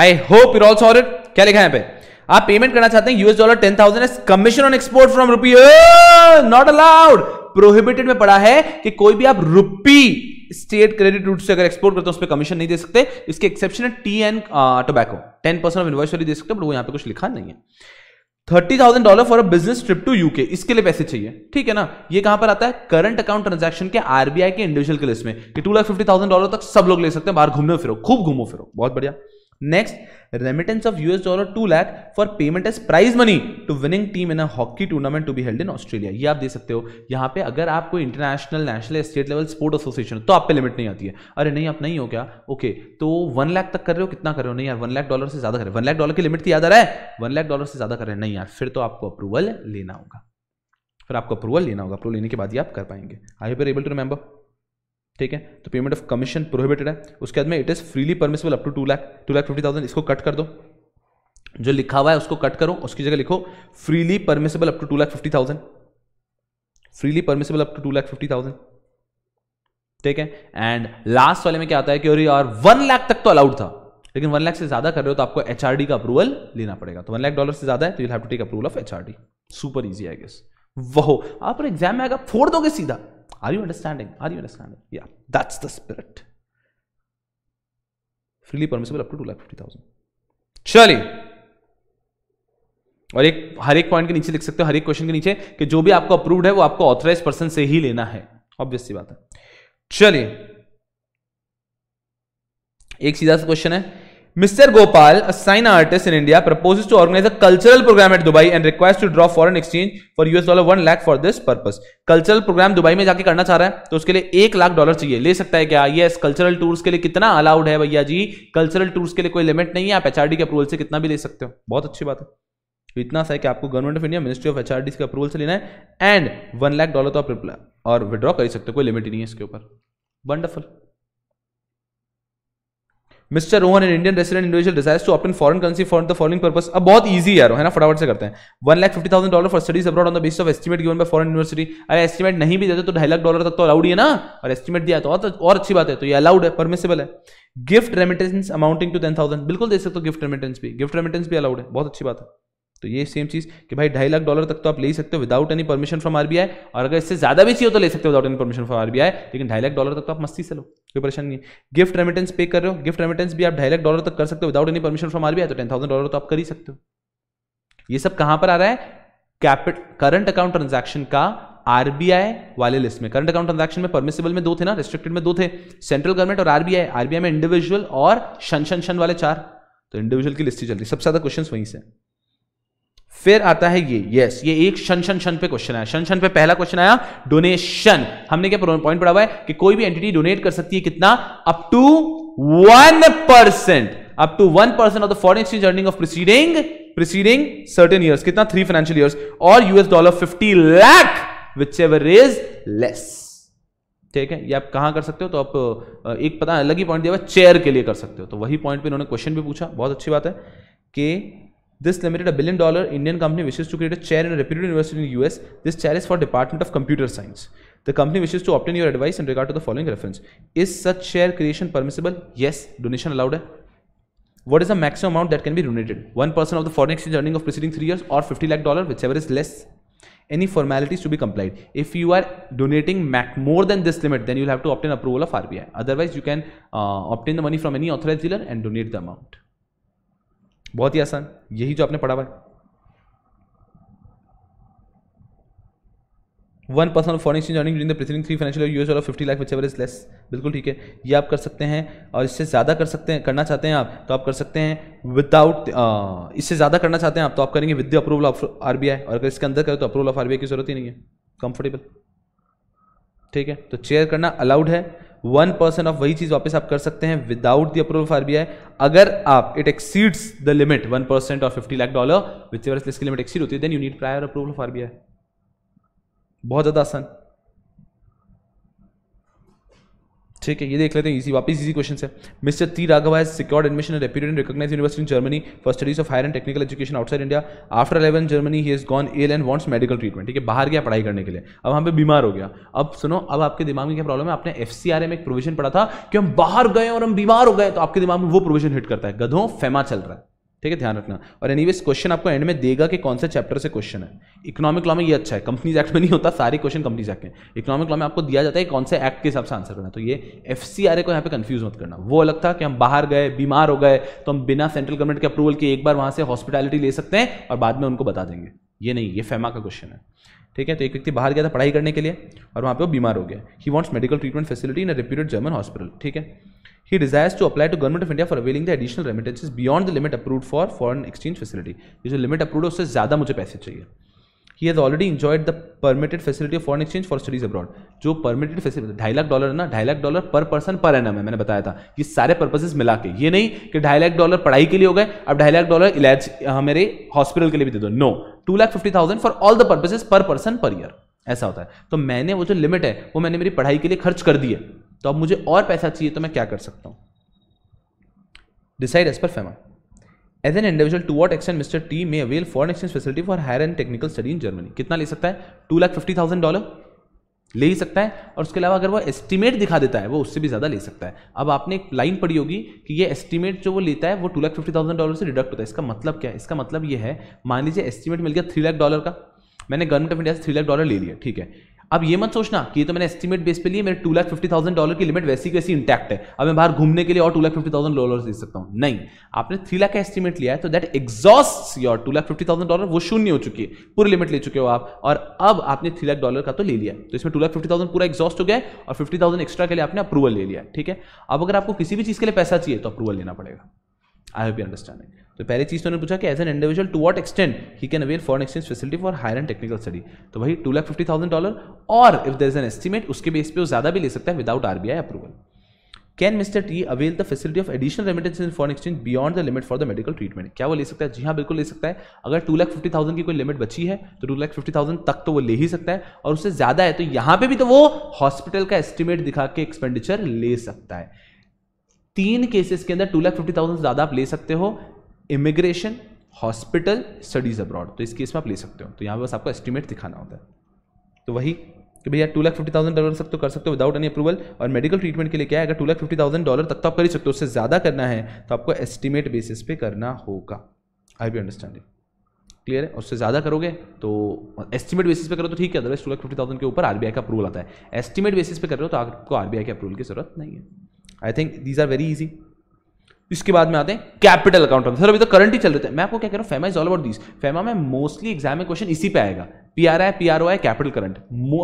I hope your also order क्या लिखा है पे आप पेमेंट करना चाहते हैं US dollar ten thousand as commission on export from rupee not allowed prohibited में पड़ा है कि कोई भी आप रुपी स्टेट क्रेडिट रूट से अगर एक्सपोर्ट करते हैं उस पर कमीशन नहीं दे सकते इसके एक्सेप्शन है tea and tobacco ten percent of inventory दे सकते बट वो कुछ लिखा नहीं है thirty thousand dollar for a business trip to UK इसके लिए पैसे चाहिए ठीक है ना ये कहां पर आता है करंट अकाउंट ट्रांजेक्शन के आरबीआई के इंडिविजुअल के लिस्ट में two lakh fifty thousand dollar तक सब लोग ले सकते हैं बाहर घूमने फिरो खूब घूमो फिरो बहुत बढ़िया next remittance of US dollar two lakh for payment as prize money to winning team in a hockey tournament to be held in Australia ये आप दे सकते हो यहाँ पे अगर आप कोई international national state level sport association तो आप पे लिमिट नहीं आती है अरे नहीं आप नहीं हो क्या ओके तो वन लाख तक कर रहे हो कितना कर रहे हो नहीं यार वन लाख डॉलर से ज्यादा कर रहे वन लाख डॉलर की लिमिट तो याद आ रहा है वन लाख डॉलर से ज्यादा कर रहे हैं नहीं यार फिर तो आपको अप्रूवल लेना होगा फिर आपको अप्रूवल लेना होगा अप्रूवल लेने के बाद ही आप कर पाएंगे I hope able to remember ठीक है तो पेमेंट ऑफ कमीशन प्रोहिबिटेड है उसके बाद में it is freely permissible up to two lakh two lakh fifty thousand इसको कट कर दो जो लिखा हुआ है उसको कट करो उसकी जगह लिखो freely permissible up to two fifty thousand freely permissible up to two fifty thousand ठीक है एंड लास्ट वाले में क्या आता है कि और यार वन लाख तक तो अलाउड था लेकिन वन लाख से ज्यादा कर रहे हो तो आपको एचआरडी का अप्रूवल लेना पड़ेगा तो वन लाख डॉलर से ज्यादा है तो you have to take approval of HRD super easy I guess वो आप एग्जाम में आएगा फोड़ दोगे सीधा Are you understanding? Are you understanding? Yeah, that's the spirit. Freely permissible up to two lakh fifty thousand चलिए और एक हर एक पॉइंट के नीचे लिख सकते हो हर एक क्वेश्चन के नीचे कि जो भी आपको अप्रूव्ड है वो आपको ऑथराइज पर्सन से ही लेना है ऑब्वियस सी बात है चलिए एक सीधा सा क्वेश्चन है Mr. Gopal, a sign artist in India, proposes to organize a cultural program at Dubai and requests to draw foreign exchange for US dollar one lakh for this purpose. Cultural programme Dubai में जाके करना चाह रहा है तो उसके लिए एक लाख डॉलर चाहिए ले सकता है क्या यस कल्चरल टूर्स के लिए कितना अलाउड है भैया जी कल्चरल टूर्स के लिए कोई लिमिट नहीं है आप एचआरडी के अप्रूवल से कितना भी ले सकते हो बहुत अच्छी बात है तो इतना सा है कि आपको government of India ministry of HRD के अप्रूवल से लेना है एंड वन लाख डॉलर तो आप और विद्रॉ कर सकते हो कोई लिमिट ही नहीं है इसके ऊपर wonderful mister Rohan and Indian resident individual desires to upon foreign currency for the following purpose अब बहुत ईजी यार है ना फटाफट से करते हैं one lakh fifty thousand dollar for studies abroad on the base of estimate given by foreign university अरे एस्टिमेट नहीं भी देते तो ढाई लाख डॉलर तक तो अलाउड है ना और एस्टिमेट दिया तो और, तो, और अच्छी बात है तो ये अलाउड है परमिसेबल है gift remittance amounting to ten thousand बिल्कुल दे सकते हो गिफ्ट रेमिटेंस भी गिफ्ट रेमिटेंस भी अलाउड है बहुत अच्छी बात है तो ये सेम चीज़ कि भाई ढाई लाख डॉलर तक तो आप ले सकते हो without any permission from RBI और अगर इससे ज़्यादा भी चाहिए तो ले सकते हो without any permission from RBI लेकिन ढाई लाख डॉलर तक तो आप मस्ती से लो कोई परेशानी नहीं गिफ्ट रेमिटेंस पे कर रहे हो गिफ्ट रेमिटेंस भी आप ढाई लाख डॉलर तक कर सकते हो without any permission from RBI तो टेन थाउजेंड डॉलर तो आप कर ही सकते हो ये सब कहां पर आ रहा है कैपिट करंट अकाउंट ट्रांजेक्शन का आरबीआई वाले लिस्ट में करंट अकाउंट ट्रांजेक्शन में परमिसेबल में दो थे ना रिस्ट्रिक्टेड में दो थे सेंट्रल गवर्नमेंट और आरबीआई आरबीआई में इंडिविजुअल और शन शन शन वाले चार तो इंडिविजुअल की लिस्ट ही चल रही सबसे ज्यादा क्वेश्चन वहीं से फिर आता है ये यस ये एक शन शन शन पे क्वेश्चन आया शन शन पे पहला क्वेश्चन आया डोनेशन हमने क्या पॉइंट पढ़ा हुआ है कि कोई भी एंटिटी डोनेट कर सकती है कितना up to one percent up to one percent of the foreign exchange earning of preceding preceding certain year कितना थ्री फाइनेंशियल ईयर और US dollar fifty lakh whichever is less ठीक है ये आप कहां कर सकते हो तो आप एक पता अलग ही पॉइंट दिया हुआ चेयर के लिए कर सकते हो तो वही पॉइंट पे इन्होंने क्वेश्चन भी पूछा बहुत अच्छी बात है कि This limited a billion dollar Indian company wishes to create a chair in a reputed university in the US. This chair is for Department of Computer Science. The company wishes to obtain your advice in regard to the following reference. Is such chair creation permissible? Yes. Donation allowed? What is the maximum amount that can be donated? 1% of the foreign exchange earning of preceding 3 years or 50 lakh dollar, whichever is less. Any formalities to be complied. If you are donating mac more than this limit, then you'll have to obtain approval of RBI. Otherwise, you can uh, obtain the money from any authorized dealer and donate the amount. बहुत ही आसान यही जो आपने पढ़ा हुआ है one percent foreign exchange earning in the preceding three financial US of fifty lakh whichever is less बिल्कुल ठीक है ये आप कर सकते हैं और इससे ज़्यादा कर सकते हैं करना चाहते हैं आप तो आप कर सकते हैं विदाउट इससे ज़्यादा करना चाहते हैं आप तो आप करेंगे with the approval of RBI और अगर इसके अंदर करें तो अप्रूवल ऑफ आरबीआई की जरूरत ही नहीं है कंफर्टेबल ठीक है तो चेयर करना अलाउड है वन परसेंट ऑफ वही चीज वापस आप कर सकते हैं without the approval of RBI अगर आप it exceeds the limit one percent और fifty lakh dollar whichever इसकी लिमिट एक्सीड होती है then you need prior approval of RBI बहुत ज्यादा आसान ठीक है ये देख लेते हैं इसी वापस इसी क्वेश्चन से mister T Raghav has secured admission at reputed recognise university in Germany for studies of higher and technical education outside India after eleven Germany he is gone ill and wants medical treatment ठीक है बाहर गया पढ़ाई करने के लिए अब हम पे बीमार हो गया अब सुनो अब आपके दिमाग में क्या प्रॉब्लम है आपने एफ में एक प्रोविजन पढ़ा था कि हम बाहर गए और हम बीमार हो गए तो आपके दिमाग में वो प्रोविजन हिट करता है गधों फेमा चल रहा है ठीक है ध्यान रखना और एनी क्वेश्चन आपको एंड में देगा कि कौन से चैप्टर से क्वेश्चन है इकोनॉमिक लॉ में ये अच्छा है कंपनीज एक्ट में नहीं होता सारे क्वेश्चन कंपनीज एक्ट में इकोनॉमिक लॉ में आपको दिया जाता है कौन से एक्ट के हिसाब से आंसर करना तो ये एफ को यहाँ पे कंफ्यूज मत करना वो अलग था कि हम बाहर गए बीमार हो गए तो हम बिना सेंट्रल गवर्नमेंट के अप्रूवल के एक बार वहाँ से हॉस्पिटैलिटी ले सकते हैं और बाद में उनको बता देंगे ये नहीं ये फेमा का क्वेश्चन है ठीक है तो एक व्यक्ति बाहर गया था पढ़ाई करने के लिए और वहाँ पे वो बीमार हो गया he wants medical treatment facility in a reputed German hospital ठीक है He desires to apply to Government of India for availing the additional remittances beyond the limit approved for foreign exchange facility. ये जो limit approved है उससे ज़्यादा मुझे पैसे चाहिए he has already enjoyed the permitted facility of foreign exchange for studies abroad जो permitted facility ढाई लाख डॉलर ना ढाई lakh dollar per person per annum है मैंने बताया था ये सारे पर्पजेज मिला के ये नहीं कि ढाई लाख डॉलर पढ़ाई के लिए हो गए अब ढाई लाख डॉलर इलाज हमारे हाँ, हॉस्पिटल के लिए भी दे दो no two lakh fifty thousand for all the purposes per person per year ऐसा होता है तो मैंने वो जो लिमिट है वो मैंने मेरी पढ़ाई के लिए खर्च कर दी है तो अब मुझे और पैसा चाहिए तो मैं क्या कर सकता हूँ decide as per FEMA as an individual to what extent mister T may avail foreign exchange facility for higher and technical study in Germany कितना ले सकता है two lakh fifty thousand dollar ले ही सकता है और उसके अलावा अगर वो एस्टिमेट दिखा देता है वो उससे भी ज़्यादा ले सकता है अब आपने एक लाइन पढ़ी होगी कि ये एस्टिमेट जो वो लेता है वो two lakh fifty thousand dollar से डिडक्ट होता है इसका मतलब क्या है इसका मतलब ये है मान लीजिए एस्टिमेट मिल गया थ्री लाख डॉलर का मैंने गवर्नमेंट ऑफ इंडिया से थ्री लाख डॉलर ले लिया ठीक है अब ये मत सोचना कि ये तो मैंने एस्टीमेट बेस पे लिए मेरे two lakh fifty thousand dollar की लिमिट वैसी वैसी इंटैक्ट है अब मैं बाहर घूमने के लिए और two lakh fifty thousand dollar दे सकता हूँ नहीं आपने थ्री लाख का एस्टीमेट लिया है तो that exhaust your two lakh fifty thousand dollar वो शून्य हो चुकी है पूरी लिमिट ले चुके हो आप और अब आपने थ्री लाख डॉलर का तो ले लिया तो इसमें टू लाख फिफ्टी थाउजेंड पूरा एग्जॉस्ट हो गया और फिफ्टी थाउजेंड एक्स्ट्रा के लिए आपने अप्रूवल ले लिया ठीक है अब अगर आपको किसी भी चीज़ के लिए पैसा चाहिए तो अप्रूवल लेना पड़ेगा आई होप यू अंडरस्टैंडिंग तो पहली चीज़ तो उन्होंने पूछा कि as an individual to what extent he can avail foreign exchange facility for higher and technical study तो भाई two lakh fifty thousand dollar और if there is an estimate उसके बेस पे वो ज़्यादा भी ले सकता है without RBI approval can mister T avail the facility of additional remittance in foreign exchange beyond the limit for the medical treatment क्या वो ले सकता है जी हाँ बिल्कुल ले सकता है अगर टू लाख फिफ्टी थाउजेंड की कोई लिमिट बची है तो टू लाख फिफ्टी थाउजेंड तक तो वो ले ही सकता है और उससे ज़्यादा है तो यहाँ पे भी तो वो हॉस्पिटल का एस्टिमेट दिखा के एक्सपेंडिचर ले सकता है तीन केसेस के अंदर टू लाख फिफ्टी थाउजेंड ज़्यादा आप ले सकते हो इमिग्रेशन हॉस्पिटल स्टडीज अब्रॉड तो इस केस में आप ले सकते हो तो यहाँ पर बस आपको एस्टिमेट दिखाना होता है तो वही कि भैया two lakh fifty thousand dollar तक तो कर सकते हो विदाउट एनी अप्रूवल और मेडिकल ट्रीटमेंट के लिए क्या है अगर two lakh fifty thousand dollar तक तो आप कर ही सकते हो उससे ज़्यादा करना है तो आपको एस्टिमेट बेसिस पे करना होगा आई बी अंडरस्टैंडिंग क्लियर है उससे ज़्यादा करोगे तो एस्टिमेट बेसिस पे करो तो ठीक है otherwise two lakh fifty thousand के ऊपर आरबीआई का अप्रूवल आता है एस्टिमेट बेसिस पे कर रहे हो तो आपको आरबीआई के अप्रूवल की जरूरत नहीं है I think these are very easy इसके बाद में आते हैं कैपिटल अकाउंट सर अभी तो करंट ही चल रहे थे मैं आपको क्या कह रहा हूँ FEMA is all about this FEMA में मोस्टली एग्जाम में क्वेश्चन इसी पे आएगा P R I P R O I capital current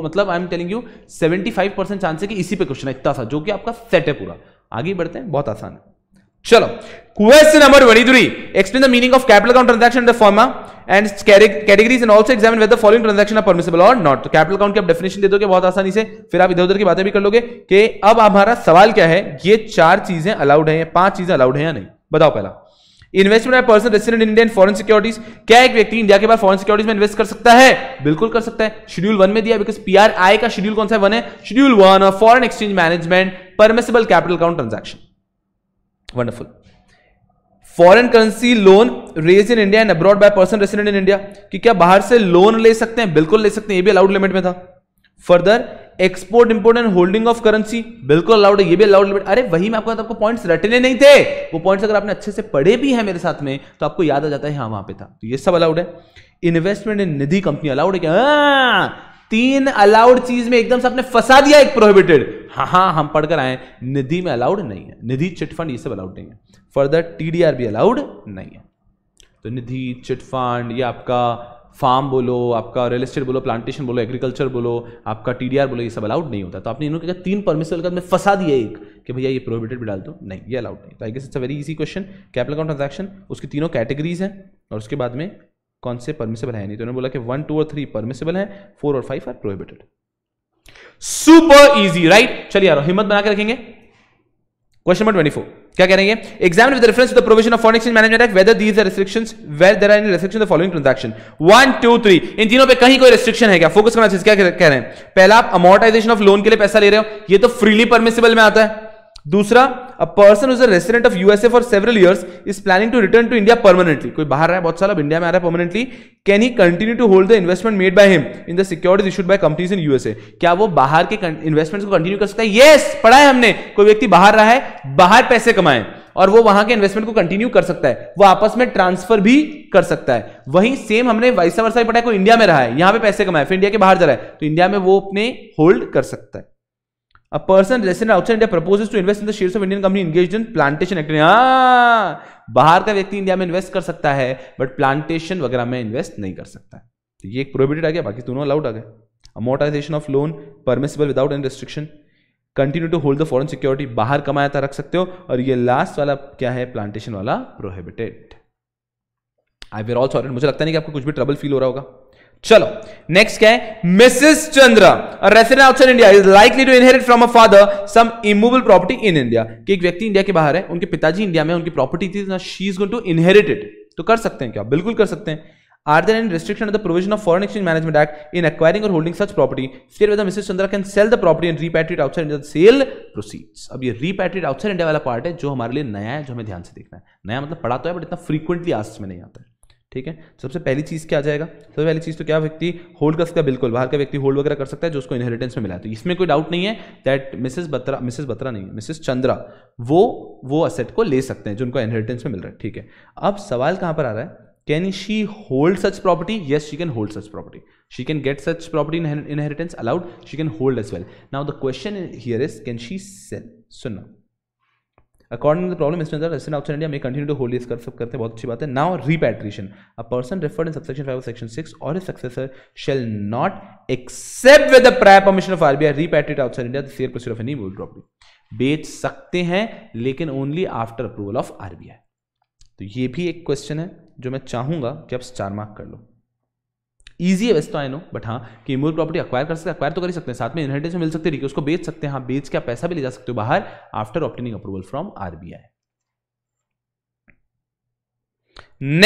मतलब I am telling you seventy five percent chance है कि इसी पे क्वेश्चन है इतना सा जो कि आपका सेट है पूरा आगे बढ़ते हैं बहुत आसान है चलो question number one 23 explain the meaning of capital account transaction the FEMA and categories and also examine whether following transaction are permissible और नॉट तो कैपिटल अकाउंट की आप डेफिनेशन दे दोगे बहुत आसानी से फिर आप इधर उधर की बातें भी कर लोगे कि अब हमारा सवाल क्या है ये चार चीजें अलाउड है पांच चीजें अलाउड है या नहीं बताओ पहला investment by person resident India in foreign securities क्या एक व्यक्ति इंडिया के बाद फॉरेन सिक्योरिटीज में इन्वेस्ट कर सकता है बिल्कुल कर सकता है शेड्यूल वन में दिया बिकॉज पीआरआई का शेड्यूल कौन सा वन है schedule one of foreign exchange management permissible capital account transaction wonderful foreign currency loan raise in India and abroad by person resident in India कि क्या बाहर से लोन ले सकते हैं बिल्कुल ले सकते हैं ये भी अलाउड लिमिट में था further export import and holding of currency बिल्कुल अलाउड है ये भी अलाउड लिमिट अरे वही मैं आपको आपको पॉइंट्स रटने नहीं थे वो पॉइंट्स अगर आपने अच्छे से पढ़े भी हैं मेरे साथ में तो आपको याद आ जाता है हाँ वहां पे था तो ये सब अलाउड है investment in Nidhi company allowed है क्या हाँ, तीन अलाउड चीज में एकदम से आपने फंसा दिया एक प्रोहिबिटेड हाँ हाँ हम पढ़कर आए निधि में अलाउड नहीं है निधि चिटफंड ये सब अलाउड नहीं है फर्दर टी डी आर भी अलाउड नहीं है तो निधि चिटफंड या आपका फार्म बोलो आपका रियल एस्टेट बोलो प्लांटेशन बोलो एग्रीकल्चर बोलो आपका टी बोलो ये सब अलाउड नहीं होता तो आपने इन्होंने क्या तीन परमिशन का फंसा दिया एक कि भैया ये प्रोहिबिटेड भी डाल दो नहीं ये अलाउड नहीं तो I guess it's a very easy question capital account transaction उसकी तीनों कैटेगरीज हैं और उसके बाद में कौन से परमिसेबल है नहीं तो उन्होंने बोला कि वन टू और थ्री परमिसेबल है फोर और five are prohibited super easy right चलिए यार हिम्मत बना के रखेंगे क्वेश्चन नंबर फोर क्या कह रहे हैं with reference to the provision of foreign exchange management act whether these are restrictions where there are any restriction the following transaction 1 2 3 इन तीनों पे कहीं कोई रिस्ट्रिक्शन है क्या फोकस करना चाहिए क्या कह रहे हैं पहला आप अमोर्टाइजेशन ऑफ लोन के लिए पैसा ले रहे हो ये तो फ्रीली परमिसिबल में आता है दूसरा a person is a resident of USA for several years is planning to return to India permanently कोई बाहर है बहुत साल अब इंडिया में आ रहा है permanently can he continue to hold the investment made by him in the securities issued by companies in USA क्या वो बाहर के इन्वेस्टमेंट को कंटिन्यू कर सकता है येस पढ़ा है हमने कोई व्यक्ति बाहर रहा है बाहर पैसे कमाए और वो वहां के इन्वेस्टमेंट को कंटिन्यू कर सकता है वो आपस में ट्रांसफर भी कर सकता है वहीं सेम हमने वैसा वर्षा पढ़ा है कोई इंडिया में रहा है यहां पे पैसे कमाए फिर इंडिया के बाहर जा रहा है तो इंडिया में वो अपने होल्ड कर सकता है A person resident outside India proposes to invest in the shares of Indian company engaged in plantation activity. Ah, बाहर का व्यक्ति इंडिया में इन्वेस्ट कर सकता है बट प्लांटेशन वगैरह में इन्वेस्ट नहीं कर सकता तो ये एक प्रोहिबिटेड आ गया बाकी दोनों अलाउड आ गए amortization of loan permissible without any restriction continue to hold the foreign security बाहर कमाया था रख सकते हो और ये लास्ट वाला क्या है प्लांटेशन वाला prohibited I were all sorry मुझे लगता नहीं कि आपको कुछ भी ट्रबल फील हो रहा होगा चलो नेक्स्ट क्या है Mrs Chandra resident outside India is likely to inherit from a father some immovable property in India कि एक व्यक्ति इंडिया के बाहर है उनके पिताजी इंडिया में उनकी प्रॉपर्टी थी she is going to inherit it तो कर सकते हैं क्या बिल्कुल कर सकते हैं are there an restriction of the provision of foreign exchange management act in acquiring और होल्डिंग सच प्रॉपर्टी फिर whether Mrs Chandra can sell the property and repatriate outside India sale proceeds अब ये रीपैट्रेट आउटसाइड इंडिया वाला part है जो हमारे लिए नया है जो हमें ध्यान से देखना है नया मतलब पढ़ा तो है बट इतना फ्रीक्वेंटली आज में नहीं आता है ठीक है सबसे पहली चीज़ क्या आ जाएगा सबसे पहली चीज़ तो क्या व्यक्ति होल्ड कर सकता है बिल्कुल बाहर का व्यक्ति होल्ड वगैरह कर सकता है जो उसको इनहेरिटेंस में मिला है तो इसमें कोई डाउट नहीं है that Mrs Batra Mrs Batra नहीं मिसेस चंद्रा वो वो असेट को ले सकते हैं जिनको इनहेरिटेंस में मिल रहा है ठीक है अब सवाल कहाँ पर आ रहा है can she hold such property yes she can hold such property she can get such property inheritance allowed she can hold as well now the question here is can she sell सुनना according to the problem इसमें option India में continue to hold इस कर सब करते हैं बहुत अच्छी बात है now repatriation a person referred in subsection five section six और is successor shall not except with the prior permission of RBI repatriate outside India the share proceed of any whole property बेच सकते हैं लेकिन only after approval of RBI तो ये भी एक question है जो मैं चाहूंगा कि आप चार मार्क कर लो ईजी है वैसे तो आई नो बट हाँ कि इमोल प्रॉपर्टी अक्वायर कर सकते अक्वायर तो कर ही सकते हैं साथ में इनहेरिटेंस मिल सकती है उसको बेच सकते हैं हाँ बेच के आप पैसा भी ले जा सकते हो बाहर after obtaining approval from RBI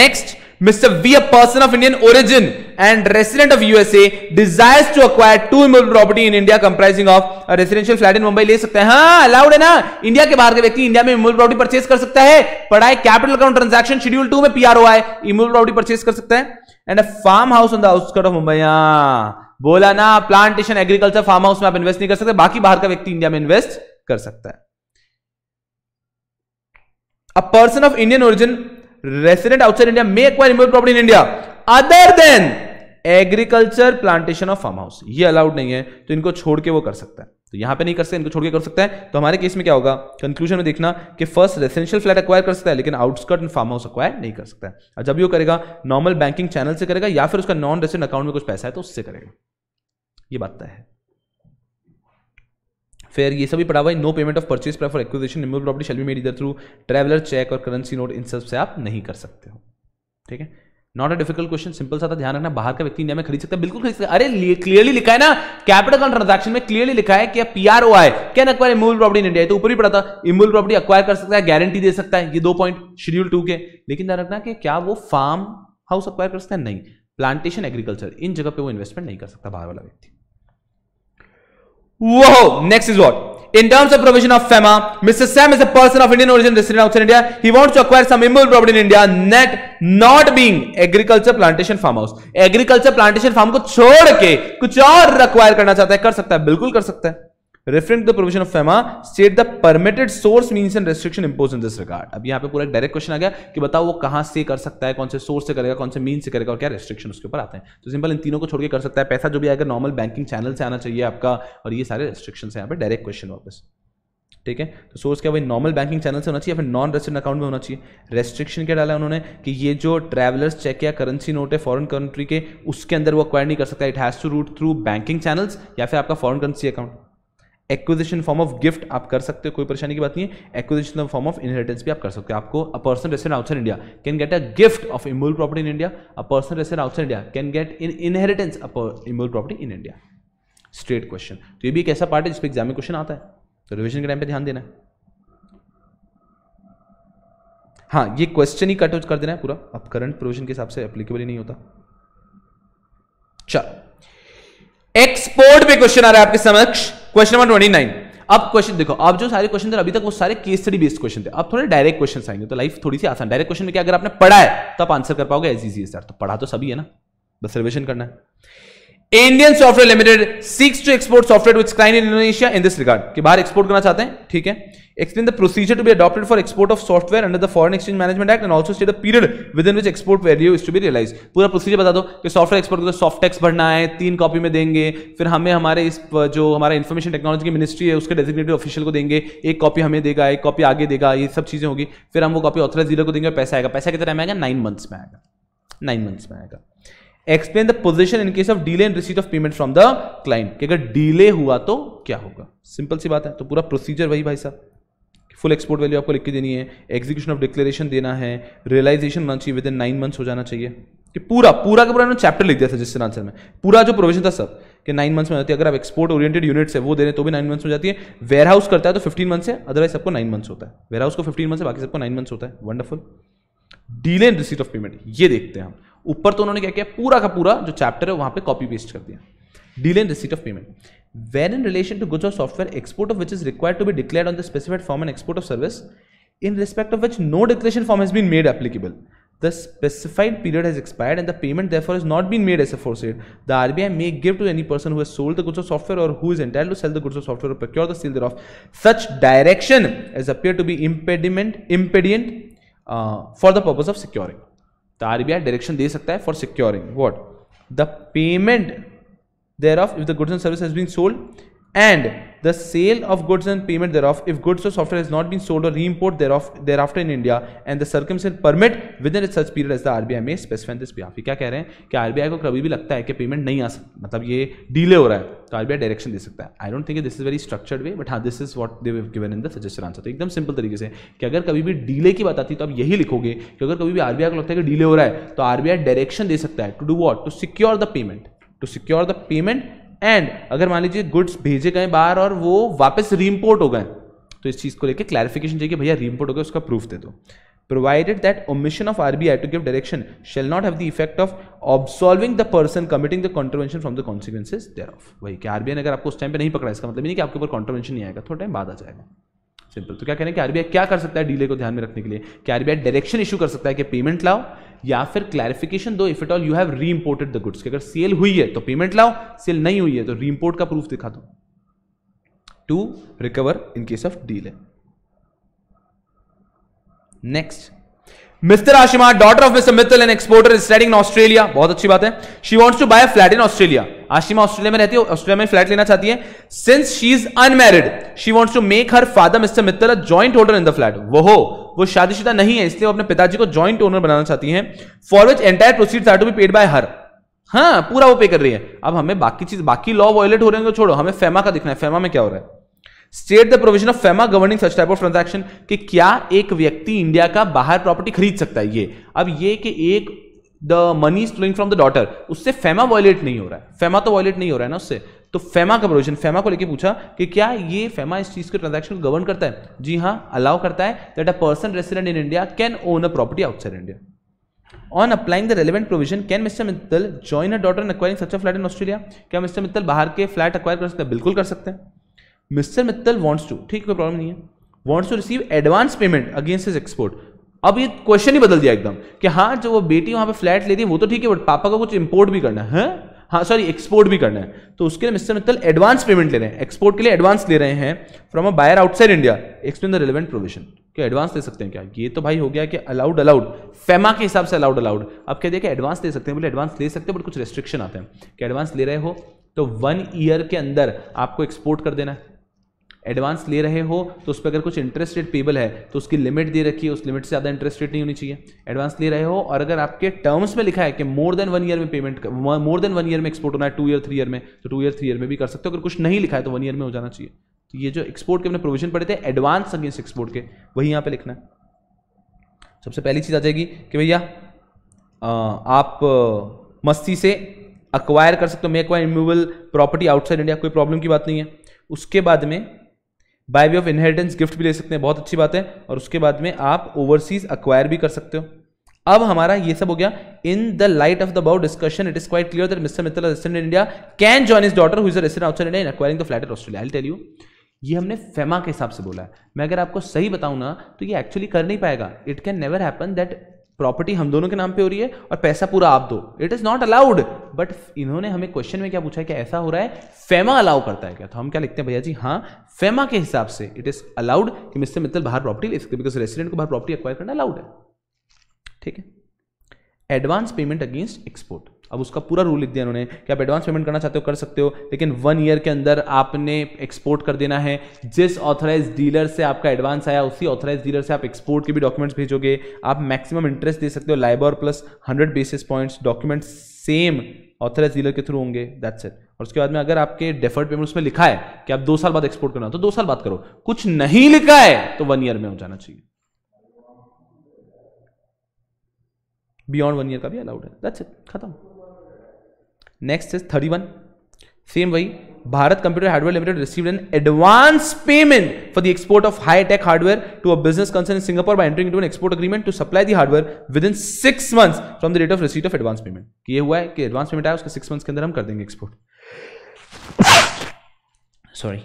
next Mr V a person of Indian origin and resident of USA desires to acquire two immovable property in India comprising of residential flat in Mumbai ले सकते हैं हाँ अलाउड है ना India के बाहर के व्यक्ति इंडिया में इमोबल प्रॉपर्टी परचेस कर सकता है पढ़ाए capital account transaction schedule two में पीआर हुआ है इमोबल प्रॉपर्टी परचेस कर सकता है and a farm house on the outskirt of Mumbai बोला ना प्लांटेशन एग्रीकल्चर फार्म हाउस में आप इन्वेस्ट नहीं कर सकते बाकी बाहर का व्यक्ति इंडिया में इन्वेस्ट कर सकता है a person of Indian origin resident outside India may acquire immovable property in India other than agriculture plantation of farm house ये अलाउड नहीं है तो इनको छोड़ के वो कर सकता है तो यहां पे नहीं कर सकते इनको छोड़ के कर सकता है तो हमारे केस में क्या होगा कंक्लूजन में देखना कि फर्स्ट रेसिडेंशियल फ्लैट अक्वायर कर सकता है लेकिन outskirt and farm house acquire नहीं कर सकता है और जब भी वो करेगा नॉर्मल बैंकिंग चैनल से करेगा या फिर उसका नॉन रेसिडेंट अकाउंट में कुछ पैसा है तो उससे करेगा ये बात तय है फिर ये सभी पढ़ा हुआ है no payment of purchase prefer acquisition property shall be made इधर थ्रू ट्रेवलर चेक और करेंसी नोट इन सब से आप नहीं कर सकते हो ठीक है not a difficult question simple सा था ध्यान रखना बाहर का व्यक्ति इंडिया में खरीद सकता है बिल्कुल खरीद सकता है अरे क्लियरली लिखा है ना कैपिटल ट्रांजेक्शन में क्लियरली लिखा है कि P R O can acquire immovable property in India तो ऊपर ही पड़ा था इमूल प्रॉपर्टी अक्वायर कर सकता है गारंटी दे सकता है ये दो पॉइंट शेड्यूल टू के लेकिन ध्यान रखना कि क्या वो फार्म हाउस अक्वायर कर सकता है नहीं प्लांटेशन एग्रीकल्चर इन जगह पे वो इन्वेस्टमेंट नहीं कर सकता बाहर वाला व्यक्ति वो next is what In terms of provision of FEMA, Mr. Sam is a person of Indian origin resident outside India. He wants to acquire some immovable property in India, net not being agriculture plantation farm house. Agriculture plantation farm ko chhod ke kuch aur acquire karna chahta hai kar sakta hai bilkul kar sakta hai referring to the provision of FEMA state the permitted source means and restriction impose in this regard. अब यहाँ पे पूरा direct question आ गया कि बताओ वो कहाँ से कर सकता है कौन से सोर्स से करेगा कौन से मीन से करेगा और क्या रेस्ट्रिक्शन उसके ऊपर आते हैं तो सिंपल इन तीनों को छोड़ के कर सकता है पैसा जो भी आएगा नॉर्मल बैंकिंग चैनल से आना चाहिए आपका और ये सारे रेस्ट्रिक्शन है यहाँ पे डायरेक्ट क्वेश्चन वापस ठीक है तो सोर्स क्या भाई नॉर्मल बैंकिंग चैनल से होना चाहिए या फिर नॉन रेस्टेंट अकाउंट में होना चाहिए रेस्ट्रिक्शन क्या डाला है उन्होंने कि ये जो ट्रैवलर्स चेक या करेंसी नोट है फॉरन कंट्री के उसके अंदर वो अक्वायर नहीं कर सकता it has to route through banking channels या फिर आपका foreign currency account acquisition form of gift आप कर सकते हो कोई परेशानी की बात नहीं है एक्विजिशन फॉर्म ऑफ इनहेरिटेंस भी आप कर सकते हो आपको a person resident outside India can get a gift of immovable property in India a person resident outside India can get in inheritance immovable property in India straight question तो ये भी एक ऐसा पार्ट है जिसपे एग्जाम में question आता है तो रिविजन के टाइम पर ध्यान देना है हाँ ये क्वेश्चन ही कट कर देना है पूरा अब करंट प्रोविजन के हिसाब से एप्लीकेबल ही नहीं होता चल एक्सपोर्ट पे क्वेश्चन आ रहा है आपके समक्ष क्वेश्चन नंबर ट्वेंटी नाइन अब क्वेश्चन देखो आप जो सारे क्वेश्चन थे अभी तक वो सारे केस स्टडी बेस्ड क्वेश्चन थे अब थोड़े डायरेक्ट क्वेश्चन आएंगे तो लाइफ थोड़ी सी आसान डायरेक्ट क्वेश्चन में क्या अगर आपने पढ़ा है तो आप आंसर कर पाओगे एस इजी सर तो पढ़ा तो सभी है ना बस रिविजन करना है Indian software limited seeks to export software which client in Indonesia in this regard कि बाहर एक्सपोर्ट करना चाहते हैं ठीक है Explain the procedure to be adopted for export of software under the Foreign Exchange Management Act and also state the period within which export value is to be realized. पूरा procedure बता दो कि software export को तो soft tax भरना है तीन copy में देंगे फिर हमें हमारे इस जो हमारा इन्फॉर्मेशन टेक्नोलॉजी की मिनिस्ट्री है उसके डेजिग्नेटेड ऑफिशियल को देंगे एक कॉपी हमें देगा एक कॉपी आगे देगा ये सब चीज़ें होगी फिर हम वो कॉपी ऑथराइज डीलर को देंगे और पैसा आएगा पैसा कितना टाइम आएगा नाइन मंथ्स में आएगा नाइन मंथ्स में आएगा explain the position in case of delay and receipt of payment from the client कि अगर डीले हुआ तो क्या होगा सिंपल सी बात है तो पूरा प्रोसीजर वही भाई साहब फुल एक्सपोर्ट वैल्यू आपको लिख के देनी है एग्जीक्यूशन ऑफ डिक्लेरेशन देना है रियलाइजेशन होना चाहिए विद इन नाइन मंथ्स हो जाना चाहिए कि पूरा पूरा का पूरा चैप्टर लिख दिया था जिससे आंसर में पूरा जो प्रोविजन था सब कि नाइन मंथ्स में होती है अगर आप एक्सपोर्ट ओरिएंटेड यूनिट्स है वो दे रहे तो भी नाइन मंथ्स में जाती है वेयर हाउस करता है तो फिफ्टीन मंथ्स है अदरवाइज सबको नाइन मंथ्स होता है वेयर हाउस को फिफ्टीन मंथ्स है बाकी सबको नाइन मंथ्स होता है wonderful delay in receipt of payment ये देखते हैं हम ऊपर तो उन्होंने क्या किया पूरा का पूरा जो चैप्टर है वहाँ पे कॉपी पेस्ट कर दिया delay in receipt of payment where in relation to goods or software export of which is required to be declared on the specified form and export of service in respect of which no declaration form has been made applicable the specified period has expired and the payment therefore has not been made as aforesaid. The RBI may give to any person who has sold the goods or software or who is entitled to sell the goods or software or procure the sale thereof such direction as appear to be impediment impedient uh, for the purpose of securing. The RBI direction they sakta hai for securing what? The payment thereof if the goods and service has been sold and the sale of goods and payment thereof if goods or software has not been sold or re-import thereof thereafter in India and the circumstances permit within such period as the RBI may specify in this behalf क्या कह रहे हैं कि RBI को कभी भी लगता है कि पेमेंट नहीं आ सकता मतलब ये डिले हो रहा है तो आरबीआई डायरेक्शन दे सकता है I don't think this is very structured way but हाँ this is what they given in the suggested answer तो एकदम सिंपल तरीके से कि अगर कभी भी डीले की बात आती है तो आप यही लिखोगे कि अगर कभी भी आरबीआई को लगता है कि डीले हो रहा है तो आरबीआई डायरेक्शन दे सकता है to do what to secure the payment to secure the payment and अगर मान लीजिए गुड्स भेजे गए बाहर और वो वापस रिम्पोर्ट हो गए तो इस चीज़ को लेकर क्लैरिफिकेशन चाहिए भैया रिम्पोर्ट हो गया उसका प्रूफ दे दो of R B I to give direction shall not have the effect of absolving the person committing the the from the consequences thereof वही कि आरबीआई ने अगर आपको उस टाइम पर नहीं पकड़ा इसका मतलब नहीं कि आपके ऊपर कॉन्ट्रोवेंशन नहीं आएगा थोड़ा टाइम बाद आ जाएगा सिंपल तो क्या कह रहे हैं कि आरबीआई क्या कर सकता है डीले को ध्यान में रखने के लिए कि आरबीआई डायरेक्शन इशू कर सकता है कि पेमेंट लाओ या फिर क्लैरिफिकेशन दो if it all you have reimported the goods अगर सेल हुई है तो पेमेंट लाओ सेल नहीं हुई है तो री का प्रूफ दिखा दो to recover in case of deal है next Mr Ashima daughter of Mr Mittal and exporter is studying in बहुत अच्छी बात है she wants to buy flat in Australia Ashima Australia में रहती है ऑस्ट्रेलिया में फ्लैट लेना चाहती है since she is unmarried she wants to make her father Mr Mittal a joint owner in the flat वो हो वो शादीशुदा नहीं है इसलिए वो अपने पिताजी को जॉइंट ओनर बनाना चाहती है for which entire proceed are to be paid by her हाँ पूरा वो पे कर रही है अब हमें बाकी चीज बाकी लॉ वॉयलेट हो रहे हैं तो छोड़ो हमें फेमा का दिखना है फेमा में क्या हो रहा है state the provision of FEMA governing such type of transaction कि क्या एक व्यक्ति इंडिया का बाहर प्रॉपर्टी खरीद सकता है ये अब ये कि एक the money flowing from the daughter उससे फेमा वॉयलेट e नहीं हो रहा है फेमा e तो वॉयलेट नहीं हो रहा है ना उससे तो फेमा e का प्रोविजन फेमा को लेके पूछा कि क्या ये फेमा इस चीज के ट्रांजेक्शन को गवर्न करता है जी हाँ अलाउ करता है that a person resident in India can own a property outside India on applying the relevant provision can Mr Mittal join a daughter in acquiring such a flat in Australia क्या Mr Mittal बाहर के flat acquire कर सकते हैं बिल्कुल कर सकते हैं मिस्टर मित्तल वॉन्ट्स टू ठीक कोई प्रॉब्लम नहीं है wants to receive advance payment against his export अब ये क्वेश्चन ही बदल दिया एकदम कि हाँ जो वो बेटी वहां पे फ्लैट ले है वो तो ठीक है बट पापा को कुछ इंपोर्ट भी करना है हाँ सॉरी एक्सपोर्ट भी करना है तो उसके लिए मिस्टर मित्तल एडवांस पेमेंट ले रहे हैं एक्सपोर्ट के लिए एडवांस ले रहे हैं from a buyer outside India explain the relevant provision क्या एडवांस दे सकते हैं क्या ये तो भाई हो गया कि अलाउड अलाउड फेमा के हिसाब से अलाउड अलाउड अब क्या देखिए एडवांस दे सकते हैं बोले एडवांस ले सकते हैं बट कुछ रेस्ट्रिक्शन आते हैं कि एडवांस ले रहे हो तो वन ईयर के अंदर आपको एक्सपोर्ट कर देना है एडवांस ले रहे हो तो उस पर अगर कुछ इंटरेस्ट रेट पेबल है तो उसकी लिमिट दे रखी है उस लिमिट से ज़्यादा इंटरेस्ट रेट नहीं होनी चाहिए एडवांस ले रहे हो और अगर आपके टर्म्स में लिखा है कि मोर देन वन ईयर में payment more than one year में एक्सपोर्ट होना है टू ईयर थ्री ईयर में तो टू ईयर थ्री ईयर में भी कर सकते हो अगर कुछ नहीं लिखा है तो वन ईयर में हो जाना चाहिए तो ये जो एक्सपोर्ट के अपने प्रोविजन पड़े थे एडवांस अगेंस्ट एक्सपोर्ट के वही यहाँ पर लिखना है सबसे पहली चीज़ आ जाएगी कि भैया आप मस्ती से अक्वायर कर सकते हो make why immovable property outside India कोई प्रॉब्लम की बात नहीं है उसके बाद में by way of inheritance gift भी ले सकते हैं बहुत अच्छी बात है और उसके बाद में आप ओवरसीज अक्वायर भी कर सकते हो अब हमारा ये सब हो गया in the light of the about discussion it is quite clear that Mr Mittal resident in India can join his daughter हुई resident outside India in acquiring the flat Australia I tell you ये हमने FEMA के हिसाब से बोला है मैं अगर आपको सही बताऊं ना तो ये एक्चुअली कर नहीं पाएगा it can never happen that property हम दोनों के नाम पे हो रही है और पैसा पूरा आप दो it is not allowed but इन्होंने हमें क्वेश्चन में क्या पूछा है कि ऐसा हो रहा है फेमा अलाउ करता है क्या तो हम क्या लिखते हैं भैया जी हाँ फेमा के हिसाब से इट इज अलाउड कि मिस्टर मित्तल बाहर प्रॉपर्टी इसके बिकॉज रेसिडेंट को बाहर प्रॉपर्टी अक्वायर करना अलाउड है ठीक है एडवांस पेमेंट अगेंस्ट एक्सपोर्ट अब उसका पूरा रूल लिख दिया उन्होंने कि आप एडवांस पेमेंट करना चाहते हो कर सकते हो लेकिन वन ईयर के अंदर आपने एक्सपोर्ट कर देना है जिस ऑथराइज डीलर से आपका एडवांस आया उसी ऑथराइज डीलर से आप एक्सपोर्ट के भी डॉक्यूमेंट्स भेजोगे आप मैक्सिमम इंटरेस्ट दे सकते हो LIBOR plus hundred basis points documents same authorise dealer के थ्रू होंगे दैट्स इट और उसके बाद में अगर आपके डेफर्ड पेमेंट उसमें लिखा है कि आप दो साल बाद एक्सपोर्ट करना तो दो साल बात करो कुछ नहीं लिखा है तो वन ईयर में हो जाना चाहिए बियॉन्ड वन ईयर का भी अलाउड है दैट्स इट खत्म next is thirty one same वही Bharat computer hardware limited receive an advance payment for the export of high tech hardware to a business concern in Singapore by entering to an export agreement to supply the hardware within six months from the date of receipt of advance payment ये हुआ है कि advance payment आया उसके six months के अंदर हम कर देंगे export sorry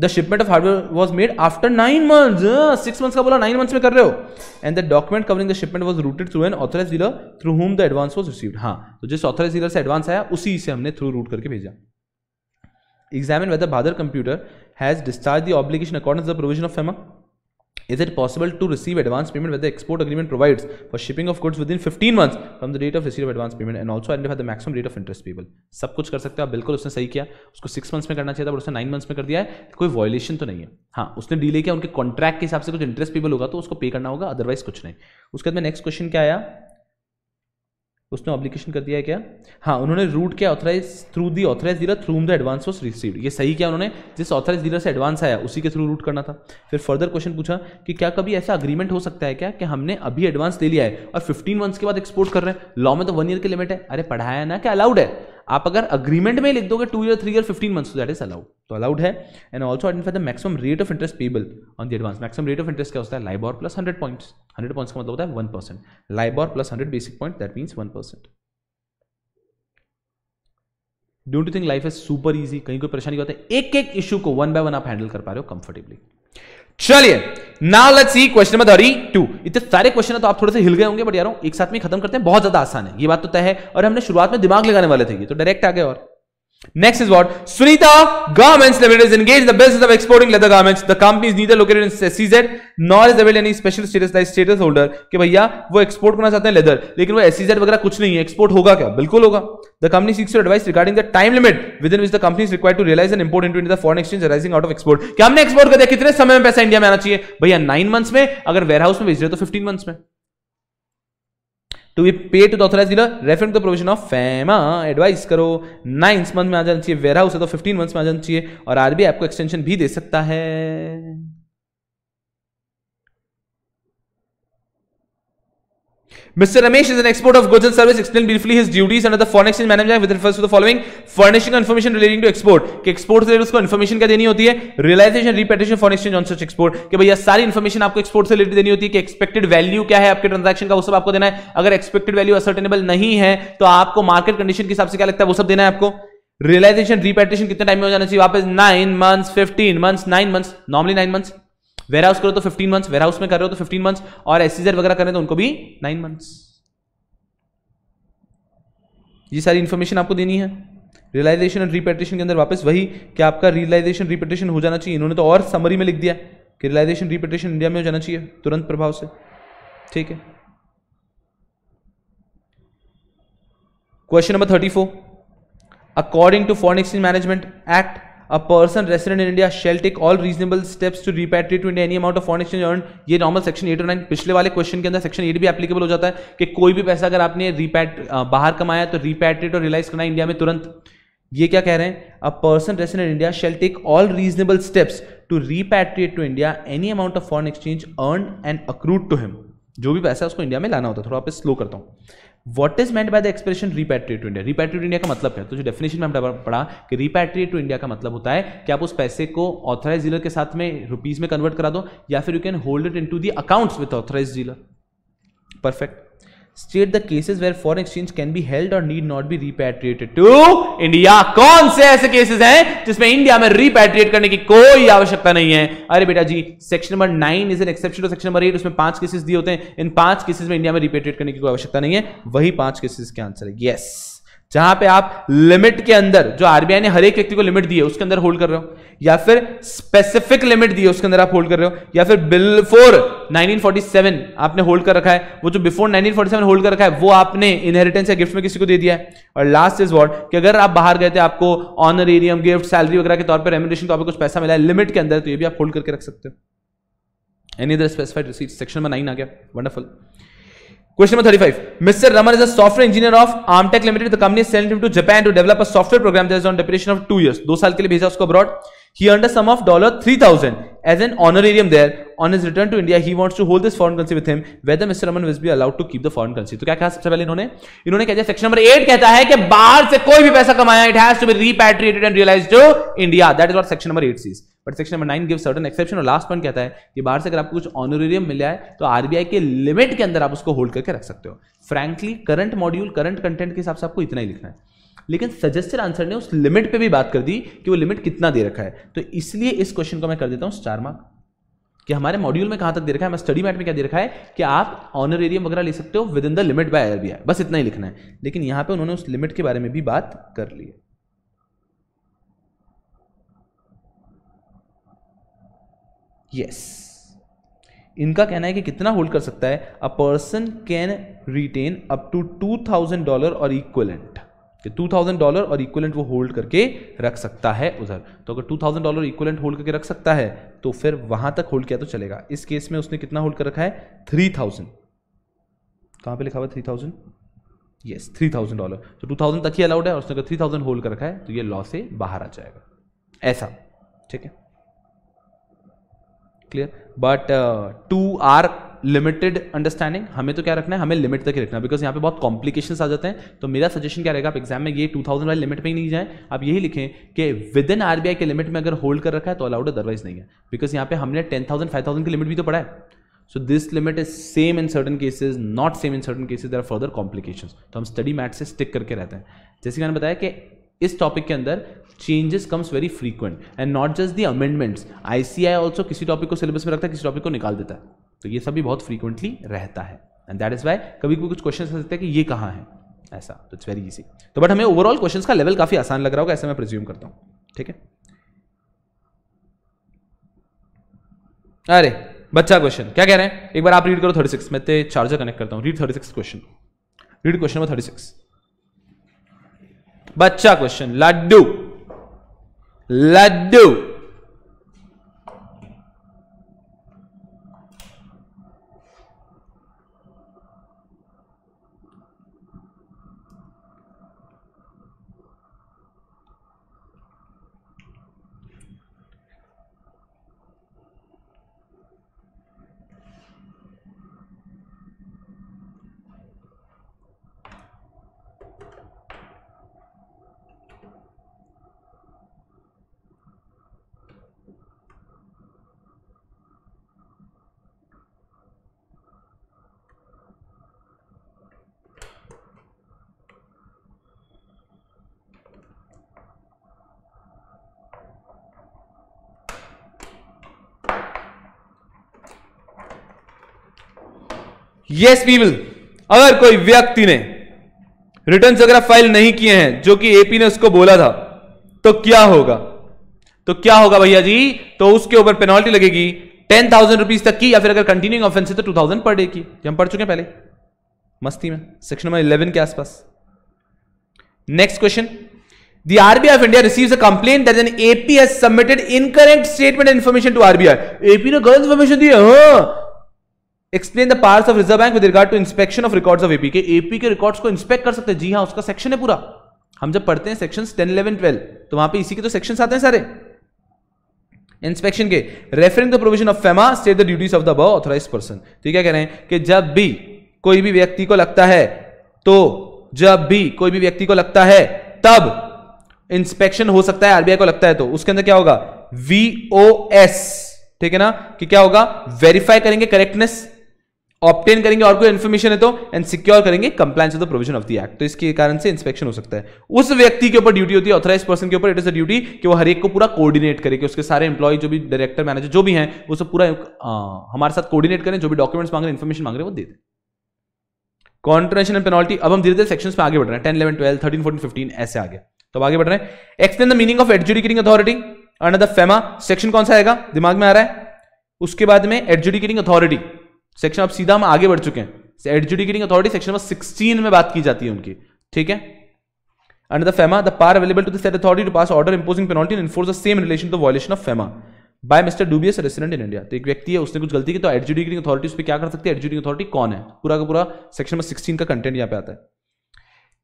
the shipment of hardware was made after nine months six months का बोला नाइन मंथ्स में कर रहे हो and the document covering the shipment was routed through an authorise dealer through whom the advance was received हाँ तो जिस authorise dealer से एडवांस आया उसी से हमने थ्रू रूट करके भेजा एग्जामिन वेदर भादर computer has discharge the obligation according the provision of FEMA Is it possible to receive advance payment where the export agreement provides for shipping of goods within 15 months from the date of receipt of advance payment and also identify the maximum rate of interest payable? सब कुछ कर सकते हो आप बिल्कुल उसने सही किया उसको सिक्स मंथ्स में करना चाहिए था बट उसने नाइन मंथ्स में कर दिया है कोई वॉयलेशन तो नहीं है हाँ उसने डीले किया उनके कॉन्ट्रैक्ट के हिसाब से कुछ इंटरेस्ट पेबल होगा तो उसको पे करना होगा अदरवाइज कुछ नहीं उसके बाद में नेक्स्ट क्वेश्चन क्या आया उसने ऑब्लिकेशन कर दिया है क्या हाँ उन्होंने रूट क्या authorise through the authorise dealer through the advance was received ये सही क्या उन्होंने जिस ऑथराइज डीलर से एडवांस आया उसी के थ्रू रूट करना था फिर फर्दर क्वेश्चन पूछा कि क्या कभी ऐसा अग्रीमेंट हो सकता है क्या कि हमने अभी एडवांस ले लिया है और फिफ्टीन मंथ्स के बाद एक्सपोर्ट कर रहे हैं लॉ में तो वन ईयर की लिमिट है अरे पढ़ाया ना क्या अलाउड है आप अगर अग्रीमेंट में लिख दोगे two year three year fifteen months तो दैट इज अलाउड तो अलाउड है and also identify the maximum rate of interest payable on the advance maximum rate of interest क्या होता है LIBOR plus hundred points hundred points का मतलब होता है one percent LIBOR plus hundred basic point that means one percent don't you think life is super easy कहीं कोई परेशानी होता है एक एक इशू को वन बाय वन आप हैंडल कर पा रहे हो कंफर्टेबली चलिए now let's see question number thirty two इतने सारे क्वेश्चन तो आप थोड़े से हिल गए होंगे बट यार एक साथ में खत्म करते हैं बहुत ज्यादा आसान है ये बात तो तय है और हमने शुरुआत में दिमाग लगाने वाले थे तो डायरेक्ट आ गए और Next is what? Sunita Garments Limited is engaged in the business of exporting leather garments. The company is neither located in SEZ nor is available any special status like status holder. कि भैया वो export करना चाहते हैं leather लेकिन वो SEZ वगैरह कुछ नहीं है एक्सपोर्ट होगा क्या बिल्कुल होगा the company seeks advice regarding the time limit within which the company is required to realise an import into India foreign exchange arising out of export क्या हमने एक्सपोर्ट कर दिया कितने समय में पैसा इंडिया में आना चाहिए भैया नाइन मंथ्स में अगर वेयर हाउस में भेज रहे हो तो फिफ्टीन मंथ्स में to be pay to the dealer refer to the provision of FEMA advice करो नाइन्थ मंथ में आ जाना चाहिए वेयर हाउस है तो फिफ्टीन मंथ में आ जाना चाहिए और आरबीआई आपको एक्सटेंशन भी दे सकता है Mr. Ramesh is an export of goods and service. Explain briefly his duties under the Foreign Exchange Management Act with refers to the following furnishing information relating to export कि export से उसको information क्या देनी होती है realisation repatriation foreign exchange on such export कि भैया सारी इन्फॉर्मेशन आपको एक्सपोर्ट से रिलेटेड देनी होती है कि एक्सपेक्टेड वैल्यू क्या है आपके ट्रांजैक्शन का वो सब आपको देना है अगर एक्सपेक्टेड वैल्यू असर्टेनेबल नहीं है तो आपको मार्केट कंडीशन के हिसाब से क्या लगता है वो सब देना है आपको रियलाइजेशन रिपेटेशन कितने टाइम में हो जाना चाहिए वापस nine months fifteen months nine months normally nine months warehouse करो तो फिफ्टीन मंथ्स वेयर हाउस में कर रहे हो तो फिफ्टीन मंथ्स और एस वगैरह करें तो उनको भी नाइन मंथ्स ये सारी इन्फॉर्मेशन आपको देनी है रियलाइजेशन एंड रिपेटेशन के अंदर वापस वही कि आपका रियलाइजेशन रिपेटेशन हो जाना चाहिए इन्होंने तो और समरी में लिख दिया कि रियलाइजेशन रिपेटेशन इंडिया में हो जाना चाहिए तुरंत प्रभाव से ठीक है question number thirty four according to foreign exchange management act a person resident in India shall take all reasonable steps to repatriate to India any amount of foreign exchange earn ये नॉर्मल सेक्शन एट और nine पिछले वाले question के अंदर section eight भी applicable हो जाता है कि कोई भी पैसा अगर आपने रिपैट बाहर कमाया तो रिपैट्रिएट और रिलाइज करना इंडिया में तुरंत ये क्या कह रहे हैं a person resident India shall take all reasonable steps to repatriate to India any amount of foreign exchange earn and accrued to him जो भी पैसा है उसको इंडिया में लाना होता है थोड़ा आप स्लो करता हूँ what is made by the expression repatriate to India to India का मतलब है तो जो डेफिनेशन में हमने पढ़ा कि रिपैट्रिएट टू इंडिया का मतलब होता है कि आप उस पैसे को ऑथराइज डीलर के साथ में रुपीज में कन्वर्ट करा दो या फिर you can hold it in to the accounts with authorise dealer perfect state the cases where foreign exchange can be held और need not be repatriated to India कौन से ऐसे केसेस हैं जिसमें इंडिया में रिपेट्रिएट करने की कोई आवश्यकता नहीं है अरे बेटा जी section number nine is an exception to section number eight उसमें पांच केसेस दिए होते हैं इन पांच केसेस में इंडिया में रिपेट्रिएट करने की कोई आवश्यकता नहीं है वही पांच केसेस के आंसर है यस yes. जहां पे आप लिमिट के अंदर जो आरबीआई ने हर एक व्यक्ति को लिमिट दी है उसके अंदर होल्ड कर रहे हो या फिर स्पेसिफिक लिमिट दी है उसके अंदर आप होल्ड कर रहे हो या फिर बिफोर 1947 आपने होल्ड कर रखा है वो जो बिफोर 1947 होल्ड कर रखा है वो आपने इनहेरिटेंस या गिफ्ट में किसी को दे दिया है और लास्ट इज वॉट कि अगर आप बाहर गए थे आपको एरियम गिफ्ट सैलरी वगैरह के तौर पर रेमुनेशन तो आपको कुछ पैसा मिला है लिमिट के अंदर तो ये भी आप होल्ड करके रख सकते हो any other specified receipt section में नाइन आ गया wonderful Question number 35. Mr. Raman is a software engineer of Armtech Limited. The company is selling him to Japan to develop a software program that is on duration of two years. दो साल के लिए भेजा उसको abroad. He earned a sum of $3,000 as an honorarium there. On his return to India, he wants to hold this foreign currency with him. Whether Mr. Raman will be allowed to keep the foreign currency. तो क्या कहा सबसे पहले इन्होंने इन्होंने क्या section number eight कहता है कि बाहर से कोई भी पैसा कमाया it has to be repatriated and realise to India that is what section number eight says but section number nine give certain exception और लास्ट पॉइंट कहता है कि बाहर से अगर आपको कुछ ऑनरेरियम मिल जाए तो आरबीआई के लिमिट के अंदर आप उसको होल्ड करके रख सकते हो frankly current module current content के हिसाब से आपको इतना ही लिखना है लेकिन सजेस्टेड आंसर ने उस लिमिट पे भी बात कर दी कि वो लिमिट कितना दे रखा है तो इसलिए इस क्वेश्चन को मैं कर देता हूँ स्टार मार्क कि हमारे मॉड्यूल में कहाँ तक दे रखा है मैं स्टडी मैट में क्या दे रखा है कि आप ऑनरेरियम वगैरह ले सकते हो within the limit by R बस इतना ही लिखना है लेकिन यहाँ पर उन्होंने उस लिमिट के बारे में भी बात कर ली है यस इनका कहना है कि कितना होल्ड कर सकता है a person can retain up to two thousand dollar और इक्वलेंट कि 2000 डॉलर और इक्वलेंट वो होल्ड करके रख सकता है उधर तो अगर 2000 डॉलर इक्वलेंट होल्ड करके रख सकता है तो फिर वहां तक होल्ड किया तो चलेगा इस केस में उसने कितना होल्ड कर रखा है 3000 कहां पर लिखा हुआ three thousand yes three thousand dollar तो टू थाउजेंड तक ही अलाउड है और उसने अगर थ्री थाउजेंड होल्ड कर रखा है तो ये लॉ से बाहर आ जाएगा ऐसा ठीक है clear but to our limited understanding हमें तो क्या रखना है हमें लिमिट तक ही रखना है बिकॉज यहाँ पे बहुत कॉम्प्लिकेशन आ जाते हैं तो मेरा सजेशन क्या रहेगा आप एग्जाम में ये टू थाउजेंड वाले लिमिट में ही नहीं जाएं आप यही लिखें कि विद इन आर के लिमिट में अगर होल्ड कर रखा है तो अलाउड अदरवाइज नहीं है बिकॉज यहाँ पे हमने टेन थाउजेंड फाइव थाउजेंड की लिमिट भी तो पड़ा है so this limit is same in certain cases not same in certain cases are further complication तो हम स्टडी मैट से स्टिक करके रहते हैं जैसे मैंने बताया कि इस टॉपिक के अंदर changes comes very frequent and not just the amendments ICI also किसी टॉपिक को सिलेबस में रखता है किसी टॉपिक को निकाल देता है तो ये सभी बहुत फ्रीक्वेंटली रहता है एंड दैट इज वाई कभी कभी कुछ क्वेश्चन आ सकते हैं कि ये कहाँ है ऐसा तो इट्स वेरी इजी तो बट हमें ओवरऑल क्वेश्चन का लेवल काफ़ी आसान लग रहा होगा ऐसा मैं प्रिज्यूम करता हूँ ठीक है अरे बच्चा क्वेश्चन क्या कह रहे हैं एक बार आप रीड करो थर्टी सिक्स मैं ते चार्जर कनेक्ट करता हूँ read thirty six question read question number thirty six बच्चा question laddu Laddu. Yes people अगर कोई व्यक्ति ने रिटर्न वगैरह फाइल नहीं किए हैं जो कि एपी ने उसको बोला था तो क्या होगा तो क्या होगा भैया जी तो उसके ऊपर पेनल्टी लगेगी टेन थाउजेंड रुपीज तक की या फिर अगर कंटिन्यूइंग ऑफेंस है तो टू थाउजेंड पर डे की हम पढ़ चुके हैं पहले मस्ती में सेक्शन नंबर इलेवन के आसपास next question The RBI of India receives a complaint that an AP has submitted incorrect statement and information to RBI. AP ने गलत इन्फॉर्मेशन दी है हाँ explain the powers of Reserve Bank with regard to inspection of records of AP के AP के records को inspect कर सकते हैं जी हाँ उसका सेक्शन है पूरा हम जब पढ़ते हैं सेक्शन टेन इलेवन ट्वेल्व तो वहां पे इसी के तो सेक्शन आते हैं सारे इंस्पेक्शन के referring the provision of FEMA state the duties of the above authorise person तो क्या कह रहे हैं कि जब भी कोई भी व्यक्ति को लगता है तो जब भी कोई भी व्यक्ति को लगता है तब इंस्पेक्शन हो सकता है आरबीआई को लगता है तो उसके अंदर क्या होगा एस ठीक है ना कि क्या होगा वेरीफाई करेंगे करेक्टनेस ऑप्टेन करेंगे और कोई इन्फॉर्मेशन है तो एंड सिक्योर करेंगे compliance of the provision of the act तो इसके कारण से इंस्पेक्शन हो सकता है उस व्यक्ति के ऊपर ड्यूटी होती है ऑथराइज पर्सन के ऊपर इट इज अ ड्यूटी कि वो हर एक को पूरा कोऑर्डिनेट करे कि उसके सारे एम्प्लॉय जो भी डायरेक्टर मैनेजर जो भी है वो सब पूरा आ, हमारे साथ कोऑर्डिनेट करें जो भी डॉक्यूमेंट्स मांग रहे हैं इन्फॉर्मेशन मांग रहे हैं वो दे दें कॉन्ट्रेशन एंड पेनल्टी अब हम धीरे धीरे सेक्शन में आगे बढ़ रहे हैं ten eleven twelve thirteen fourteen fifteen ऐसे आगे तो आगे बढ़ रहे हैं explain the meaning of adjudicating authority under the FEMA section कौन सा आएगा दिमाग में आ रहा है उसके बाद में एडजुडिकेटिंग अथॉरिटी सेक्शन अब सीधा हम आगे बढ़ चुके हैं एडजुडिकेटिंग अथॉरिटी सेक्शन सिक्सटीन में बात की जाती है उनकी ठीक है under the FEMA the power available to the authority to pass order imposing penalty penalty and enforce the same in relation to the violation of FEMA by Mr. Dubious तो एक व्यक्ति है उसने कुछ गलती की तो एडजुडिकेटिंग अथॉरिटी उस पर क्या कर सकती है एडजुडिंग अथॉरिटी कौन है पूरा का पूरा सेक्शन नंबर सिक्सटीन का कंटेंट यहाँ पे आता है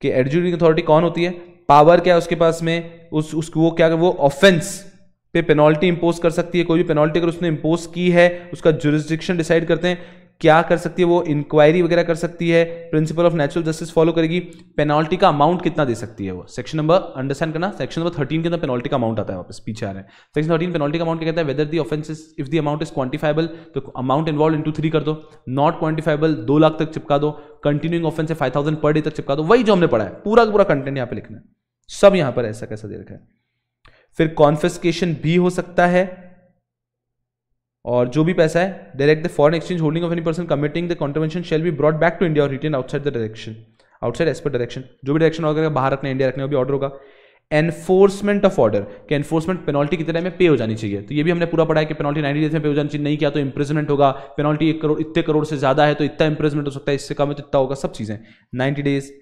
कि एडजुडिंग अथॉरिटी कौन होती है पावर क्या है उसके पास में उस उसको वो क्या वो ऑफेंस पे पेनल्टी इम्पोज कर सकती है कोई भी पेनल्टी अगर उसने इम्पोज की है उसका जुरिस्डिक्शन डिसाइड करते हैं क्या कर सकती है वो इंक्वायरी वगैरह कर सकती है principle of natural justice follow करेगी पेनल्टी का अमाउंट कितना दे सकती है वो सेक्शन नंबर अंडरस्टैंड करना सेक्शन नंबर थर्टीन के अंदर पेनल्टी का अमाउंट आता है वापस पीछे आ रहे हैं सेक्शन थर्टीन पेनल्टी का अमाउंट क्या कहता है whether the offences if the amount is quantifiable तो अमाउंट इन्वॉल्व इंटू थ्री कर दो नॉट क्वांटिफाइबल दो लाख तक चिपका दो कंटिन्यूइंग ऑफेंस है फाइव थाउजेंड पर डे तक चिपका दो वही जो हमने पढ़ा है पूरा पूरा कंटेंट यहाँ पे लिखना है सब यहाँ पर ऐसा कैसा दे रखा है फिर कॉन्फिस्केशन भी हो सकता है और जो भी पैसा है direct the foreign exchange holding of any person committing the contribution shall be brought back to India और retain outside the direction outside as per direction जो भी डायरेक्शन होगा बाहर रखना इंडिया रखने भी ऑर्डर होगा एनफोर्समेंट ऑफ ऑर्डर कि एनफोर्समेंट पेनल्टी कितने में पे हो जानी चाहिए तो ये भी हमने पूरा पढ़ा है कि पेनल्टी नाइन डेज में पे हो जानी चाहिए नहीं किया तो इंप्रेजमेंट होगा पेनल्टी एक करोड़ इतने करोड़ से ज्यादा है तो इतना इंप्रेजमेंट हो सकता है इससे कम है तो इतना होगा सब चीजें नाइन्टी डेज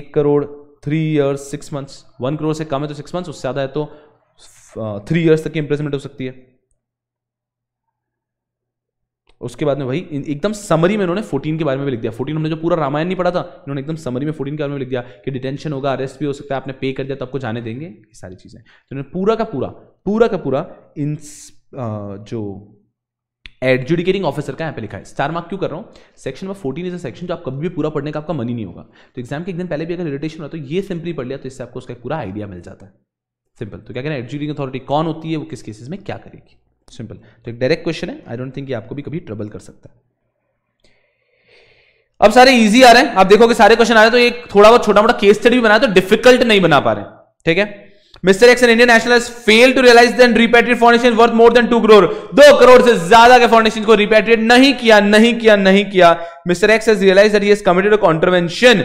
एक crore three years six months one crore से कम है तो सिक्स मंथ्स उससे ज़्यादा है तो थ्री uh, ईयर्स तक की इंप्रेसमेंट हो सकती है उसके बाद में भाई एकदम समरी में इन्होंने फोर्टीन के बारे में भी लिख दिया फोर्टीन हमने जो पूरा रामायण नहीं पढ़ा था इन्होंने एकदम समरी में फोर्टीन के बारे में लिख दिया कि डिटेंशन होगा अरेस्ट भी हो सकता है आपने पे कर दिया तो आपको जाने देंगे ये सारी चीज़ें तो इन्होंने पूरा का पूरा पूरा का पूरा इन uh, जो एडजुडिकेटिंग ऑफिसर का यहाँ पे लिखा है स्टार मार्क क्यों कर रहा हूँ section number fourteen is a section जो आप कभी भी पूरा पढ़ने का आपका मन ही नहीं होगा तो एग्जाम के एक दिन पहले भी अगर रिटेशन हो तो ये सिंपली पढ़ लिया तो इससे आपको उसका पूरा आइडिया मिल जाता है सिंपल तो क्या कहना एडजुडिकेटिंग अथॉरिटी कौन होती है वो किस केसेस में क्या करेगी सिंपल तो एक डायरेक्ट क्वेश्चन है आई डोंट थिंक ये आपको भी कभी ट्रबल कर सकता है अब सारे इजी आ रहे हैं आप देखोगे सारे क्वेश्चन आ रहे हैं तो एक थोड़ा बहुत छोटा मोटा केस स्टडी भी बना तो डिफिकल्ट नहीं बना पा रहे ठीक है mister X Indian national fail to realise then repeated foundation worth more than two crore दो करोड़ से ज्यादा के फाउंडेशन को रिपेटेड नहीं किया नहीं किया नहीं किया mister X as realise committed contravention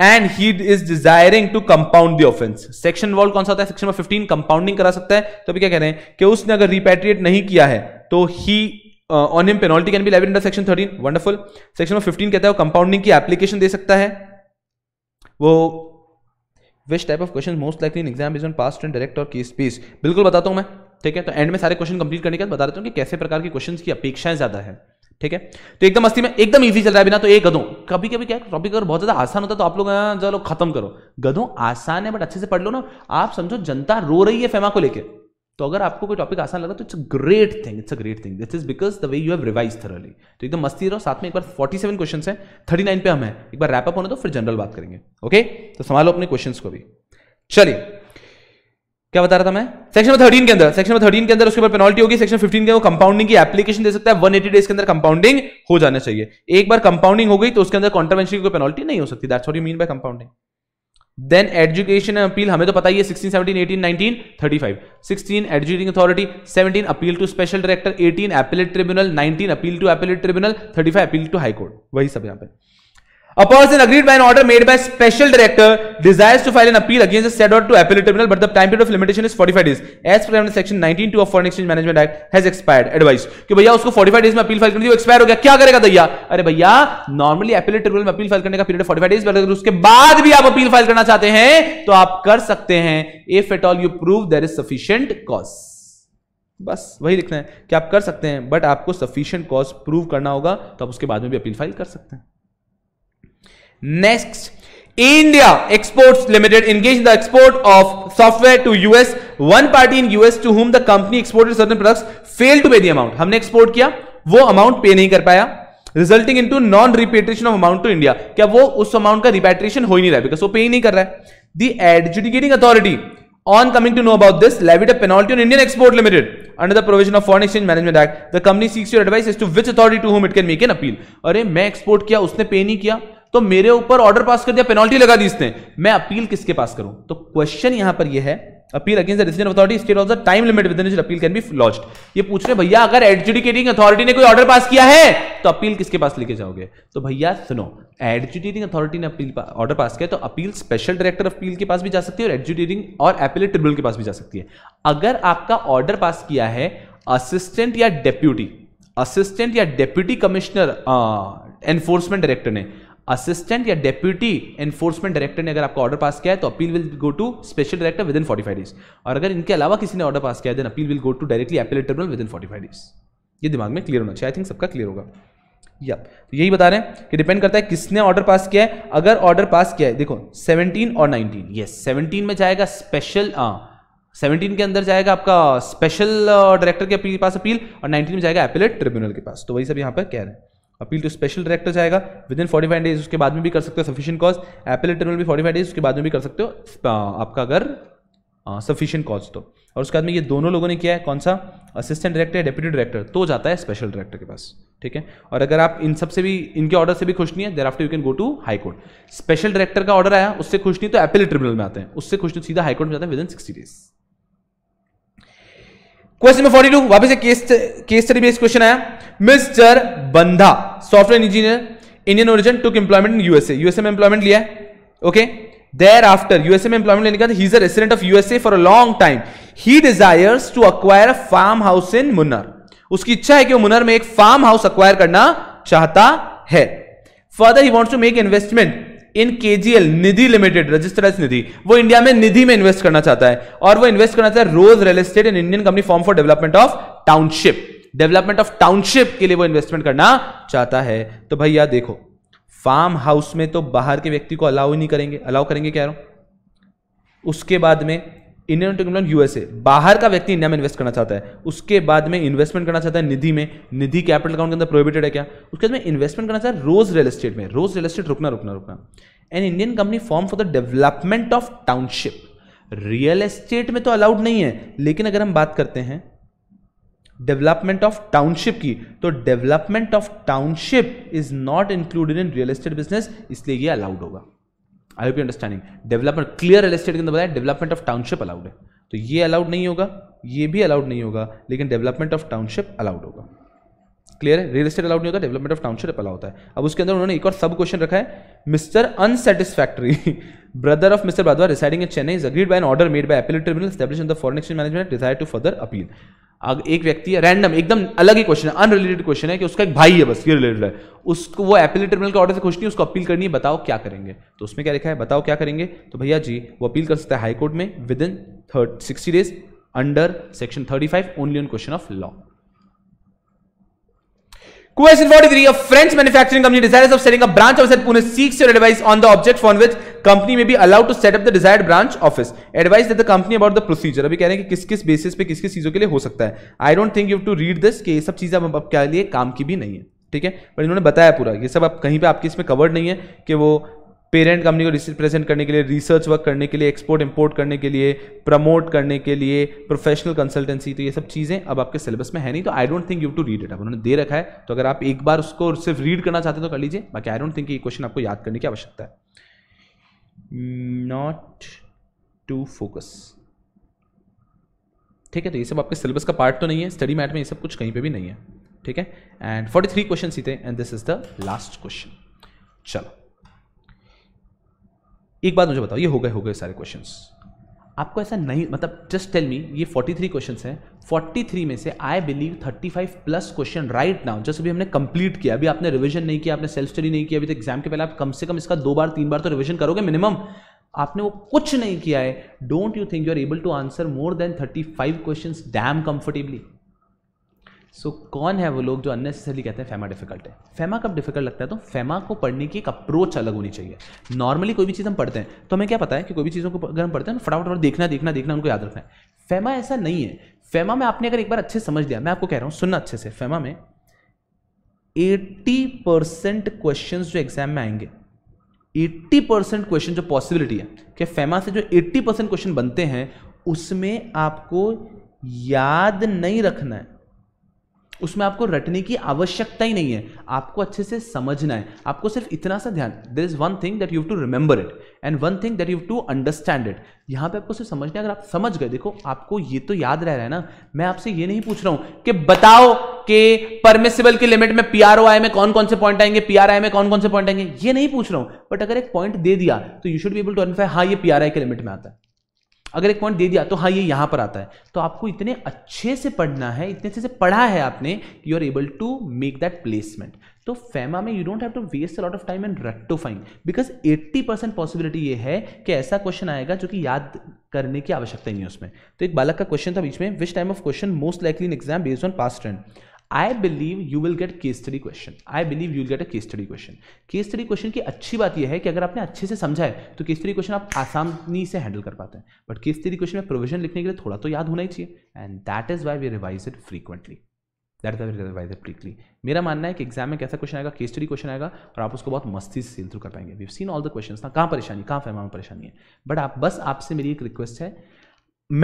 and he is desiring to compound the offence section वॉल्व कौन सा होता है सेक्शन फिफ्टीन कंपाउंडिंग करा सकता है तो अभी क्या कह रहे हैं कि उसने अगर रिपेट्रिएट नहीं किया है तो ही on him penalty can be levied under section thirteen wonderful section fifteen कहता है वो कंपाउंडिंग की एप्लीकेशन दे सकता है वो which type of question most likely in exam is on past and direct और की स्पीस बिल्कुल बताता हूँ मैं ठीक है तो एंड में सारे क्वेश्चन कंप्लीट करने के बाद बता देता हूँ कि कैसे प्रकार के क्वेश्चन की अपेक्षाएं ज्यादा है ठीक है तो एकदम मस्ती में एकदम ईजी चल रहा है बिना तो एक गधों कभी कभी क्या टॉपिक अगर बहुत ज्यादा आसान होता तो आप लोग हाँ, चलो खत्म करो गधों आसान है बट अच्छे से पढ़ लो ना आप समझो जनता रो रही है फेमा को लेकर तो अगर आपको कोई टॉपिक आसान लगा तो it's a great thing it's a great thing this is because the way you have revise thoroughly तो एकदम मस्ती रहो साथ में एक बार 47 सेवन क्वेश्चन है 39 पे हम है एक बार रैपअप होने तो फिर जनरल बात करेंगे ओके तो संभालो अपने क्वेश्चन को भी चलिए क्या बता रहा था मैं सेक्शन में थर्टीन के अंदर सेक्शन में थर्टीन के अंदर उसके ऊपर पेनल्टी होगी सेक्शन फिफ्टीन के वो कंपाउंडिंग की एप्लीकेशन दे सकता है वन एटी डेज के अंदर कंपाउंडिंग हो जाना चाहिए एक बार कंपाउंडिंग हो गई तो उसके अंदर कॉन्ट्रवेंशन की कोई पेनल्टी नहीं हो सकती that's what you mean by compounding then adjudication appeal हमें तो पता ही है 16, 17, 18, 19, 35, 16 adjudicating authority 17 appeal to special director 18 appellate tribunal 19 appeal to appellate tribunal 35 appeal to high Court वही सब यहाँ पे A person agreed by an order made by special director desires to file an appeal against the said order to appellate tribunal, but the time period of limitation is 45 days. As per section 19 2 of Foreign Exchange Management Act has expired. Advice कि भैया उसको 45 days में appeal file करनी थी वो expired हो गया क्या करेगा दया? अरे भैया normally appellate tribunal में appeal file करने का पीरियड 45 days, but अगर उसके बाद भी आप appeal file करना चाहते हैं तो आप कर सकते हैं If at all you prove there is sufficient cause. बस वही लिखना है कि आप कर सकते हैं बट आपको सफिशियंट कॉज प्रूव करना होगा तो आप उसके बाद में भी अपील फाइल कर सकते हैं next India exports limited engage the export of software to US one party in US to whom the company exported certain product fail to pay amount हमने एक्सपोर्ट किया वो अमाउंट पे नहीं कर पाया resulting into non repatriation of amount to India क्या वो उस amount का रिपेट्रेशन हो ही नहीं रहा बिकॉज वो पे ही नहीं कर रहा है the adjudicating authority on coming to know about this levied a penalty on Indian export limited under the provision of foreign exchange management act the company seeks your advice to which authority to whom it can make an appeal अरे मैं export किया उसने पे नहीं किया तो मेरे ऊपर ऑर्डर पास कर दिया पेनल्टी लगा दी इसने मैं अपील किसके पास करूं तो क्वेश्चन यहां पर यह है appeal against the decision authority state of the time limit within appeal can be launched ये पूछ रहे भैया अगर एडजुडिकेटिंग अथॉरिटी ने कोई ऑर्डर पास किया है तो अपील किसके पास लेके जाओगे तो भैया सुनो एडजुडिटिंग अथॉरिटी ने अपील ऑर्डर पास किया तो अपील स्पेशल डायरेक्टर अपील के पास भी जा सकती है और एडजुडिटिंग और अपीलेट ट्रिब्यूनल के पास भी जा सकती है अगर आपका ऑर्डर पास किया है असिस्टेंट या डेप्यूटी असिस्टेंट या डेप्यूटी कमिश्नर एनफोर्समेंट डायरेक्टर ने असिस्टेंट या डेप्यूटी एनफोर्समेंट डायरेक्टर ने अगर आपका ऑर्डर पास किया है तो appeal will go to special director within forty five days और अगर इनके अलावा किसी ने ऑर्डर पास किया then appeal will go to directly appellate tribunal within forty five days ये दिमाग में क्लियर होना चाहिए आई थिंक सबका क्लियर होगा या तो यही बता रहे हैं कि डिपेंड करता है किसने ऑर्डर पास किया है अगर ऑर्डर पास किया है देखो 17 और 19 यस 17 में जाएगा स्पेशल सेवनटीन हाँ. के अंदर जाएगा आपका स्पेशल डायरेक्टर के पास अपील और नाइनटीन में जाएगा अपीलेट ट्रिब्यूनल के पास तो वही सब यहाँ पर कह रहे हैं अपील टू स्पेशल डायरेक्टर जाएगा within forty five days उसके बाद में भी कर सकते हो सफिशियंट कॉज एपल टर्मिनल भी फोर्टी फाइव डेज उसके बाद में भी कर सकते हो आपका अगर सफिशियंट कॉज तो और उसके बाद में ये दोनों लोगों ने किया है कौन सा असिस्टेंट डायरेक्टर या डेप्यूटी डायरेक्टर तो जाता है स्पेशल डायरेक्टर के पास ठीक है और अगर आप इन सब से भी इनके ऑर्डर से भी खुश नहीं है thereafter you can go to high court special director का ऑर्डर आया उससे खुश नहीं तो एपिल ट्रिब्यूनल में आते हैं उससे खुश नहीं सीधा हाई कोर्ट में जाते हैं within sixty days question number 42 two वापिस केस स्टडी बेस्ड क्वेश्चन आया mister Bandha software engineer Indian origin took employment in USA USA में एम्प्लॉयमेंट लिया है ओके देर आफ्टर यूएसए में एम्प्लॉयमेंट लेने का बाद he is a resident of USA for a long time he desires to acquire a farm house in Munnar उसकी इच्छा है कि वो मुन्नर में एक फार्म हाउस अक्वायर करना चाहता है further he wants to make investment in KGL Nidhi limited registers Nidhi वो इंडिया में निधि में इन्वेस्ट करना चाहता है और वो इन्वेस्ट करना चाहता है रोज real estate and Indian company form for development of township development of township के लिए वो इन्वेस्टमेंट करना चाहता है तो भैया देखो फार्म हाउस में तो बाहर के व्यक्ति को अलाउ ही नहीं करेंगे अलाउ करेंगे कह रहा हूं उसके बाद में इंडियन टेक्नोलॉजी यूएसए बाहर का व्यक्ति इंडिया में इन्वेस्ट करना चाहता है उसके बाद में इन्वेस्टमेंट करना चाहता है निधि में निधि कैपिटल अकाउंट के अंदर प्रोहिबिटेड है क्या उसके बाद में इन्वेस्टमेंट करना चाहता है रोज रियल एस्टेट में रोज रियल एस्टेट रुकना रुकना रुकना an Indian company form for the development of township real estate में तो अलाउड नहीं है लेकिन अगर हम बात करते हैं डेवलपमेंट ऑफ टाउनशिप की तो development of township is not included in real estate business इसलिए ये अलाउड होगा I hope understanding development clear real estate के अंदर बताया डेवलपमेंट ऑफ टाउनशिप अलाउड है तो ये अलाउड नहीं होगा ये भी अलाउड नहीं होगा लेकिन डेवलपमेंट ऑफ टाउनशिप अलाउड होगा क्लियर है रियल एस्टेट अलाउड नहीं होता डेवलपमेंट ऑफ टाउनशिप अलाउड होता है अब उसके अंदर उन्होंने एक और सब क्वेश्चन रखा है mister unsatisfactory brother of mister Badhwa residing in Chennai is aggrieved by an order made by appeal tribunal establish in the foreign exchange management desire to further appeal अगर एक व्यक्ति है रैंडम एकदम अलग ही क्वेश्चन है अनरिलेटेड क्वेश्चन है कि उसका एक भाई है बस ये रिलेटेड है उसको वो अपीलेट ट्रिब्यूनल के ऑर्डर से खुश नहीं उसको अपील करनी है बताओ क्या करेंगे तो उसमें क्या लिखा है बताओ क्या करेंगे तो भैया जी वो अपील कर सकता है हाईकोर्ट में within third sixty days under section thirty five only on question of law Question 43. A French manufacturing company desires of setting a branch office at Pune seeks your advice on the object on which company may be allowed to set up the desired branch office. Advice that the company about the procedure. अभी कह रहे हैं कि किस किस basis पे किस किस चीज़ों के लिए हो सकता है I don't think you to read this कि ये सब चीज़ें अब आपके लिए काम की भी नहीं है ठीक है पर इन्होंने बताया पूरा ये सब आप कहीं पे आपके इसमें कवर्ड नहीं है कि वो पेरेंट कंपनी को रिप्रेजेंट करने के लिए रिसर्च वर्क करने के लिए एक्सपोर्ट इंपोर्ट करने के लिए प्रमोट करने के लिए प्रोफेशनल कंसल्टेंसी तो ये सब चीज़ें अब आपके सिलेबस में है नहीं तो I don't think you to read it अब उन्होंने दे रखा है तो अगर आप एक बार उसको सिर्फ रीड करना चाहते हैं तो कर लीजिए बाकी आई डोंट थिंक ये क्वेश्चन आपको याद करने की आवश्यकता है नॉट टू फोकस ठीक है तो ये सब आपके सिलेबस का पार्ट तो नहीं है स्टडी मैट में ये सब कुछ कहीं पर भी नहीं है ठीक है एंड फोर्टी थ्री क्वेश्चन सीते and this is the last question चलो एक बात मुझे बताओ ये हो गए हो गए सारे क्वेश्चन आपको ऐसा नहीं मतलब जस्ट टेल मी ये 43 क्वेश्चन हैं फोर्टी में से I believe 35 plus question right now just अभी हमने कंप्लीट किया अभी आपने रिवीजन नहीं किया आपने सेल्फ स्टडी नहीं किया अभी तो एग्जाम के पहले आप कम से कम इसका दो बार तीन बार तो रिवीजन करोगे मिनिमम आपने वो कुछ नहीं किया है don't you think you are able to answer more than thirty five question damn comfortably so so, कौन है वो लोग जो अननेसेसरी कहते हैं फेमा डिफिकल्ट है फेमा कब डिफिकल्ट लगता है तो फेमा को पढ़ने की एक अप्रोच अलग होनी चाहिए नॉर्मली कोई भी चीज़ हम पढ़ते हैं तो हमें क्या पता है कि कोई भी चीज़ों को अगर हम पढ़ते हैं तो फटाफट और देखना देखना देखना उनको याद रखना है फेमा ऐसा नहीं है फेमा में आपने अगर एक बार अच्छे समझ लिया मैं आपको कह रहा हूँ सुनना अच्छे से फेमा में एट्टी परसेंट क्वेश्चन जो एग्जाम में आएंगे एट्टी परसेंट क्वेश्चन जो पॉसिबिलिटी है कि फेमा से जो एट्टी परसेंट क्वेश्चन बनते हैं उसमें आपको याद नहीं रखना है उसमें आपको रटने की आवश्यकता ही नहीं है आपको अच्छे से समझना है आपको सिर्फ इतना सा ध्यान there is one thing that you to remember it and one thing that you to understand it यहाँ पे आपको सिर्फ समझना है अगर आप समझ गए देखो आपको ये तो याद रह रहा है ना मैं आपसे ये नहीं पूछ रहा हूं कि बताओ कि परमिसिबल की लिमिट में पी आर में कौन कौन से पॉइंट आएंगे पी आर में कौन कौन से पॉइंट आएंगे ये नहीं पूछ रहा हूं बट अगर एक पॉइंट दे दिया तो you should be able to identify हाँ ये पी आर आई के लिमिट में आता है अगर एक पॉइंट दे दिया तो हाँ ये यहाँ पर आता है तो आपको इतने अच्छे से पढ़ना है इतने अच्छे से पढ़ा है आपने you are able to make that placement तो फेमा e में you don't have to waste a lot of time and rectifying because 80 percent possibility ये है कि ऐसा क्वेश्चन आएगा जो कि याद करने की आवश्यकता नहीं है उसमें तो एक बालक का क्वेश्चन था बीच में which time of question most likely in exam based on past trend I believe you will get case study question I believe you will get a case study question case study question की अच्छी बात यह है कि अगर आपने अच्छे से समझा है तो केस स्टडी क्वेश्चन आप आसानी से हैंडल कर पाते हैं बट केस स्टडी क्वेश्चन में प्रोविजन लिखने के लिए थोड़ा तो याद होना ही चाहिए and that is why we revise it frequently that is revise it weekly मेरा मानना है कि एग्जाम में कैसा क्वेश्चन आएगा केस स्टडी क्वेश्चन आएगा और आप उसको बहुत मस्ती से सील थ्रू कर पाएंगे we seen all the question ना कहाँ परेशानी कहाँ फैमा में परेशानी है बट आप बस आपसे मेरी एक रिक्वेस्ट है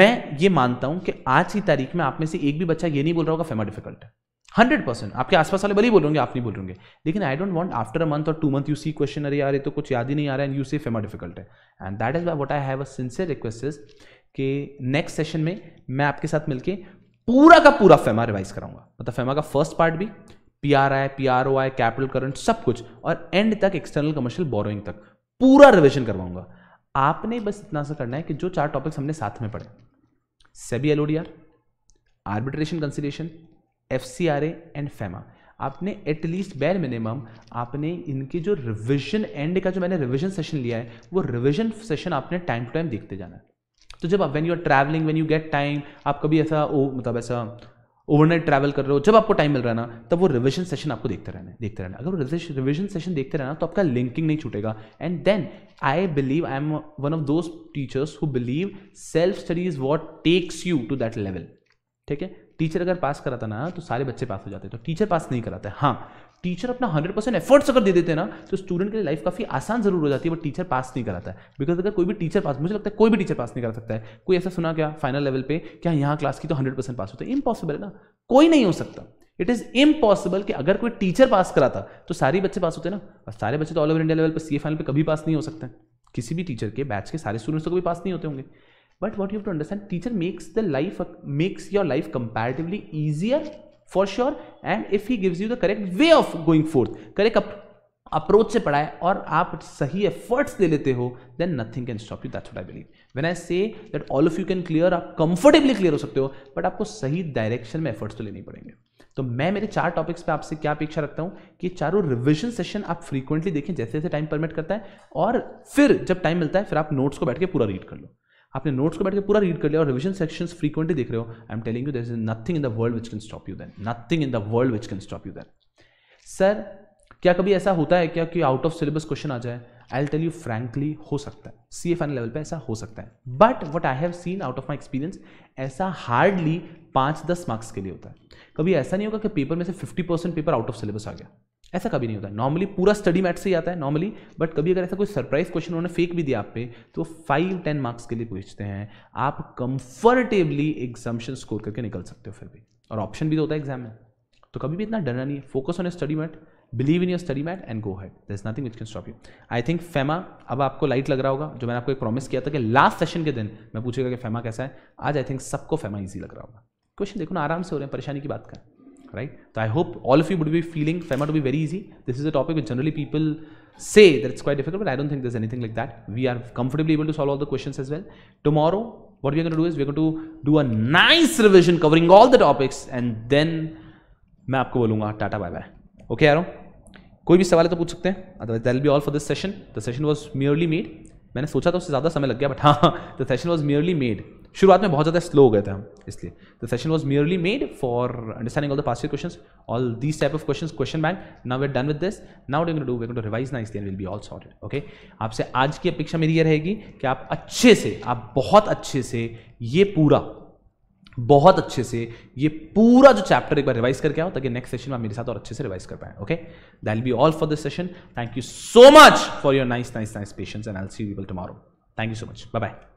मैं ये मानता हूं कि आज की तारीख में आप में से एक भी बच्चा ये नहीं बोल रहा होगा फेमा डिफिकल्ट है हंड्रेड परसेंट आपके आसपास वाले भले ही बोलेंगे आप नहीं बोलेंगे लेकिन I don't want after a month और two month you see question अरे यार ये तो कुछ याद ही नहीं आ रहा है यू सी फेमा डिफिकल्ट है and that is what I have a sincere request is कि नेक्स्ट सेशन में मैं आपके साथ मिलकर पूरा का पूरा फेमा रिवाइज कराऊंगा मतलब फेमा का फर्स्ट पार्ट भी P R I P R O I capital current सब कुछ और एंड तक एक्सटर्नल कमर्शियल बोरोइंग तक पूरा रिविजन करवाऊंगा आपने बस इतना सा करना है कि जो चार टॉपिक्स हमने साथ में पढ़े SEBI L arbitration conciliation F C R A and FEMA आपने एटलीस्ट बैर मिनिमम आपने इनके जो रिविजन एंड का जो मैंने रिविजन सेशन लिया है वो रिविजन सेशन आपने टाइम टू टाइम देखते जाना है तो जब आप when you are travelling when you get time आप कभी ऐसा ओ मतलब ऐसा ओवरनाइट ट्रैवल कर रहे हो जब आपको टाइम मिल रहा है ना तब वो रिविजन सेशन आपको देखते रहना है देखते रहना अगर रिविजन सेशन देखते रहना तो आपका लिंकिंग नहीं छूटेगा and then I believe I am one of those teachers who believe self study is what takes you to that level ठीक है टीचर अगर पास कराता ना तो सारे बच्चे पास हो जाते तो टीचर पास नहीं कराता है हाँ टीचर अपना हंड्रेड परसेंट एफर्ट्स अगर दे देते ना तो स्टूडेंट के लिए लाइफ काफ़ी आसान जरूर हो जाती है बट टीचर पास नहीं कराता है बिकॉज अगर कोई भी टीचर पास मुझे लगता है कोई भी टीचर पास नहीं करा सकता है कोई ऐसा सुना क्या फाइनल लेवल पे क्या यहाँ क्लास की तो हंड्रेड परसेंट पास होता है इम्पॉसिबल है ना कोई नहीं हो सकता इट इज़ इम्पॉसिबल कि अगर कोई टीचर पास कराता तो सारे बच्चे पास होते ना और सारे बच्चे तो ऑल ओवर इंडिया लेवल पर सी फाइनल पर कभी पास नहीं हो सकते किसी भी टीचर के बैच के सारे स्टूडेंट्स को तो कभी पास नहीं होते होंगे but what you to understand teacher makes the life makes your life comparatively easier for sure and if he he you the correct way of going forth correct approach से पढ़ाए और आप सही एफर्ट्स दे लेते हो then nothing can stop you that's what I believe when I say that all of you can clear आप comfortably clear हो सकते हो बट आपको सही डायरेक्शन में एफर्ट्स तो लेने पड़ेंगे तो मैं मेरे चार टॉपिक्स पे आपसे क्या अपेक्षा रखता हूँ कि चारों रिविजन सेशन आप फ्रीक्वेंटली देखें जैसे जैसे टाइम परमिट करता है और फिर जब टाइम मिलता है फिर आप नोट्स को बैठ के पूरा रीड कर लो आपने नोट्स को बैठ के पूरा रीड कर लिया और रिविजन सेक्शन फ्रीक्वेंटली देख रहे हो I am telling you this is nothing in the world which can stop you then nothing in the world which can stop you then sir क्या कभी ऐसा होता है क्या कि आउट ऑफ सिलेबस क्वेश्चन आ जाए I'll tell you frankly हो सकता है सी एफ एन लेवल पे ऐसा हो सकता है but what I have seen out of my experience ऐसा हार्डली पाँच दस मार्क्स के लिए होता है कभी ऐसा नहीं होगा कि पेपर में से fifty percent paper out of syllabus आ गया ऐसा कभी नहीं होता नॉर्मली पूरा स्टडी मैट से ही आता है नॉर्मली बट कभी अगर ऐसा कोई सरप्राइज क्वेश्चन उन्होंने फेक भी दिया आप पे तो फाइव टेन मार्क्स के लिए पूछते हैं आप कंफर्टेबली एग्जामेशन स्कोर करके निकल सकते हो फिर भी और ऑप्शन भी तो होता है एग्जाम में तो कभी भी इतना डरना नहीं है focus on a study mat believe in your study mat and go ahead there is nothing which can stop you I think FEMA अब आपको लाइट लग रहा होगा जो मैंने आपको एक प्रॉमिस किया था कि लास्ट सेशन के दिन मैं पूछेगा कि फेमा कैसा है आज आई थिंक सबको फेमा ईजी लग रहा होगा क्वेश्चन देखो ना आराम से हो रहे हैं परेशानी की बात करें right? So I hope all of you would be feeling FEMA to be very easy. This is a topic which generally people say that it's quite difficult, but I don't think there's anything like that. We are comfortably able to solve all the questions as well. Tomorrow, what we're going to do is we're going to do a nice revision covering all the topics and then मैं आपको बोलूंगा tata bye bye okay यारो कोई भी सवाल है तो पूछ सकते हैं otherwise they'll be all for this session the session was merely made मैंने सोचा था तो उससे ज़्यादा समय लग गया बट हाँ the session was merely made शुरुआत में बहुत ज़्यादा स्लो हो गए थे हम इसलिए the session was merely made for understanding all the past question all these type of question question bank now we'd done with this now then do where revise ना इसलिए will be all sorted okay आपसे आज की अपेक्षा मेरी ये रहेगी कि आप अच्छे से आप बहुत अच्छे से ये पूरा बहुत अच्छे से ये पूरा जो चैप्टर एक बार रिवाइज करके आओ ताकि नेक्स्ट सेशन में मेरे साथ और अच्छे से रिवाइज कर पाए okay that be all for this session thank you so much for your nice nice nice patience and I see you people tomorrow thank you so much bye bye